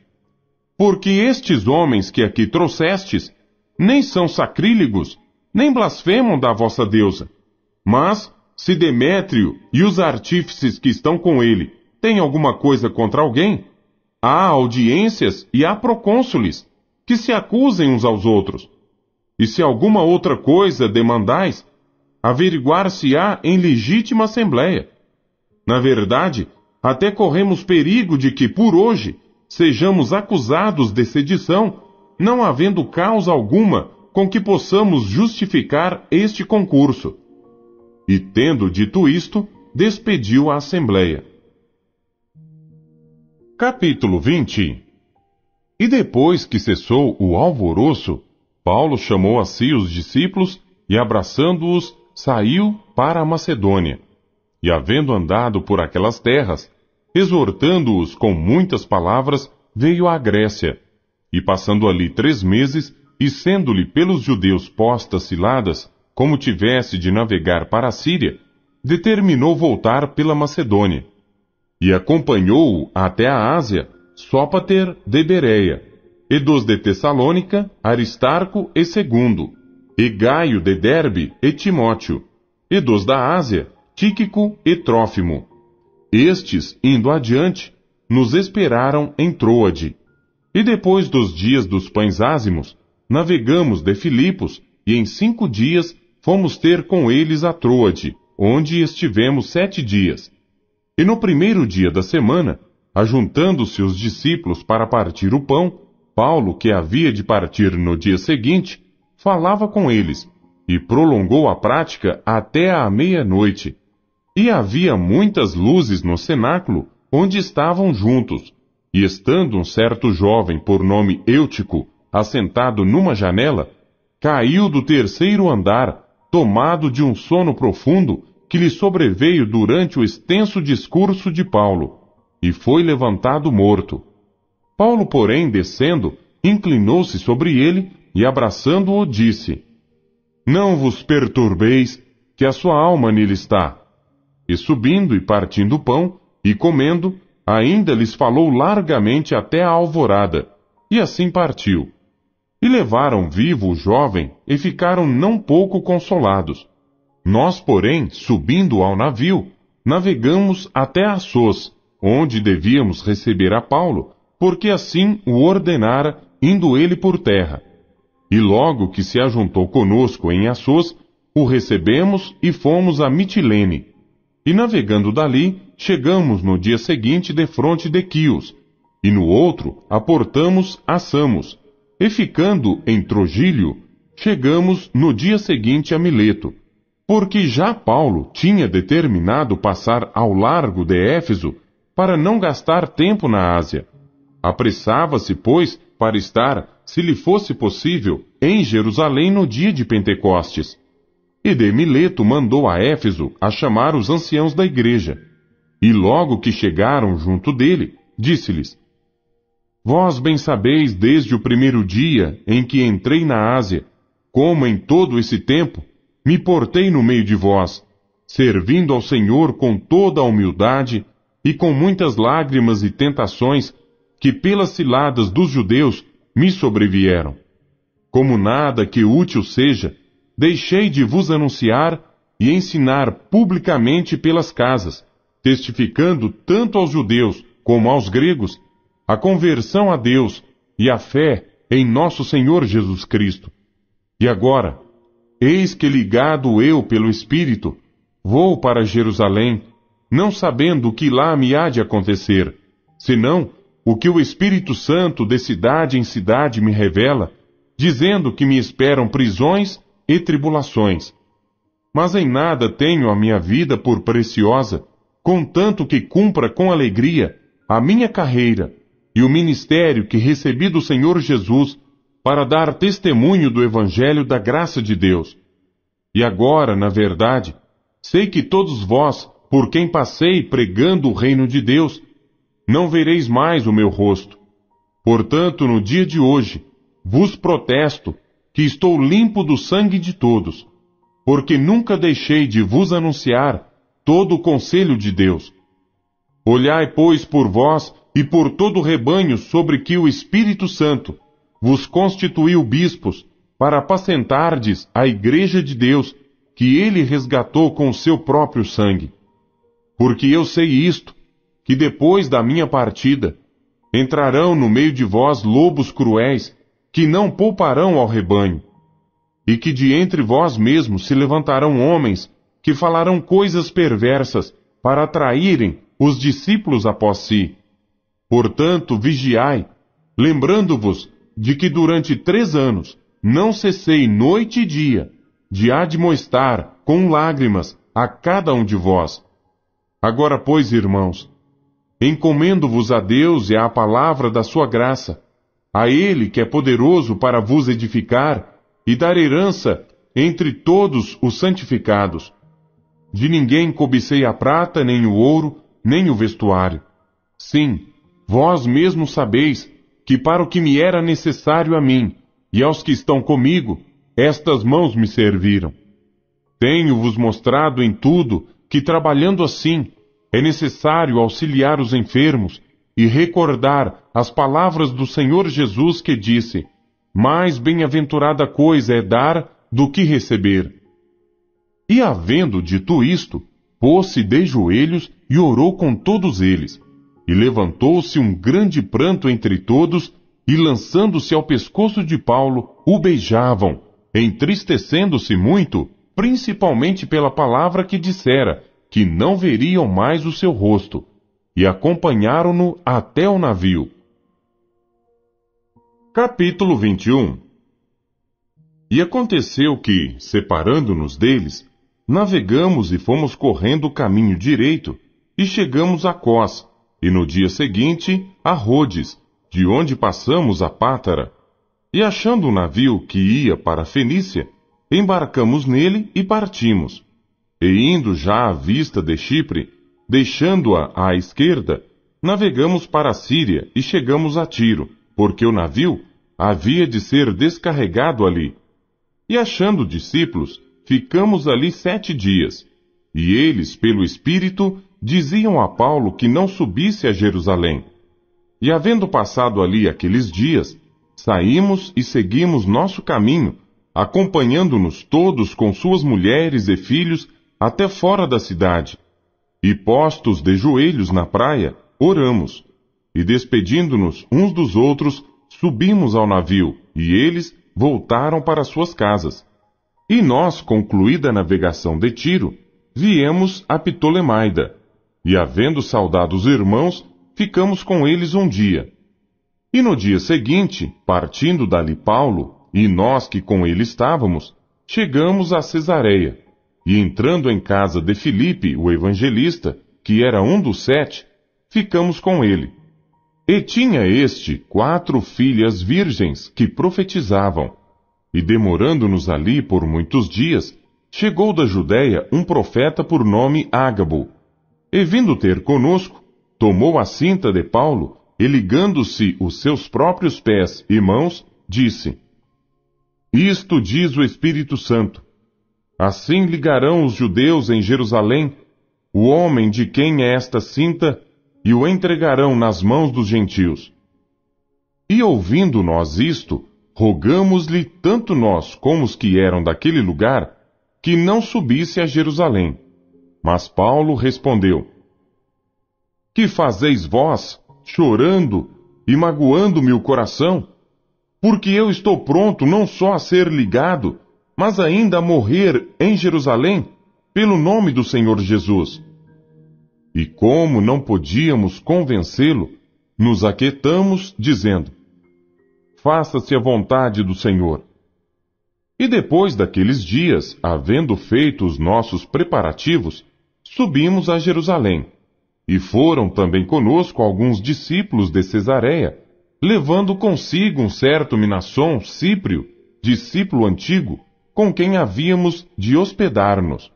Porque estes homens que aqui trouxestes, nem são sacrílegos, nem blasfemam da vossa deusa. Mas, se Demétrio e os artífices que estão com ele têm alguma coisa contra alguém, há audiências e há procônsules, que se acusem uns aos outros. E se alguma outra coisa demandais, averiguar-se-á em legítima assembléia na verdade, até corremos perigo de que, por hoje, sejamos acusados de sedição, não havendo causa alguma com que possamos justificar este concurso. E, tendo dito isto, despediu a Assembleia. Capítulo 20 E depois que cessou o alvoroço, Paulo chamou a si os discípulos e, abraçando-os, saiu para a Macedônia. E havendo andado por aquelas terras, exortando-os com muitas palavras, veio à Grécia, e passando ali três meses, e sendo-lhe pelos judeus postas ciladas, como tivesse de navegar para a Síria, determinou voltar pela Macedônia. E acompanhou-o até a Ásia, Sópater de Bereia, e dos de Tessalônica, Aristarco e Segundo, e Gaio de Derbe e Timóteo, e dos da Ásia, Tíquico e Trófimo. Estes, indo adiante, nos esperaram em Troade. E depois dos dias dos pães ázimos, navegamos de Filipos, e em cinco dias fomos ter com eles a Troade, onde estivemos sete dias. E no primeiro dia da semana, ajuntando-se os discípulos para partir o pão, Paulo, que havia de partir no dia seguinte, falava com eles, e prolongou a prática até à meia-noite, e havia muitas luzes no cenáculo, onde estavam juntos. E estando um certo jovem, por nome Eutico, assentado numa janela, caiu do terceiro andar, tomado de um sono profundo que lhe sobreveio durante o extenso discurso de Paulo, e foi levantado morto. Paulo, porém, descendo, inclinou-se sobre ele e, abraçando-o, disse: Não vos perturbeis, que a sua alma nele está. E subindo e partindo o pão, e comendo, ainda lhes falou largamente até a alvorada, e assim partiu. E levaram vivo o jovem, e ficaram não pouco consolados. Nós, porém, subindo ao navio, navegamos até Assos, onde devíamos receber a Paulo, porque assim o ordenara, indo ele por terra. E logo que se ajuntou conosco em Assos, o recebemos e fomos a Mitilene, e navegando dali, chegamos no dia seguinte de fronte de Quios, e no outro aportamos a Samos, e ficando em Trogílio, chegamos no dia seguinte a Mileto, porque já Paulo tinha determinado passar ao largo de Éfeso para não gastar tempo na Ásia. Apressava-se, pois, para estar, se lhe fosse possível, em Jerusalém no dia de Pentecostes. E de Mileto mandou a Éfeso a chamar os anciãos da igreja. E logo que chegaram junto dele, disse-lhes: Vós bem sabeis desde o primeiro dia em que entrei na Ásia, como em todo esse tempo, me portei no meio de vós, servindo ao Senhor com toda a humildade e com muitas lágrimas e tentações que pelas ciladas dos judeus me sobrevieram. Como nada que útil seja, Deixei de vos anunciar e ensinar publicamente pelas casas, testificando tanto aos judeus como aos gregos a conversão a Deus e a fé em nosso Senhor Jesus Cristo. E agora, eis que ligado eu pelo Espírito, vou para Jerusalém, não sabendo o que lá me há de acontecer, senão o que o Espírito Santo de cidade em cidade me revela, dizendo que me esperam prisões e tribulações. Mas em nada tenho a minha vida por preciosa, contanto que cumpra com alegria a minha carreira e o ministério que recebi do Senhor Jesus para dar testemunho do Evangelho da graça de Deus. E agora, na verdade, sei que todos vós, por quem passei pregando o reino de Deus, não vereis mais o meu rosto. Portanto, no dia de hoje, vos protesto que estou limpo do sangue de todos, porque nunca deixei de vos anunciar todo o conselho de Deus. Olhai, pois, por vós e por todo o rebanho sobre que o Espírito Santo vos constituiu bispos, para apacentardes a igreja de Deus, que ele resgatou com o seu próprio sangue. Porque eu sei isto, que depois da minha partida, entrarão no meio de vós lobos cruéis, que não pouparão ao rebanho, e que de entre vós mesmos se levantarão homens que falarão coisas perversas para atraírem os discípulos após si. Portanto, vigiai, lembrando-vos de que durante três anos não cessei noite e dia de admoestar com lágrimas a cada um de vós. Agora, pois, irmãos, encomendo-vos a Deus e à palavra da sua graça, a Ele que é poderoso para vos edificar e dar herança entre todos os santificados. De ninguém cobicei a prata, nem o ouro, nem o vestuário. Sim, vós mesmo sabeis que para o que me era necessário a mim e aos que estão comigo, estas mãos me serviram. Tenho-vos mostrado em tudo que, trabalhando assim, é necessário auxiliar os enfermos, e recordar as palavras do Senhor Jesus que disse: Mais bem-aventurada coisa é dar do que receber. E havendo dito isto, pôs-se de joelhos e orou com todos eles. E levantou-se um grande pranto entre todos, e lançando-se ao pescoço de Paulo, o beijavam, entristecendo-se muito, principalmente pela palavra que dissera, que não veriam mais o seu rosto e acompanharam-no até o navio. Capítulo 21 E aconteceu que, separando-nos deles, navegamos e fomos correndo o caminho direito, e chegamos a Cós, e no dia seguinte a Rhodes, de onde passamos a Pátara. E achando um navio que ia para a Fenícia, embarcamos nele e partimos. E indo já à vista de Chipre, Deixando-a à esquerda, navegamos para a Síria e chegamos a Tiro, porque o navio havia de ser descarregado ali. E achando discípulos, ficamos ali sete dias. E eles, pelo Espírito, diziam a Paulo que não subisse a Jerusalém. E havendo passado ali aqueles dias, saímos e seguimos nosso caminho, acompanhando-nos todos com suas mulheres e filhos até fora da cidade. E postos de joelhos na praia, oramos. E despedindo-nos uns dos outros, subimos ao navio, e eles voltaram para suas casas. E nós, concluída a navegação de Tiro, viemos a Ptolemaida, e havendo saudado os irmãos, ficamos com eles um dia. E no dia seguinte, partindo dali Paulo, e nós que com ele estávamos, chegamos a Cesareia. E entrando em casa de Filipe, o evangelista, que era um dos sete, ficamos com ele. E tinha este quatro filhas virgens que profetizavam. E demorando-nos ali por muitos dias, chegou da Judéia um profeta por nome Ágabo. E vindo ter conosco, tomou a cinta de Paulo, e ligando-se os seus próprios pés e mãos, disse: Isto diz o Espírito Santo Assim ligarão os judeus em Jerusalém o homem de quem é esta cinta e o entregarão nas mãos dos gentios. E ouvindo nós isto, rogamos-lhe tanto nós como os que eram daquele lugar que não subisse a Jerusalém. Mas Paulo respondeu: Que fazeis vós, chorando e magoando-me o coração? Porque eu estou pronto não só a ser ligado, mas ainda morrer em Jerusalém pelo nome do Senhor Jesus. E como não podíamos convencê-lo, nos aquietamos, dizendo: Faça-se a vontade do Senhor. E depois daqueles dias, havendo feito os nossos preparativos, subimos a Jerusalém. E foram também conosco alguns discípulos de Cesareia, levando consigo um certo Minasson, Cíprio, discípulo antigo, com quem havíamos de hospedar-nos.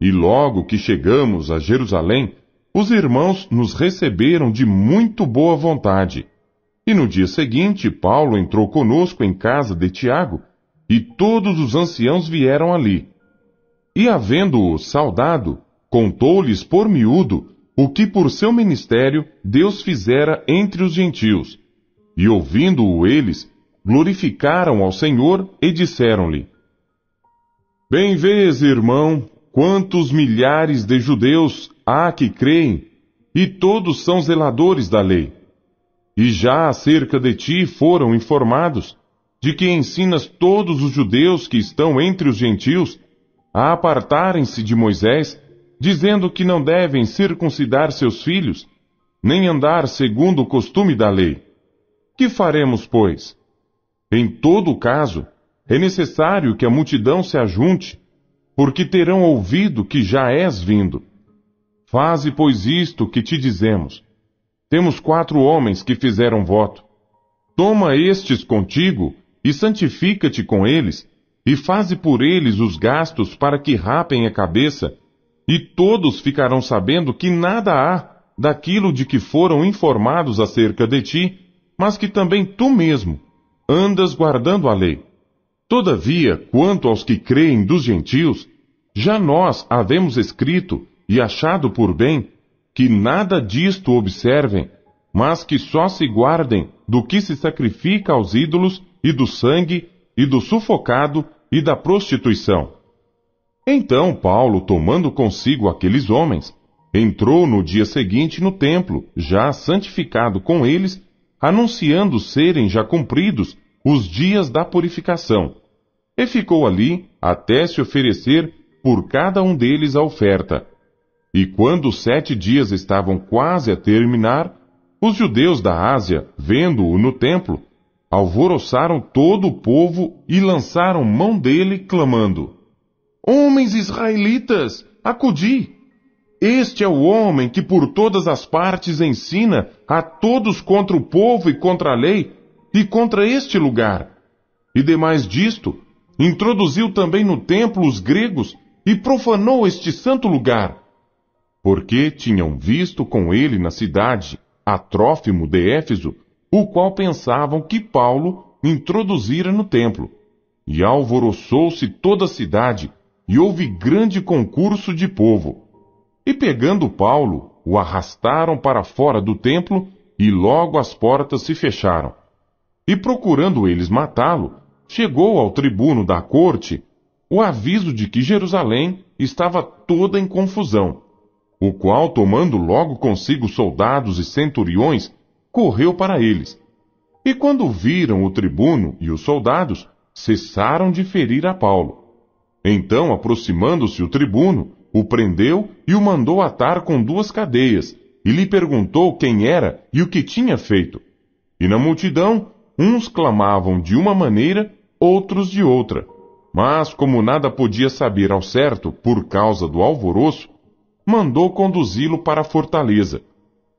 E logo que chegamos a Jerusalém, os irmãos nos receberam de muito boa vontade. E no dia seguinte, Paulo entrou conosco em casa de Tiago, e todos os anciãos vieram ali. E havendo-o saudado, contou-lhes por miúdo o que por seu ministério Deus fizera entre os gentios. E ouvindo-o eles, glorificaram ao Senhor e disseram-lhe: Bem vês, irmão, quantos milhares de judeus há que creem, e todos são zeladores da lei. E já acerca de ti foram informados de que ensinas todos os judeus que estão entre os gentios a apartarem-se de Moisés, dizendo que não devem circuncidar seus filhos, nem andar segundo o costume da lei. Que faremos, pois? Em todo caso, é necessário que a multidão se ajunte, porque terão ouvido que já és vindo. Faze, pois, isto que te dizemos. Temos quatro homens que fizeram voto. Toma estes contigo e santifica-te com eles, e faze por eles os gastos para que rapem a cabeça, e todos ficarão sabendo que nada há daquilo de que foram informados acerca de ti, mas que também tu mesmo andas guardando a lei. Todavia, quanto aos que creem dos gentios, já nós havemos escrito e achado por bem que nada disto observem, mas que só se guardem do que se sacrifica aos ídolos e do sangue e do sufocado e da prostituição. Então Paulo, tomando consigo aqueles homens, entrou no dia seguinte no templo, já santificado com eles, anunciando serem já cumpridos os dias da purificação, e ficou ali até se oferecer por cada um deles a oferta. E quando os sete dias estavam quase a terminar, os judeus da Ásia, vendo-o no templo, alvoroçaram todo o povo e lançaram mão dele, clamando: Homens israelitas, acudi! Este é o homem que por todas as partes ensina a todos contra o povo e contra a lei e contra este lugar. E demais disto, Introduziu também no templo os gregos e profanou este santo lugar, porque tinham visto com ele na cidade Atrófimo de Éfeso, o qual pensavam que Paulo introduzira no templo. E alvoroçou-se toda a cidade, e houve grande concurso de povo. E pegando Paulo, o arrastaram para fora do templo, e logo as portas se fecharam. E procurando eles matá-lo, chegou ao tribuno da corte o aviso de que Jerusalém estava toda em confusão, o qual, tomando logo consigo soldados e centuriões, correu para eles. E quando viram o tribuno e os soldados, cessaram de ferir a Paulo. Então, aproximando-se o tribuno, o prendeu e o mandou atar com duas cadeias, e lhe perguntou quem era e o que tinha feito. E na multidão, uns clamavam de uma maneira outros de outra. Mas, como nada podia saber ao certo por causa do alvoroço, mandou conduzi-lo para a fortaleza.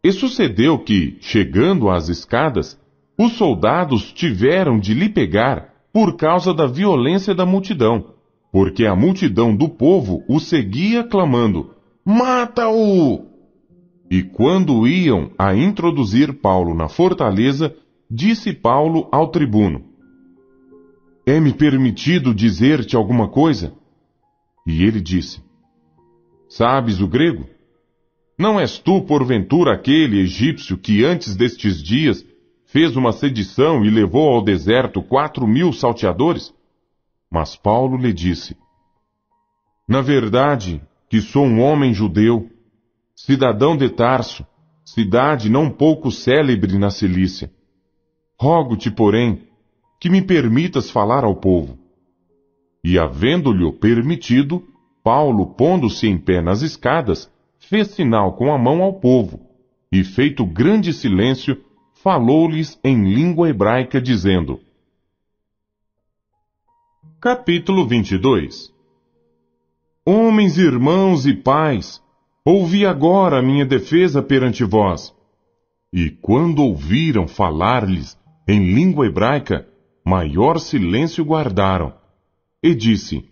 E sucedeu que, chegando às escadas, os soldados tiveram de lhe pegar por causa da violência da multidão, porque a multidão do povo o seguia clamando: Mata-o! E quando iam a introduzir Paulo na fortaleza, disse Paulo ao tribuno: é-me permitido dizer-te alguma coisa? E ele disse: Sabes o grego? Não és tu, porventura, aquele egípcio que antes destes dias fez uma sedição e levou ao deserto quatro mil salteadores? Mas Paulo lhe disse: Na verdade, que sou um homem judeu, cidadão de Tarso, cidade não pouco célebre na Cilícia. Rogo-te, porém, que me permitas falar ao povo. E havendo-lhe o permitido, Paulo, pondo-se em pé nas escadas, fez sinal com a mão ao povo, e feito grande silêncio, falou-lhes em língua hebraica, dizendo: Capítulo 22 Homens, irmãos e pais, ouvi agora a minha defesa perante vós. E quando ouviram falar-lhes em língua hebraica, maior silêncio guardaram. E disse: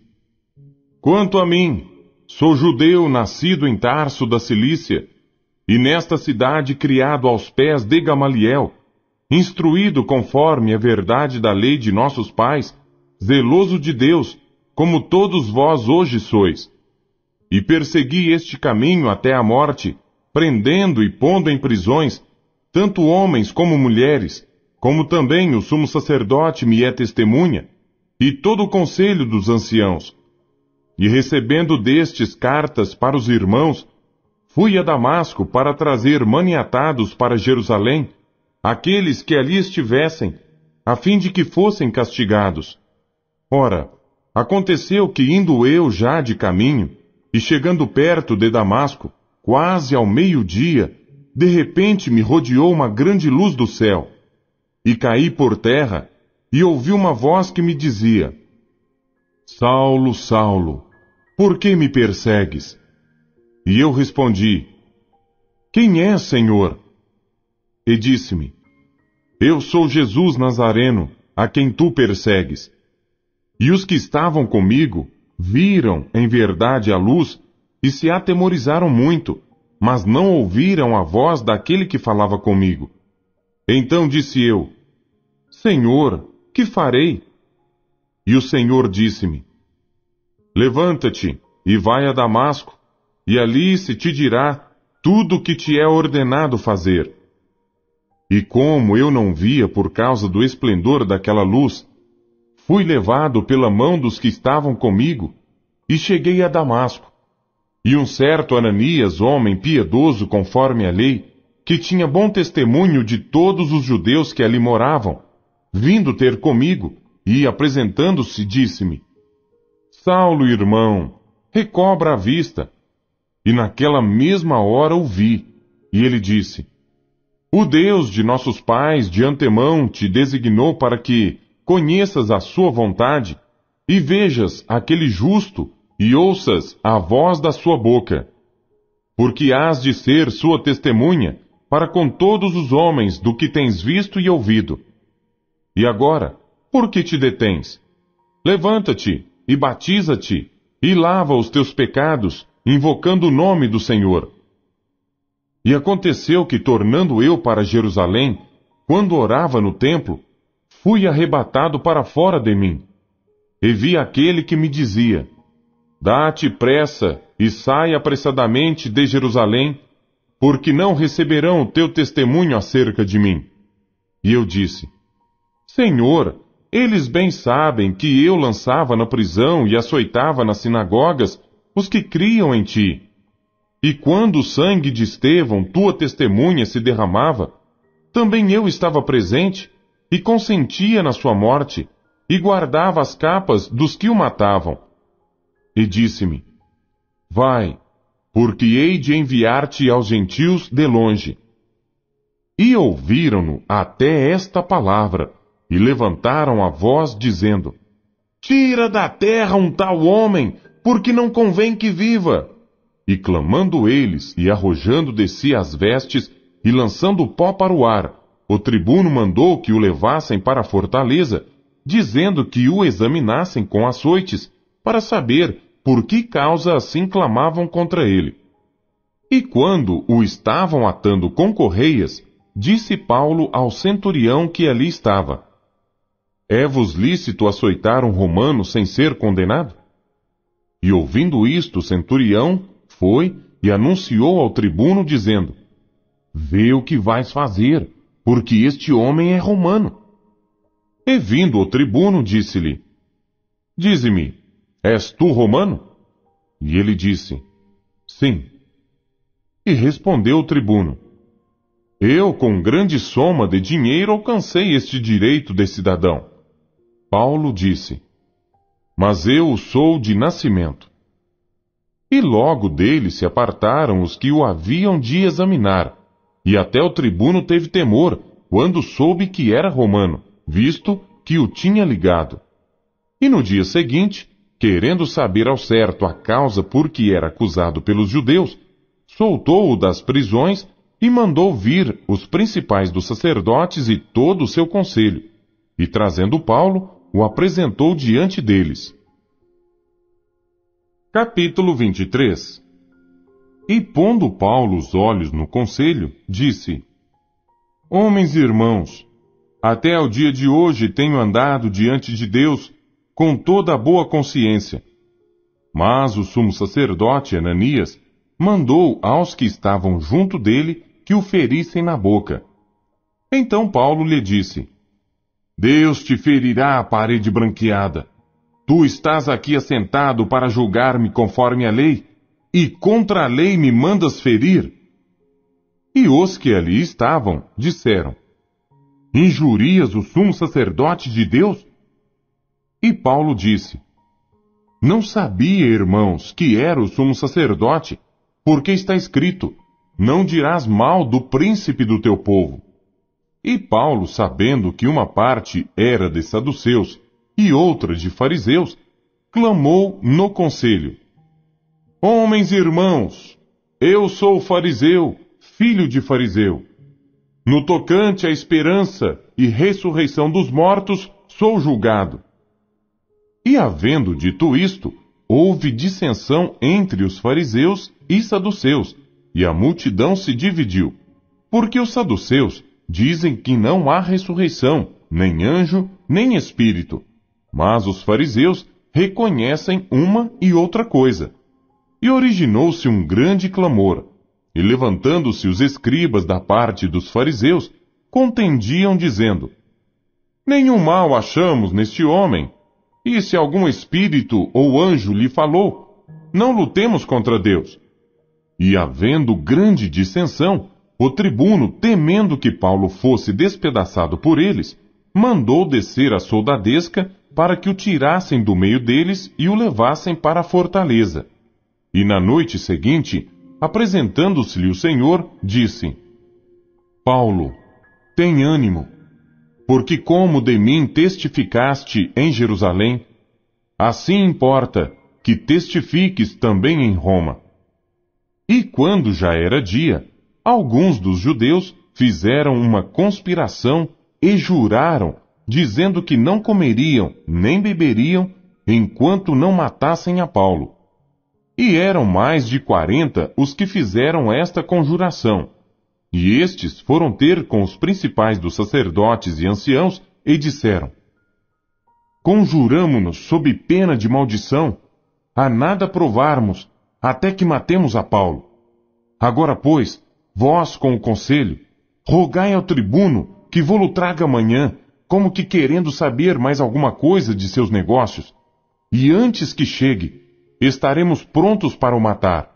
Quanto a mim, sou judeu nascido em Tarso da Cilícia, e nesta cidade criado aos pés de Gamaliel, instruído conforme a verdade da lei de nossos pais, zeloso de Deus, como todos vós hoje sois. E persegui este caminho até a morte, prendendo e pondo em prisões, tanto homens como mulheres, como também o sumo sacerdote me é testemunha, e todo o conselho dos anciãos. E recebendo destes cartas para os irmãos, fui a Damasco para trazer maniatados para Jerusalém aqueles que ali estivessem, a fim de que fossem castigados. Ora, aconteceu que indo eu já de caminho, e chegando perto de Damasco, quase ao meio-dia, de repente me rodeou uma grande luz do céu e caí por terra, e ouvi uma voz que me dizia: Saulo, Saulo, por que me persegues? E eu respondi: Quem é, Senhor? E disse-me: Eu sou Jesus Nazareno, a quem tu persegues. E os que estavam comigo viram em verdade a luz e se atemorizaram muito, mas não ouviram a voz daquele que falava comigo. Então disse eu: Senhor, que farei? E o Senhor disse-me: Levanta-te e vai a Damasco, e ali se te dirá tudo o que te é ordenado fazer. E como eu não via por causa do esplendor daquela luz, fui levado pela mão dos que estavam comigo, e cheguei a Damasco. E um certo Ananias, homem piedoso conforme a lei, que tinha bom testemunho de todos os judeus que ali moravam, vindo ter comigo, e apresentando-se, disse-me: Saulo, irmão, recobra a vista. E naquela mesma hora o vi, e ele disse: O Deus de nossos pais de antemão te designou para que conheças a sua vontade e vejas aquele justo e ouças a voz da sua boca. Porque hás de ser sua testemunha para com todos os homens do que tens visto e ouvido. E agora, por que te detens? Levanta-te e batiza-te e lava os teus pecados, invocando o nome do Senhor. E aconteceu que, tornando eu para Jerusalém, quando orava no templo, fui arrebatado para fora de mim. E vi aquele que me dizia: Dá-te pressa e sai apressadamente de Jerusalém porque não receberão o teu testemunho acerca de mim. E eu disse: Senhor, eles bem sabem que eu lançava na prisão e açoitava nas sinagogas os que criam em ti. E quando o sangue de Estevão, tua testemunha, se derramava, também eu estava presente e consentia na sua morte e guardava as capas dos que o matavam. E disse-me: Vai, porque hei de enviar-te aos gentios de longe. E ouviram-no até esta palavra, e levantaram a voz, dizendo: Tira da terra um tal homem, porque não convém que viva. E clamando eles, e arrojando de si as vestes, e lançando o pó para o ar, o tribuno mandou que o levassem para a fortaleza, dizendo que o examinassem com açoites, para saber por que causa assim clamavam contra ele. E quando o estavam atando com correias, disse Paulo ao centurião que ali estava: É-vos lícito açoitar um romano sem ser condenado? E ouvindo isto, o centurião foi e anunciou ao tribuno, dizendo: Vê o que vais fazer, porque este homem é romano. E vindo o tribuno, disse-lhe: Dize-me, És tu romano? E ele disse: Sim. E respondeu o tribuno: Eu, com grande soma de dinheiro, alcancei este direito de cidadão. Paulo disse: Mas eu o sou de nascimento. E logo dele se apartaram os que o haviam de examinar, e até o tribuno teve temor quando soube que era romano, visto que o tinha ligado. E no dia seguinte, querendo saber ao certo a causa por que era acusado pelos judeus, soltou-o das prisões e mandou vir os principais dos sacerdotes e todo o seu conselho, e trazendo Paulo, o apresentou diante deles. Capítulo 23 E pondo Paulo os olhos no conselho, disse: Homens e irmãos, até ao dia de hoje tenho andado diante de Deus com toda a boa consciência. Mas o sumo sacerdote Ananias mandou aos que estavam junto dele que o ferissem na boca. Então Paulo lhe disse: Deus te ferirá a parede branqueada. Tu estás aqui assentado para julgar-me conforme a lei, e contra a lei me mandas ferir? E os que ali estavam disseram: Injurias o sumo sacerdote de Deus? E Paulo disse: Não sabia, irmãos, que era o sumo sacerdote, porque está escrito: Não dirás mal do príncipe do teu povo. E Paulo, sabendo que uma parte era de saduceus e outra de fariseus, clamou no conselho: Homens e irmãos, eu sou fariseu, filho de fariseu. No tocante à esperança e ressurreição dos mortos, sou julgado. E havendo dito isto, houve dissensão entre os fariseus e saduceus, e a multidão se dividiu. Porque os saduceus dizem que não há ressurreição, nem anjo, nem espírito. Mas os fariseus reconhecem uma e outra coisa. E originou-se um grande clamor. E levantando-se os escribas da parte dos fariseus, contendiam, dizendo: Nenhum mal achamos neste homem, e se algum espírito ou anjo lhe falou, não lutemos contra Deus. E havendo grande dissensão, o tribuno, temendo que Paulo fosse despedaçado por eles, mandou descer a soldadesca para que o tirassem do meio deles e o levassem para a fortaleza. E na noite seguinte, apresentando-se-lhe o Senhor, disse: Paulo, tem ânimo porque como de mim testificaste em Jerusalém, assim importa que testifiques também em Roma. E quando já era dia, alguns dos judeus fizeram uma conspiração e juraram, dizendo que não comeriam nem beberiam enquanto não matassem a Paulo. E eram mais de quarenta os que fizeram esta conjuração e estes foram ter com os principais dos sacerdotes e anciãos e disseram: Conjuramo-nos, sob pena de maldição, a nada provarmos, até que matemos a Paulo. Agora, pois, vós com o conselho, rogai ao tribuno que vou-lo traga amanhã, como que querendo saber mais alguma coisa de seus negócios. E antes que chegue, estaremos prontos para o matar.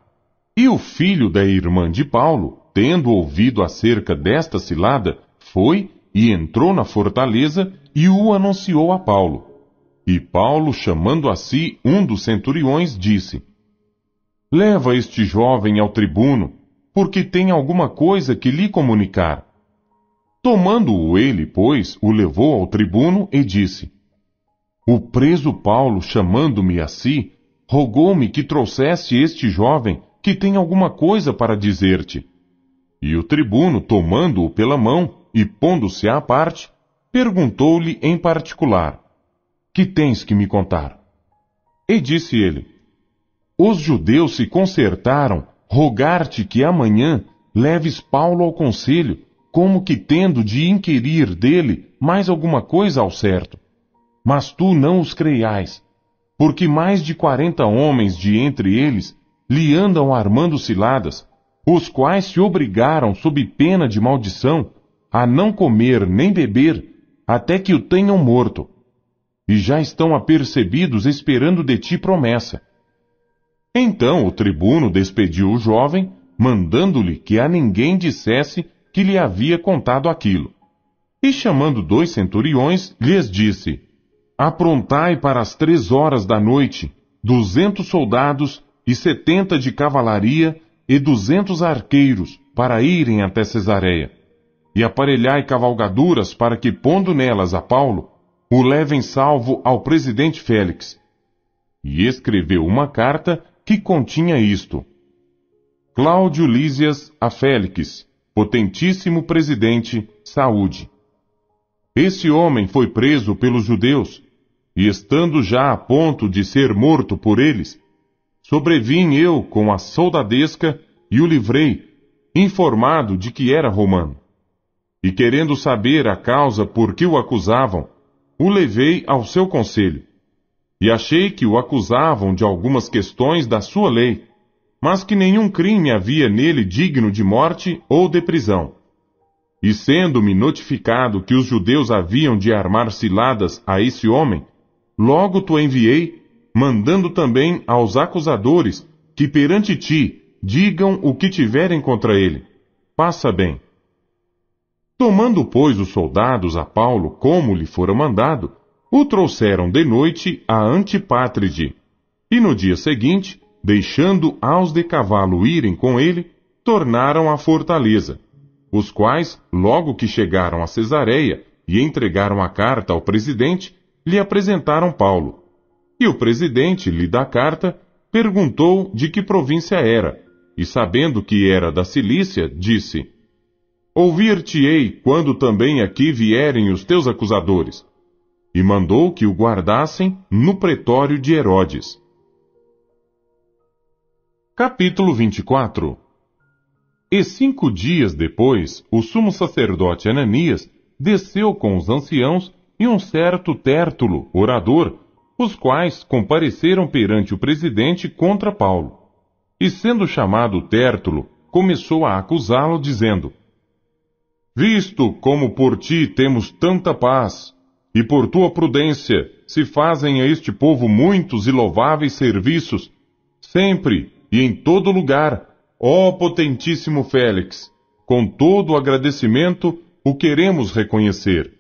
E o filho da irmã de Paulo, tendo ouvido acerca desta cilada, foi e entrou na fortaleza e o anunciou a Paulo. E Paulo, chamando a si um dos centuriões, disse: Leva este jovem ao tribuno, porque tem alguma coisa que lhe comunicar. Tomando-o ele, pois, o levou ao tribuno e disse: O preso Paulo, chamando-me a si, rogou-me que trouxesse este jovem que tem alguma coisa para dizer-te. E o tribuno, tomando-o pela mão e pondo-se à parte, perguntou-lhe em particular: Que tens que me contar? E disse ele: Os judeus se concertaram rogar-te que amanhã leves Paulo ao conselho, como que tendo de inquirir dele mais alguma coisa ao certo. Mas tu não os creiais, porque mais de quarenta homens de entre eles lhe andam armando ciladas, os quais se obrigaram, sob pena de maldição, a não comer nem beber, até que o tenham morto, e já estão apercebidos esperando de ti promessa. Então o tribuno despediu o jovem, mandando-lhe que a ninguém dissesse que lhe havia contado aquilo. E chamando dois centuriões, lhes disse: Aprontai para as três horas da noite duzentos soldados e setenta de cavalaria e duzentos arqueiros para irem até Cesareia, e aparelhai cavalgaduras para que, pondo nelas a Paulo, o levem salvo ao presidente Félix. E escreveu uma carta que continha isto: Cláudio Lísias a Félix, potentíssimo presidente, saúde. Esse homem foi preso pelos judeus, e estando já a ponto de ser morto por eles, sobrevim eu com a soldadesca e o livrei, informado de que era romano. E querendo saber a causa por que o acusavam, o levei ao seu conselho. E achei que o acusavam de algumas questões da sua lei, mas que nenhum crime havia nele digno de morte ou de prisão. E sendo-me notificado que os judeus haviam de armar ciladas a esse homem, logo tu enviei mandando também aos acusadores que perante ti digam o que tiverem contra ele. Passa bem. Tomando, pois, os soldados a Paulo como lhe fora mandado, o trouxeram de noite a Antipátride. E no dia seguinte, deixando aos de cavalo irem com ele, tornaram à fortaleza, os quais, logo que chegaram a Cesareia e entregaram a carta ao presidente, lhe apresentaram Paulo e o presidente lhe a carta perguntou de que província era, e sabendo que era da Cilícia, disse: Ouvir-te-ei quando também aqui vierem os teus acusadores. E mandou que o guardassem no pretório de Herodes. Capítulo 24 E cinco dias depois, o sumo sacerdote Ananias desceu com os anciãos e um certo Tértulo, orador, os quais compareceram perante o presidente contra Paulo. E sendo chamado Tértulo, começou a acusá-lo, dizendo: Visto como por ti temos tanta paz, e por tua prudência se fazem a este povo muitos e louváveis serviços, sempre e em todo lugar, ó potentíssimo Félix, com todo o agradecimento o queremos reconhecer.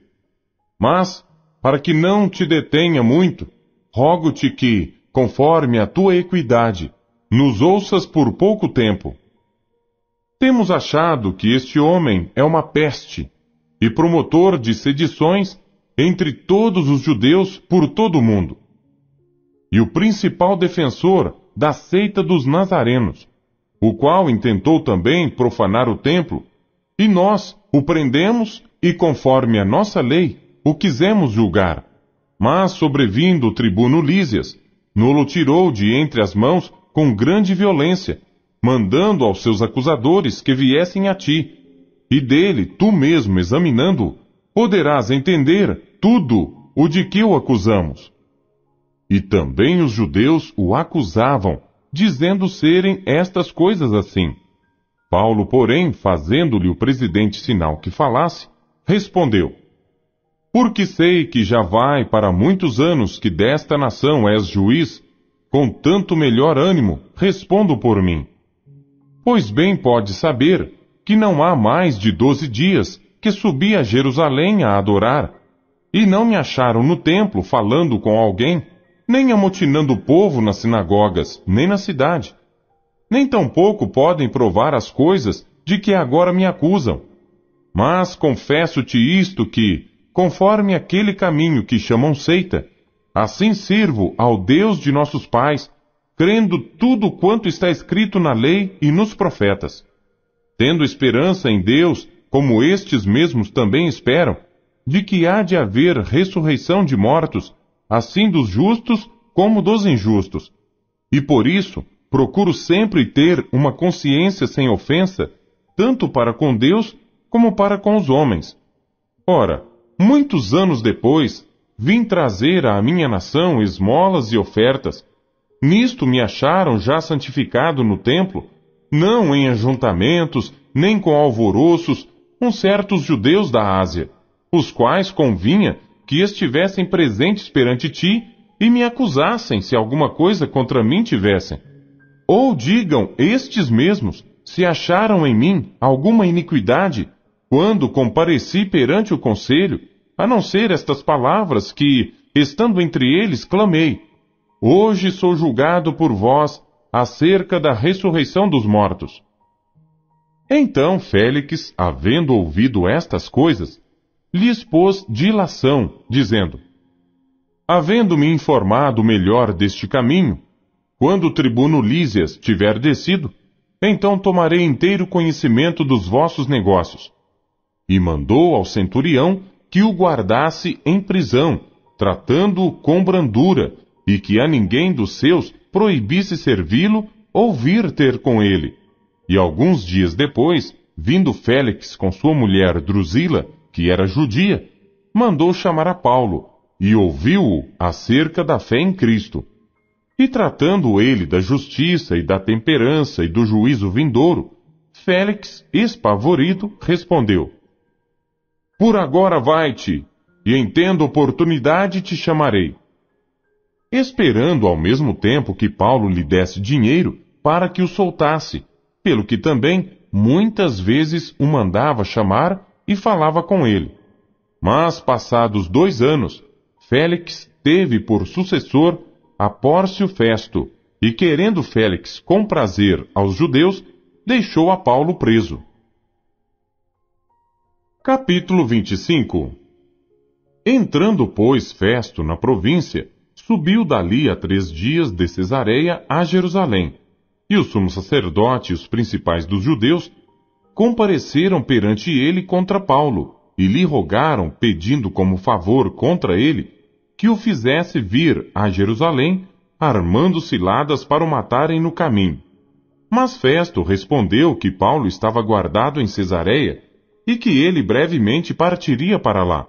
Mas, para que não te detenha muito, rogo-te que, conforme a tua equidade, nos ouças por pouco tempo. Temos achado que este homem é uma peste e promotor de sedições entre todos os judeus por todo o mundo, e o principal defensor da seita dos nazarenos, o qual intentou também profanar o templo, e nós o prendemos e, conforme a nossa lei, o quisemos julgar. Mas, sobrevindo o tribuno Lísias, Nolo tirou de entre as mãos com grande violência, mandando aos seus acusadores que viessem a ti. E dele, tu mesmo examinando, poderás entender tudo o de que o acusamos. E também os judeus o acusavam, dizendo serem estas coisas assim. Paulo, porém, fazendo-lhe o presidente sinal que falasse, respondeu: porque sei que já vai para muitos anos que desta nação és juiz, com tanto melhor ânimo, respondo por mim. Pois bem pode saber que não há mais de doze dias que subi a Jerusalém a adorar, e não me acharam no templo falando com alguém, nem amotinando o povo nas sinagogas, nem na cidade. Nem tampouco podem provar as coisas de que agora me acusam. Mas confesso-te isto que, conforme aquele caminho que chamam seita. Assim sirvo ao Deus de nossos pais, crendo tudo quanto está escrito na lei e nos profetas. Tendo esperança em Deus, como estes mesmos também esperam, de que há de haver ressurreição de mortos, assim dos justos como dos injustos. E por isso, procuro sempre ter uma consciência sem ofensa, tanto para com Deus como para com os homens. Ora, muitos anos depois, vim trazer à minha nação esmolas e ofertas. Nisto me acharam já santificado no templo, não em ajuntamentos, nem com alvoroços, com certos judeus da Ásia, os quais convinha que estivessem presentes perante ti e me acusassem se alguma coisa contra mim tivessem. Ou digam estes mesmos se acharam em mim alguma iniquidade quando compareci perante o conselho, a não ser estas palavras que, estando entre eles, clamei: Hoje sou julgado por vós acerca da ressurreição dos mortos. Então Félix, havendo ouvido estas coisas, lhes pôs dilação, dizendo: Havendo-me informado melhor deste caminho, quando o tribuno Lísias tiver descido, então tomarei inteiro conhecimento dos vossos negócios e mandou ao centurião que o guardasse em prisão, tratando-o com brandura, e que a ninguém dos seus proibisse servi-lo ou vir ter com ele. E alguns dias depois, vindo Félix com sua mulher Drusila, que era judia, mandou chamar a Paulo e ouviu-o acerca da fé em Cristo. E tratando ele da justiça e da temperança e do juízo vindouro, Félix, espavorido, respondeu: por agora vai-te, e em tendo oportunidade te chamarei. Esperando ao mesmo tempo que Paulo lhe desse dinheiro para que o soltasse, pelo que também muitas vezes o mandava chamar e falava com ele. Mas, passados dois anos, Félix teve por sucessor a Pórcio Festo, e querendo Félix com prazer aos judeus, deixou a Paulo preso. Capítulo 25 Entrando, pois, Festo na província, subiu dali a três dias de Cesareia a Jerusalém. E o sumo sacerdote e os principais dos judeus compareceram perante ele contra Paulo, e lhe rogaram, pedindo como favor contra ele, que o fizesse vir a Jerusalém, armando ciladas para o matarem no caminho. Mas Festo respondeu que Paulo estava guardado em Cesareia e que ele brevemente partiria para lá.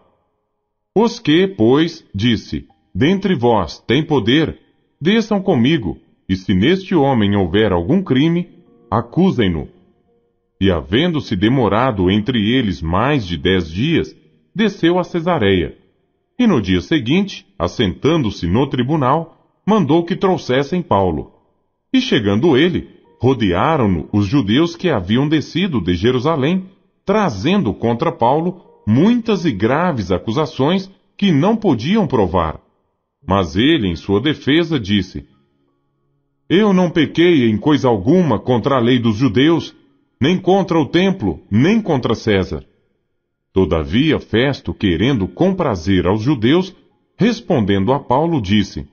Os que, pois, disse, dentre vós tem poder, desçam comigo, e se neste homem houver algum crime, acusem-no. E havendo-se demorado entre eles mais de dez dias, desceu a Cesareia. E no dia seguinte, assentando-se no tribunal, mandou que trouxessem Paulo. E chegando ele, rodearam-no os judeus que haviam descido de Jerusalém trazendo contra Paulo muitas e graves acusações que não podiam provar. Mas ele, em sua defesa, disse: Eu não pequei em coisa alguma contra a lei dos judeus, nem contra o templo, nem contra César. Todavia, Festo, querendo comprazer aos judeus, respondendo a Paulo, disse: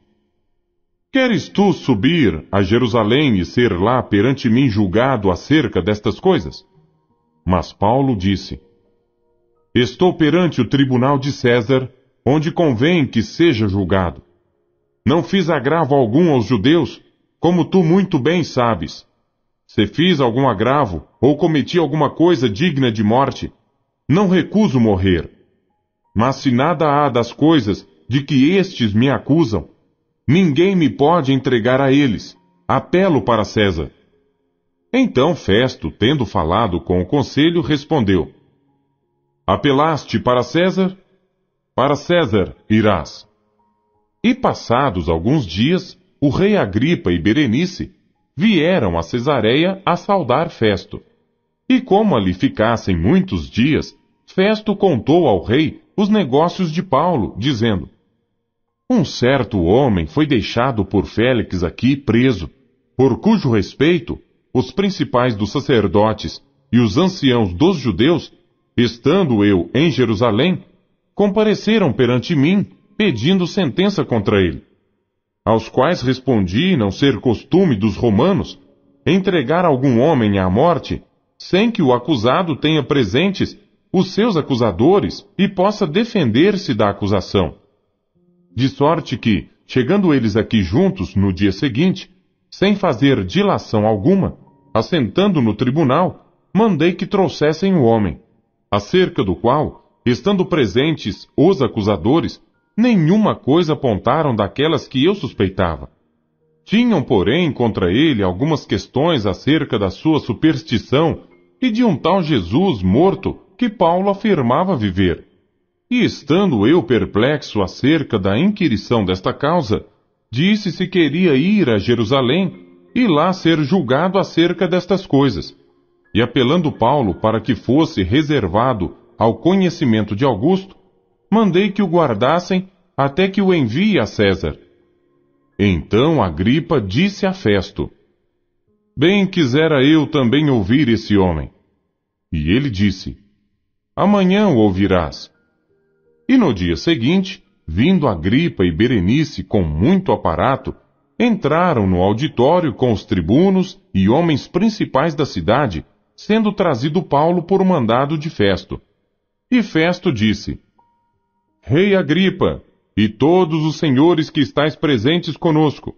Queres tu subir a Jerusalém e ser lá perante mim julgado acerca destas coisas? Mas Paulo disse: Estou perante o tribunal de César, onde convém que seja julgado. Não fiz agravo algum aos judeus, como tu muito bem sabes. Se fiz algum agravo ou cometi alguma coisa digna de morte, não recuso morrer. Mas se nada há das coisas de que estes me acusam, ninguém me pode entregar a eles. Apelo para César. Então Festo, tendo falado com o conselho, respondeu: Apelaste para César? Para César irás. E passados alguns dias, o rei Agripa e Berenice vieram a Cesareia a saudar Festo. E como ali ficassem muitos dias, Festo contou ao rei os negócios de Paulo, dizendo: Um certo homem foi deixado por Félix aqui preso, por cujo respeito os principais dos sacerdotes e os anciãos dos judeus, estando eu em Jerusalém, compareceram perante mim, pedindo sentença contra ele. Aos quais respondi não ser costume dos romanos entregar algum homem à morte, sem que o acusado tenha presentes os seus acusadores e possa defender-se da acusação. De sorte que, chegando eles aqui juntos no dia seguinte, sem fazer dilação alguma, assentando no tribunal, mandei que trouxessem o homem, acerca do qual, estando presentes os acusadores, nenhuma coisa apontaram daquelas que eu suspeitava. Tinham, porém, contra ele algumas questões acerca da sua superstição e de um tal Jesus morto que Paulo afirmava viver. E estando eu perplexo acerca da inquirição desta causa, disse se queria ir a Jerusalém e lá ser julgado acerca destas coisas. E apelando Paulo para que fosse reservado ao conhecimento de Augusto, mandei que o guardassem até que o envie a César. Então Agripa disse a Festo: Bem quisera eu também ouvir esse homem. E ele disse: Amanhã o ouvirás. E no dia seguinte, vindo Agripa e Berenice com muito aparato, entraram no auditório com os tribunos e homens principais da cidade, sendo trazido Paulo por mandado de Festo. E Festo disse: Rei Agripa, e todos os senhores que estáis presentes conosco,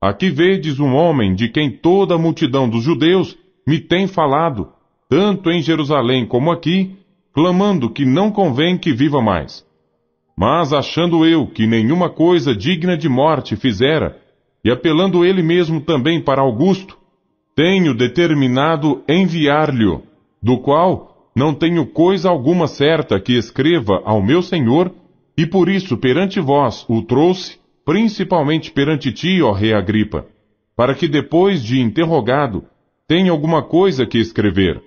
aqui vedes um homem de quem toda a multidão dos judeus me tem falado, tanto em Jerusalém como aqui, clamando que não convém que viva mais. Mas achando eu que nenhuma coisa digna de morte fizera, e apelando ele mesmo também para Augusto, tenho determinado enviar-lhe, do qual não tenho coisa alguma certa que escreva ao meu senhor, e por isso perante vós o trouxe, principalmente perante ti, ó rei Agripa, para que depois de interrogado tenha alguma coisa que escrever.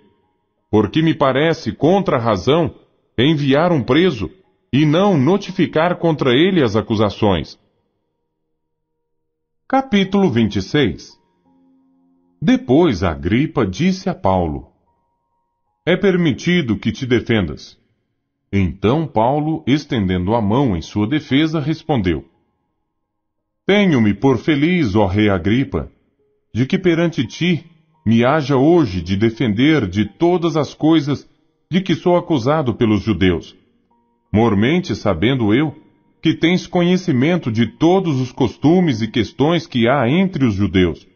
Porque me parece contra razão enviar um preso e não notificar contra ele as acusações, Capítulo 26 Depois Agripa disse a Paulo: É permitido que te defendas. Então Paulo, estendendo a mão em sua defesa, respondeu: Tenho-me por feliz, ó rei Agripa, de que perante ti me haja hoje de defender de todas as coisas de que sou acusado pelos judeus, mormente sabendo eu que tens conhecimento de todos os costumes e questões que há entre os judeus.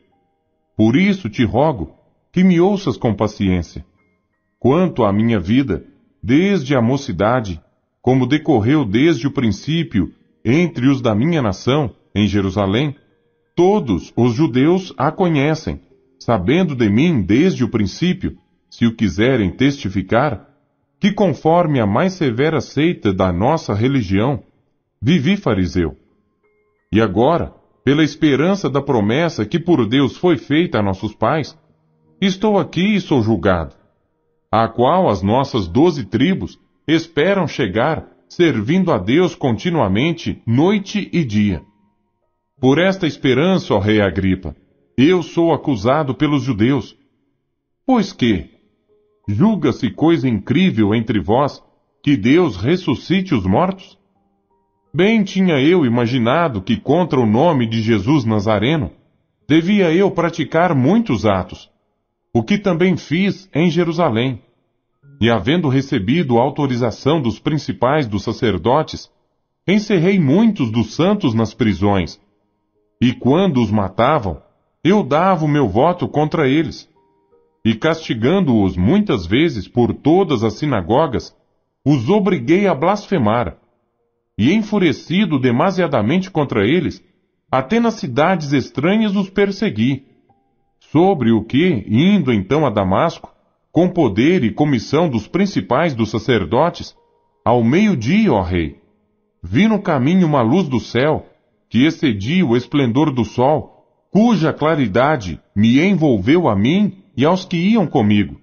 Por isso te rogo que me ouças com paciência. Quanto à minha vida, desde a mocidade, como decorreu desde o princípio entre os da minha nação, em Jerusalém, todos os judeus a conhecem, sabendo de mim desde o princípio, se o quiserem testificar, que conforme a mais severa seita da nossa religião, Vivi fariseu. E agora, pela esperança da promessa que por Deus foi feita a nossos pais, estou aqui e sou julgado, a qual as nossas doze tribos esperam chegar, servindo a Deus continuamente, noite e dia. Por esta esperança, ó rei Agripa, eu sou acusado pelos judeus. Pois que, julga-se coisa incrível entre vós, que Deus ressuscite os mortos? Bem tinha eu imaginado que contra o nome de Jesus Nazareno devia eu praticar muitos atos, o que também fiz em Jerusalém. E havendo recebido autorização dos principais dos sacerdotes, encerrei muitos dos santos nas prisões. E quando os matavam, eu dava o meu voto contra eles. E castigando-os muitas vezes por todas as sinagogas, os obriguei a blasfemar e enfurecido demasiadamente contra eles, até nas cidades estranhas os persegui. Sobre o que, indo então a Damasco, com poder e comissão dos principais dos sacerdotes, ao meio-dia, ó rei, vi no caminho uma luz do céu, que excedia o esplendor do sol, cuja claridade me envolveu a mim e aos que iam comigo.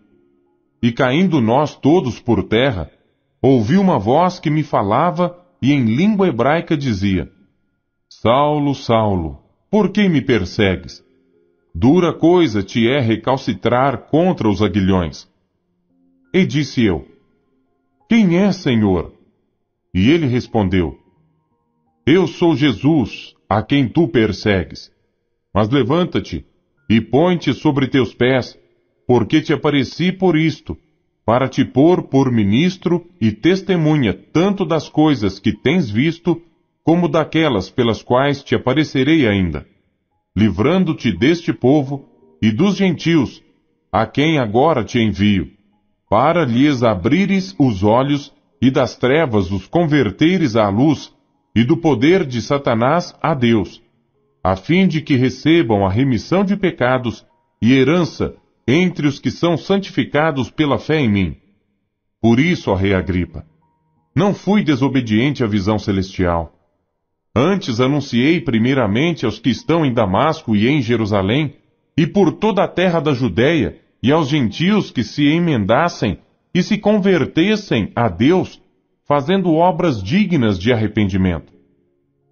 E caindo nós todos por terra, ouvi uma voz que me falava e em língua hebraica dizia: Saulo, Saulo, por que me persegues? Dura coisa te é recalcitrar contra os aguilhões. E disse eu: Quem é, Senhor? E ele respondeu: Eu sou Jesus, a quem tu persegues. Mas levanta-te e põe-te sobre teus pés, porque te apareci por isto, para te pôr por ministro e testemunha tanto das coisas que tens visto, como daquelas pelas quais te aparecerei ainda, livrando-te deste povo e dos gentios, a quem agora te envio, para lhes abrires os olhos e das trevas os converteres à luz, e do poder de Satanás a Deus, a fim de que recebam a remissão de pecados e herança entre os que são santificados pela fé em mim. Por isso, ó Rei Agripa, não fui desobediente à visão celestial. Antes anunciei primeiramente aos que estão em Damasco e em Jerusalém, e por toda a terra da Judéia, e aos gentios que se emendassem e se convertessem a Deus, fazendo obras dignas de arrependimento.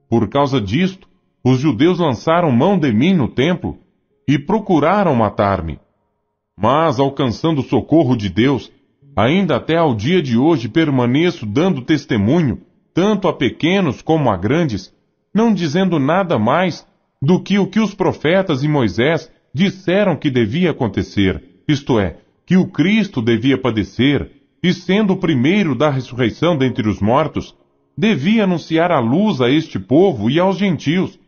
Por causa disto, os judeus lançaram mão de mim no templo e procuraram matar-me mas alcançando o socorro de Deus, ainda até ao dia de hoje permaneço dando testemunho, tanto a pequenos como a grandes, não dizendo nada mais do que o que os profetas e Moisés disseram que devia acontecer, isto é, que o Cristo devia padecer, e sendo o primeiro da ressurreição dentre os mortos, devia anunciar a luz a este povo e aos gentios.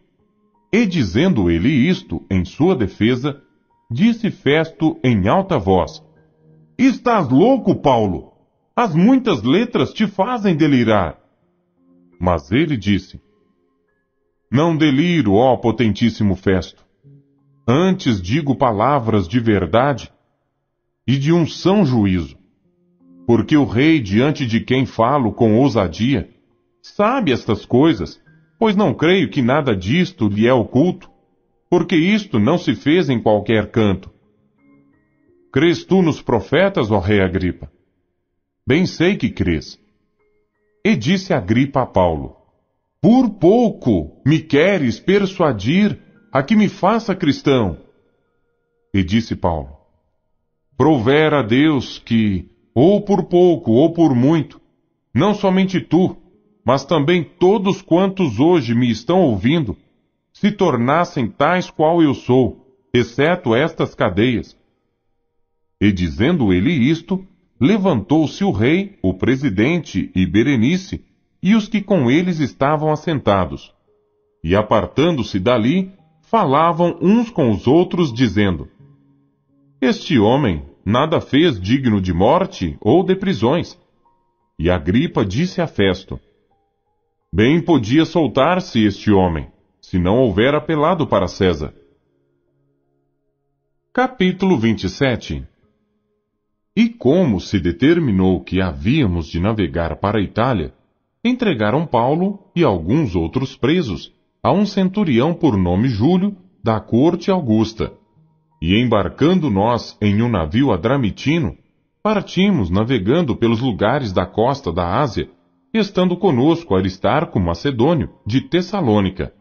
E dizendo ele isto em sua defesa, Disse Festo em alta voz: Estás louco, Paulo? As muitas letras te fazem delirar. Mas ele disse: Não deliro, ó potentíssimo Festo. Antes digo palavras de verdade e de um são juízo. Porque o rei, diante de quem falo com ousadia, sabe estas coisas, pois não creio que nada disto lhe é oculto porque isto não se fez em qualquer canto. Crês tu nos profetas, ó rei Agripa? Bem sei que crês. E disse Agripa a Paulo: Por pouco me queres persuadir a que me faça cristão. E disse Paulo: a Deus que, ou por pouco ou por muito, não somente tu, mas também todos quantos hoje me estão ouvindo, se tornassem tais qual eu sou, exceto estas cadeias. E dizendo ele isto, levantou-se o rei, o presidente e Berenice, e os que com eles estavam assentados. E apartando-se dali, falavam uns com os outros, dizendo: Este homem nada fez digno de morte ou de prisões. E Agripa disse a Festo: Bem podia soltar-se este homem se não houver apelado para César. Capítulo 27 E como se determinou que havíamos de navegar para a Itália, entregaram Paulo e alguns outros presos a um centurião por nome Júlio, da corte Augusta. E embarcando nós em um navio adramitino, partimos navegando pelos lugares da costa da Ásia, estando conosco Aristarco Macedônio, de Tessalônica,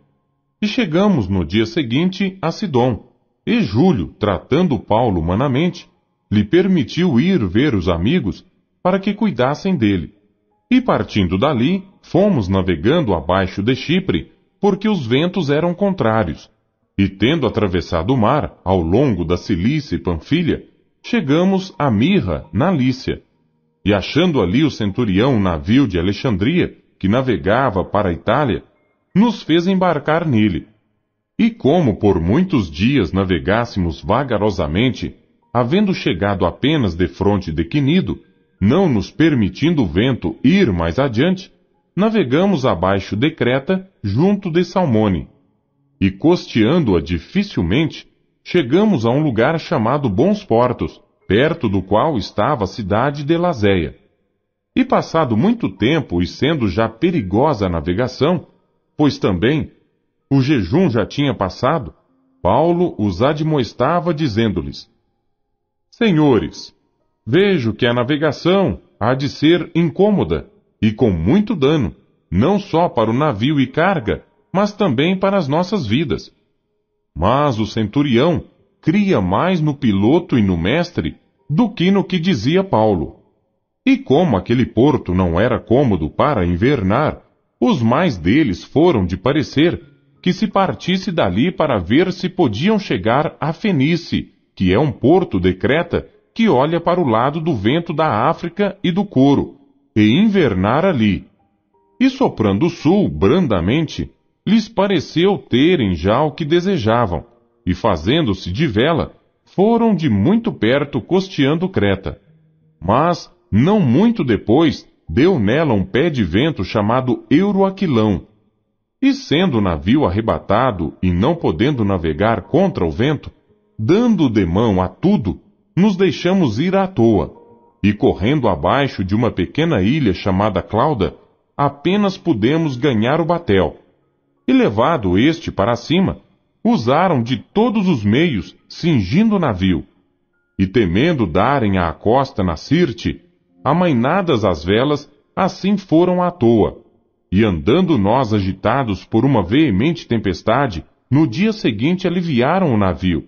e chegamos no dia seguinte a Sidom. E Júlio, tratando Paulo humanamente, lhe permitiu ir ver os amigos para que cuidassem dele. E partindo dali, fomos navegando abaixo de Chipre, porque os ventos eram contrários. E tendo atravessado o mar, ao longo da Cilícia e Panfilha, chegamos a Mirra, na Lícia. E achando ali o centurião navio de Alexandria, que navegava para a Itália, nos fez embarcar nele. E como por muitos dias navegássemos vagarosamente, havendo chegado apenas defronte de Quinido, não nos permitindo o vento ir mais adiante, navegamos abaixo de Creta, junto de Salmone. E costeando-a dificilmente, chegamos a um lugar chamado Bons Portos, perto do qual estava a cidade de Lazéia. E passado muito tempo e sendo já perigosa a navegação, pois também o jejum já tinha passado, Paulo os admoestava, dizendo-lhes: Senhores, vejo que a navegação há de ser incômoda e com muito dano, não só para o navio e carga, mas também para as nossas vidas. Mas o centurião cria mais no piloto e no mestre do que no que dizia Paulo. E como aquele porto não era cômodo para invernar, os mais deles foram de parecer que se partisse dali para ver se podiam chegar a Fenice, que é um porto de Creta que olha para o lado do vento da África e do Coro, e invernar ali. E soprando o sul brandamente, lhes pareceu terem já o que desejavam, e fazendo-se de vela, foram de muito perto costeando Creta. Mas, não muito depois, deu nela um pé de vento chamado Euroaquilão. E sendo o navio arrebatado e não podendo navegar contra o vento, dando de mão a tudo, nos deixamos ir à toa, e correndo abaixo de uma pequena ilha chamada Clauda, apenas pudemos ganhar o batel. E levado este para cima, usaram de todos os meios, cingindo o navio. E temendo darem à costa na Sirte, amainadas as velas, assim foram à toa. E andando nós agitados por uma veemente tempestade, no dia seguinte aliviaram o navio.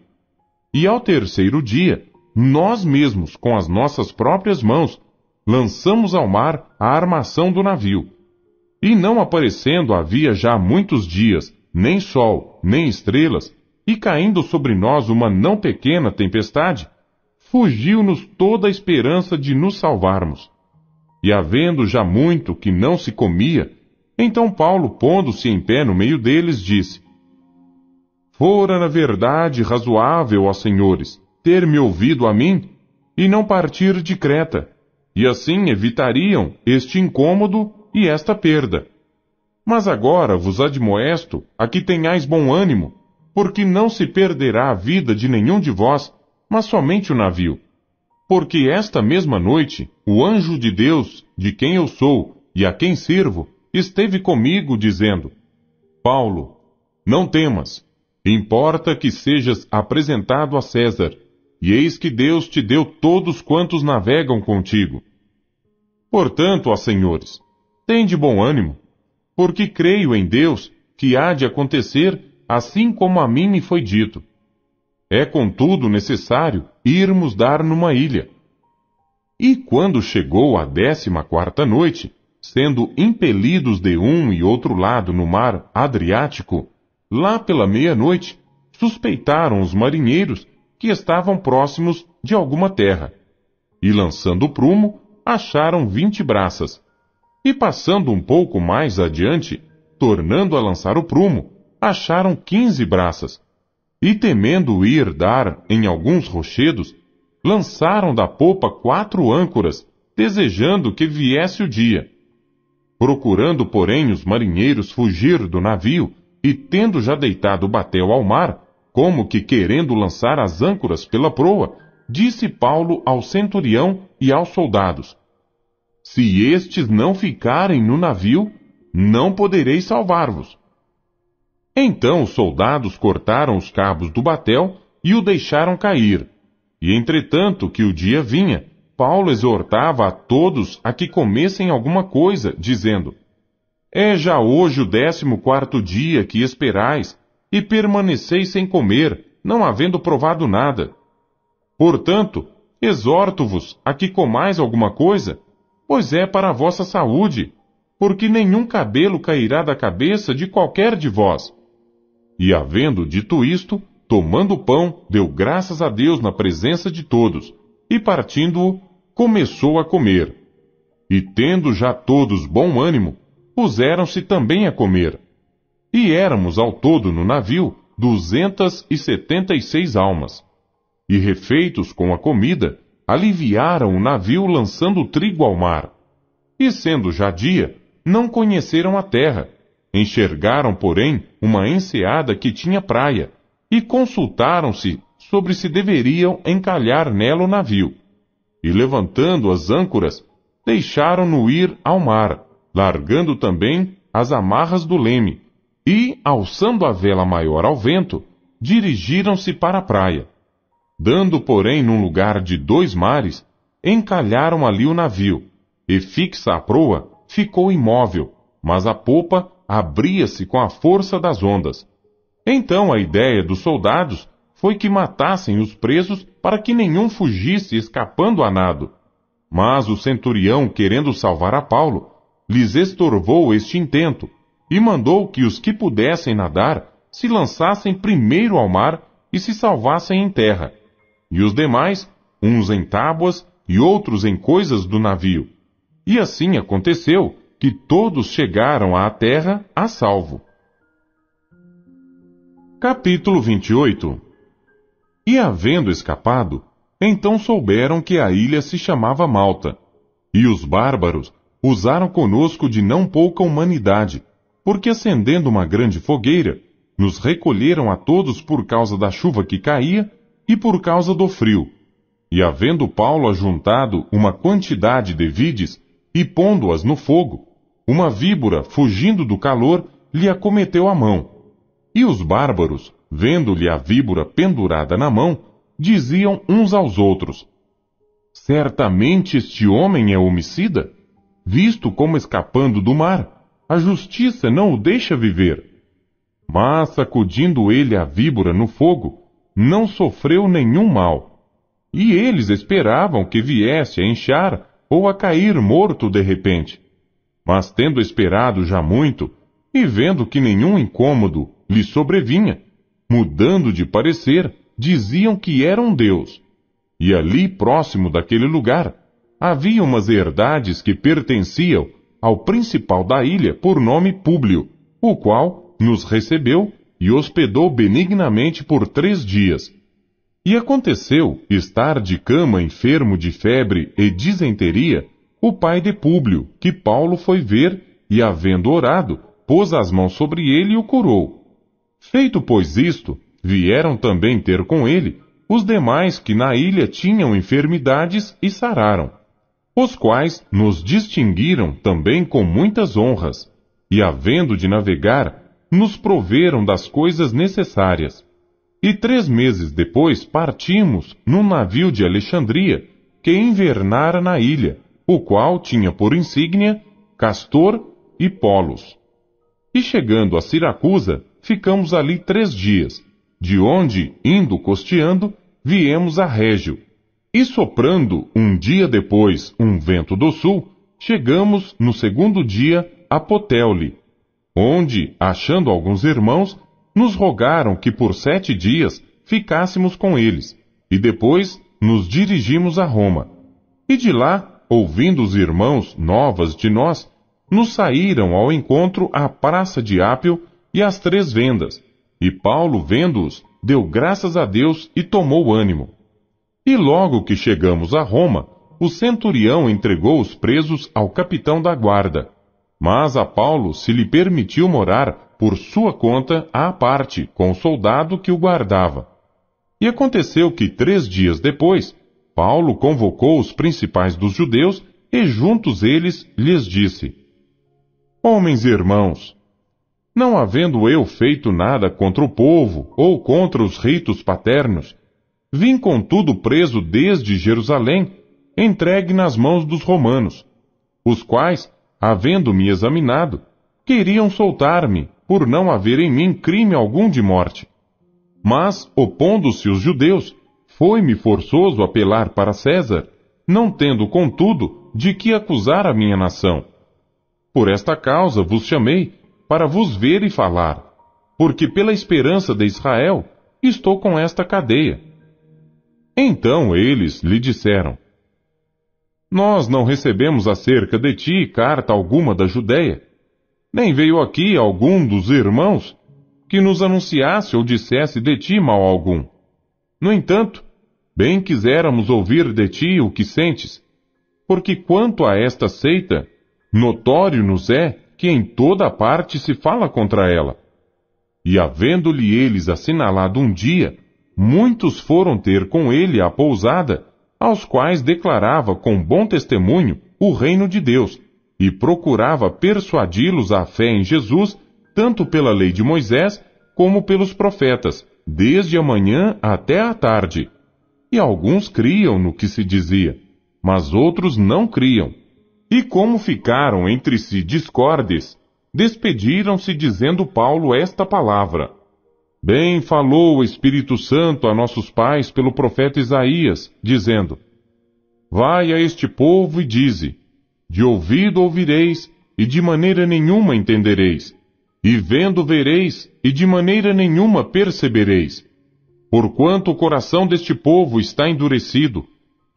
E ao terceiro dia, nós mesmos, com as nossas próprias mãos, lançamos ao mar a armação do navio. E não aparecendo havia já muitos dias, nem sol, nem estrelas, e caindo sobre nós uma não pequena tempestade, fugiu-nos toda a esperança de nos salvarmos. E havendo já muito que não se comia, então Paulo, pondo-se em pé no meio deles, disse: Fora na verdade razoável, ó senhores, ter me ouvido a mim e não partir de Creta, e assim evitariam este incômodo e esta perda. Mas agora vos admoesto a que tenhais bom ânimo, porque não se perderá a vida de nenhum de vós, mas somente o navio. Porque esta mesma noite, o anjo de Deus, de quem eu sou e a quem sirvo, esteve comigo, dizendo: Paulo, não temas, importa que sejas apresentado a César, e eis que Deus te deu todos quantos navegam contigo. Portanto, ó senhores, tende bom ânimo, porque creio em Deus que há de acontecer assim como a mim me foi dito. É, contudo, necessário irmos dar numa ilha. E quando chegou a décima quarta noite, sendo impelidos de um e outro lado no mar Adriático, lá pela meia-noite, suspeitaram os marinheiros que estavam próximos de alguma terra. E lançando o prumo, acharam vinte braças. E passando um pouco mais adiante, tornando a lançar o prumo, acharam quinze braças e temendo ir dar em alguns rochedos, lançaram da popa quatro âncoras, desejando que viesse o dia. Procurando, porém, os marinheiros fugir do navio, e tendo já deitado o batel ao mar, como que querendo lançar as âncoras pela proa, disse Paulo ao centurião e aos soldados: Se estes não ficarem no navio, não podereis salvar-vos. Então os soldados cortaram os cabos do batel e o deixaram cair. E entretanto que o dia vinha, Paulo exortava a todos a que comessem alguma coisa, dizendo: É já hoje o décimo quarto dia que esperais, e permaneceis sem comer, não havendo provado nada. Portanto, exorto-vos a que comais alguma coisa, pois é para a vossa saúde, porque nenhum cabelo cairá da cabeça de qualquer de vós. E havendo dito isto, tomando o pão, deu graças a Deus na presença de todos, e partindo-o, começou a comer. E tendo já todos bom ânimo, puseram-se também a comer. E éramos ao todo no navio duzentas e setenta e seis almas. E refeitos com a comida, aliviaram o navio lançando o trigo ao mar. E sendo já dia, não conheceram a terra, Enxergaram, porém, uma enseada que tinha praia, e consultaram-se sobre se deveriam encalhar nela o navio. E levantando as âncoras, deixaram-no ir ao mar, largando também as amarras do leme, e, alçando a vela maior ao vento, dirigiram-se para a praia. Dando, porém, num lugar de dois mares, encalharam ali o navio, e fixa a proa ficou imóvel, mas a popa abria-se com a força das ondas. Então a ideia dos soldados foi que matassem os presos para que nenhum fugisse escapando a nado. Mas o centurião, querendo salvar a Paulo, lhes estorvou este intento e mandou que os que pudessem nadar se lançassem primeiro ao mar e se salvassem em terra, e os demais, uns em tábuas e outros em coisas do navio. E assim aconteceu, que todos chegaram à terra a salvo. Capítulo 28 E havendo escapado, então souberam que a ilha se chamava Malta, e os bárbaros usaram conosco de não pouca humanidade, porque acendendo uma grande fogueira, nos recolheram a todos por causa da chuva que caía e por causa do frio. E havendo Paulo ajuntado uma quantidade de vides e pondo-as no fogo, uma víbora, fugindo do calor, lhe acometeu a mão. E os bárbaros, vendo-lhe a víbora pendurada na mão, diziam uns aos outros: Certamente este homem é homicida, visto como escapando do mar, a justiça não o deixa viver. Mas, sacudindo ele a víbora no fogo, não sofreu nenhum mal. E eles esperavam que viesse a inchar ou a cair morto de repente. Mas tendo esperado já muito, e vendo que nenhum incômodo lhe sobrevinha, mudando de parecer, diziam que era um deus. E ali próximo daquele lugar, havia umas herdades que pertenciam ao principal da ilha por nome Públio, o qual nos recebeu e hospedou benignamente por três dias. E aconteceu estar de cama enfermo de febre e disenteria o pai de Públio, que Paulo foi ver, e, havendo orado, pôs as mãos sobre ele e o curou. Feito, pois, isto, vieram também ter com ele os demais que na ilha tinham enfermidades e sararam, os quais nos distinguiram também com muitas honras, e, havendo de navegar, nos proveram das coisas necessárias. E três meses depois partimos num navio de Alexandria, que invernara na ilha, o qual tinha por insígnia Castor e Polos. E chegando a Siracusa, ficamos ali três dias, de onde, indo costeando, viemos a Régio. E soprando, um dia depois, um vento do sul, chegamos, no segundo dia, a Poteule, onde, achando alguns irmãos, nos rogaram que por sete dias ficássemos com eles, e depois nos dirigimos a Roma. E de lá ouvindo os irmãos novas de nós, nos saíram ao encontro à praça de Ápio e às três vendas, e Paulo, vendo-os, deu graças a Deus e tomou ânimo. E logo que chegamos a Roma, o centurião entregou os presos ao capitão da guarda, mas a Paulo se lhe permitiu morar por sua conta à parte com o soldado que o guardava. E aconteceu que três dias depois, Paulo convocou os principais dos judeus e juntos eles lhes disse: Homens e irmãos, não havendo eu feito nada contra o povo ou contra os ritos paternos, vim contudo preso desde Jerusalém, entregue nas mãos dos romanos, os quais, havendo-me examinado, queriam soltar-me por não haver em mim crime algum de morte. Mas, opondo-se os judeus, foi-me forçoso apelar para César, não tendo, contudo, de que acusar a minha nação. Por esta causa vos chamei, para vos ver e falar, porque pela esperança de Israel estou com esta cadeia. Então eles lhe disseram: Nós não recebemos acerca de ti carta alguma da Judéia, nem veio aqui algum dos irmãos que nos anunciasse ou dissesse de ti mal algum. No entanto, bem quiséramos ouvir de ti o que sentes, porque quanto a esta seita, notório nos é que em toda parte se fala contra ela. E havendo-lhe eles assinalado um dia, muitos foram ter com ele à pousada, aos quais declarava com bom testemunho o reino de Deus, e procurava persuadi-los à fé em Jesus, tanto pela lei de Moisés como pelos profetas, desde a manhã até a tarde. E alguns criam no que se dizia, mas outros não criam. E como ficaram entre si discordes, despediram-se dizendo Paulo esta palavra: Bem falou o Espírito Santo a nossos pais pelo profeta Isaías, dizendo: Vai a este povo e dize: De ouvido ouvireis, e de maneira nenhuma entendereis e vendo vereis, e de maneira nenhuma percebereis. Porquanto o coração deste povo está endurecido,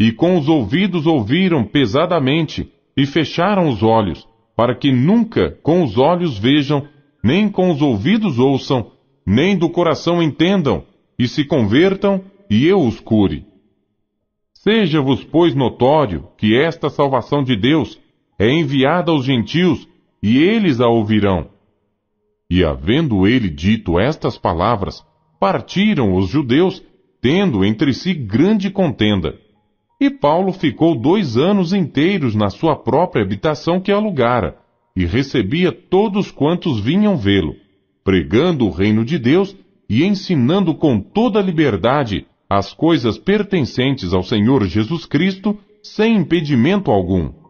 e com os ouvidos ouviram pesadamente, e fecharam os olhos, para que nunca com os olhos vejam, nem com os ouvidos ouçam, nem do coração entendam, e se convertam, e eu os cure. Seja-vos, pois, notório que esta salvação de Deus é enviada aos gentios, e eles a ouvirão. E havendo ele dito estas palavras, partiram os judeus, tendo entre si grande contenda. E Paulo ficou dois anos inteiros na sua própria habitação que alugara, e recebia todos quantos vinham vê-lo, pregando o reino de Deus e ensinando com toda liberdade as coisas pertencentes ao Senhor Jesus Cristo, sem impedimento algum.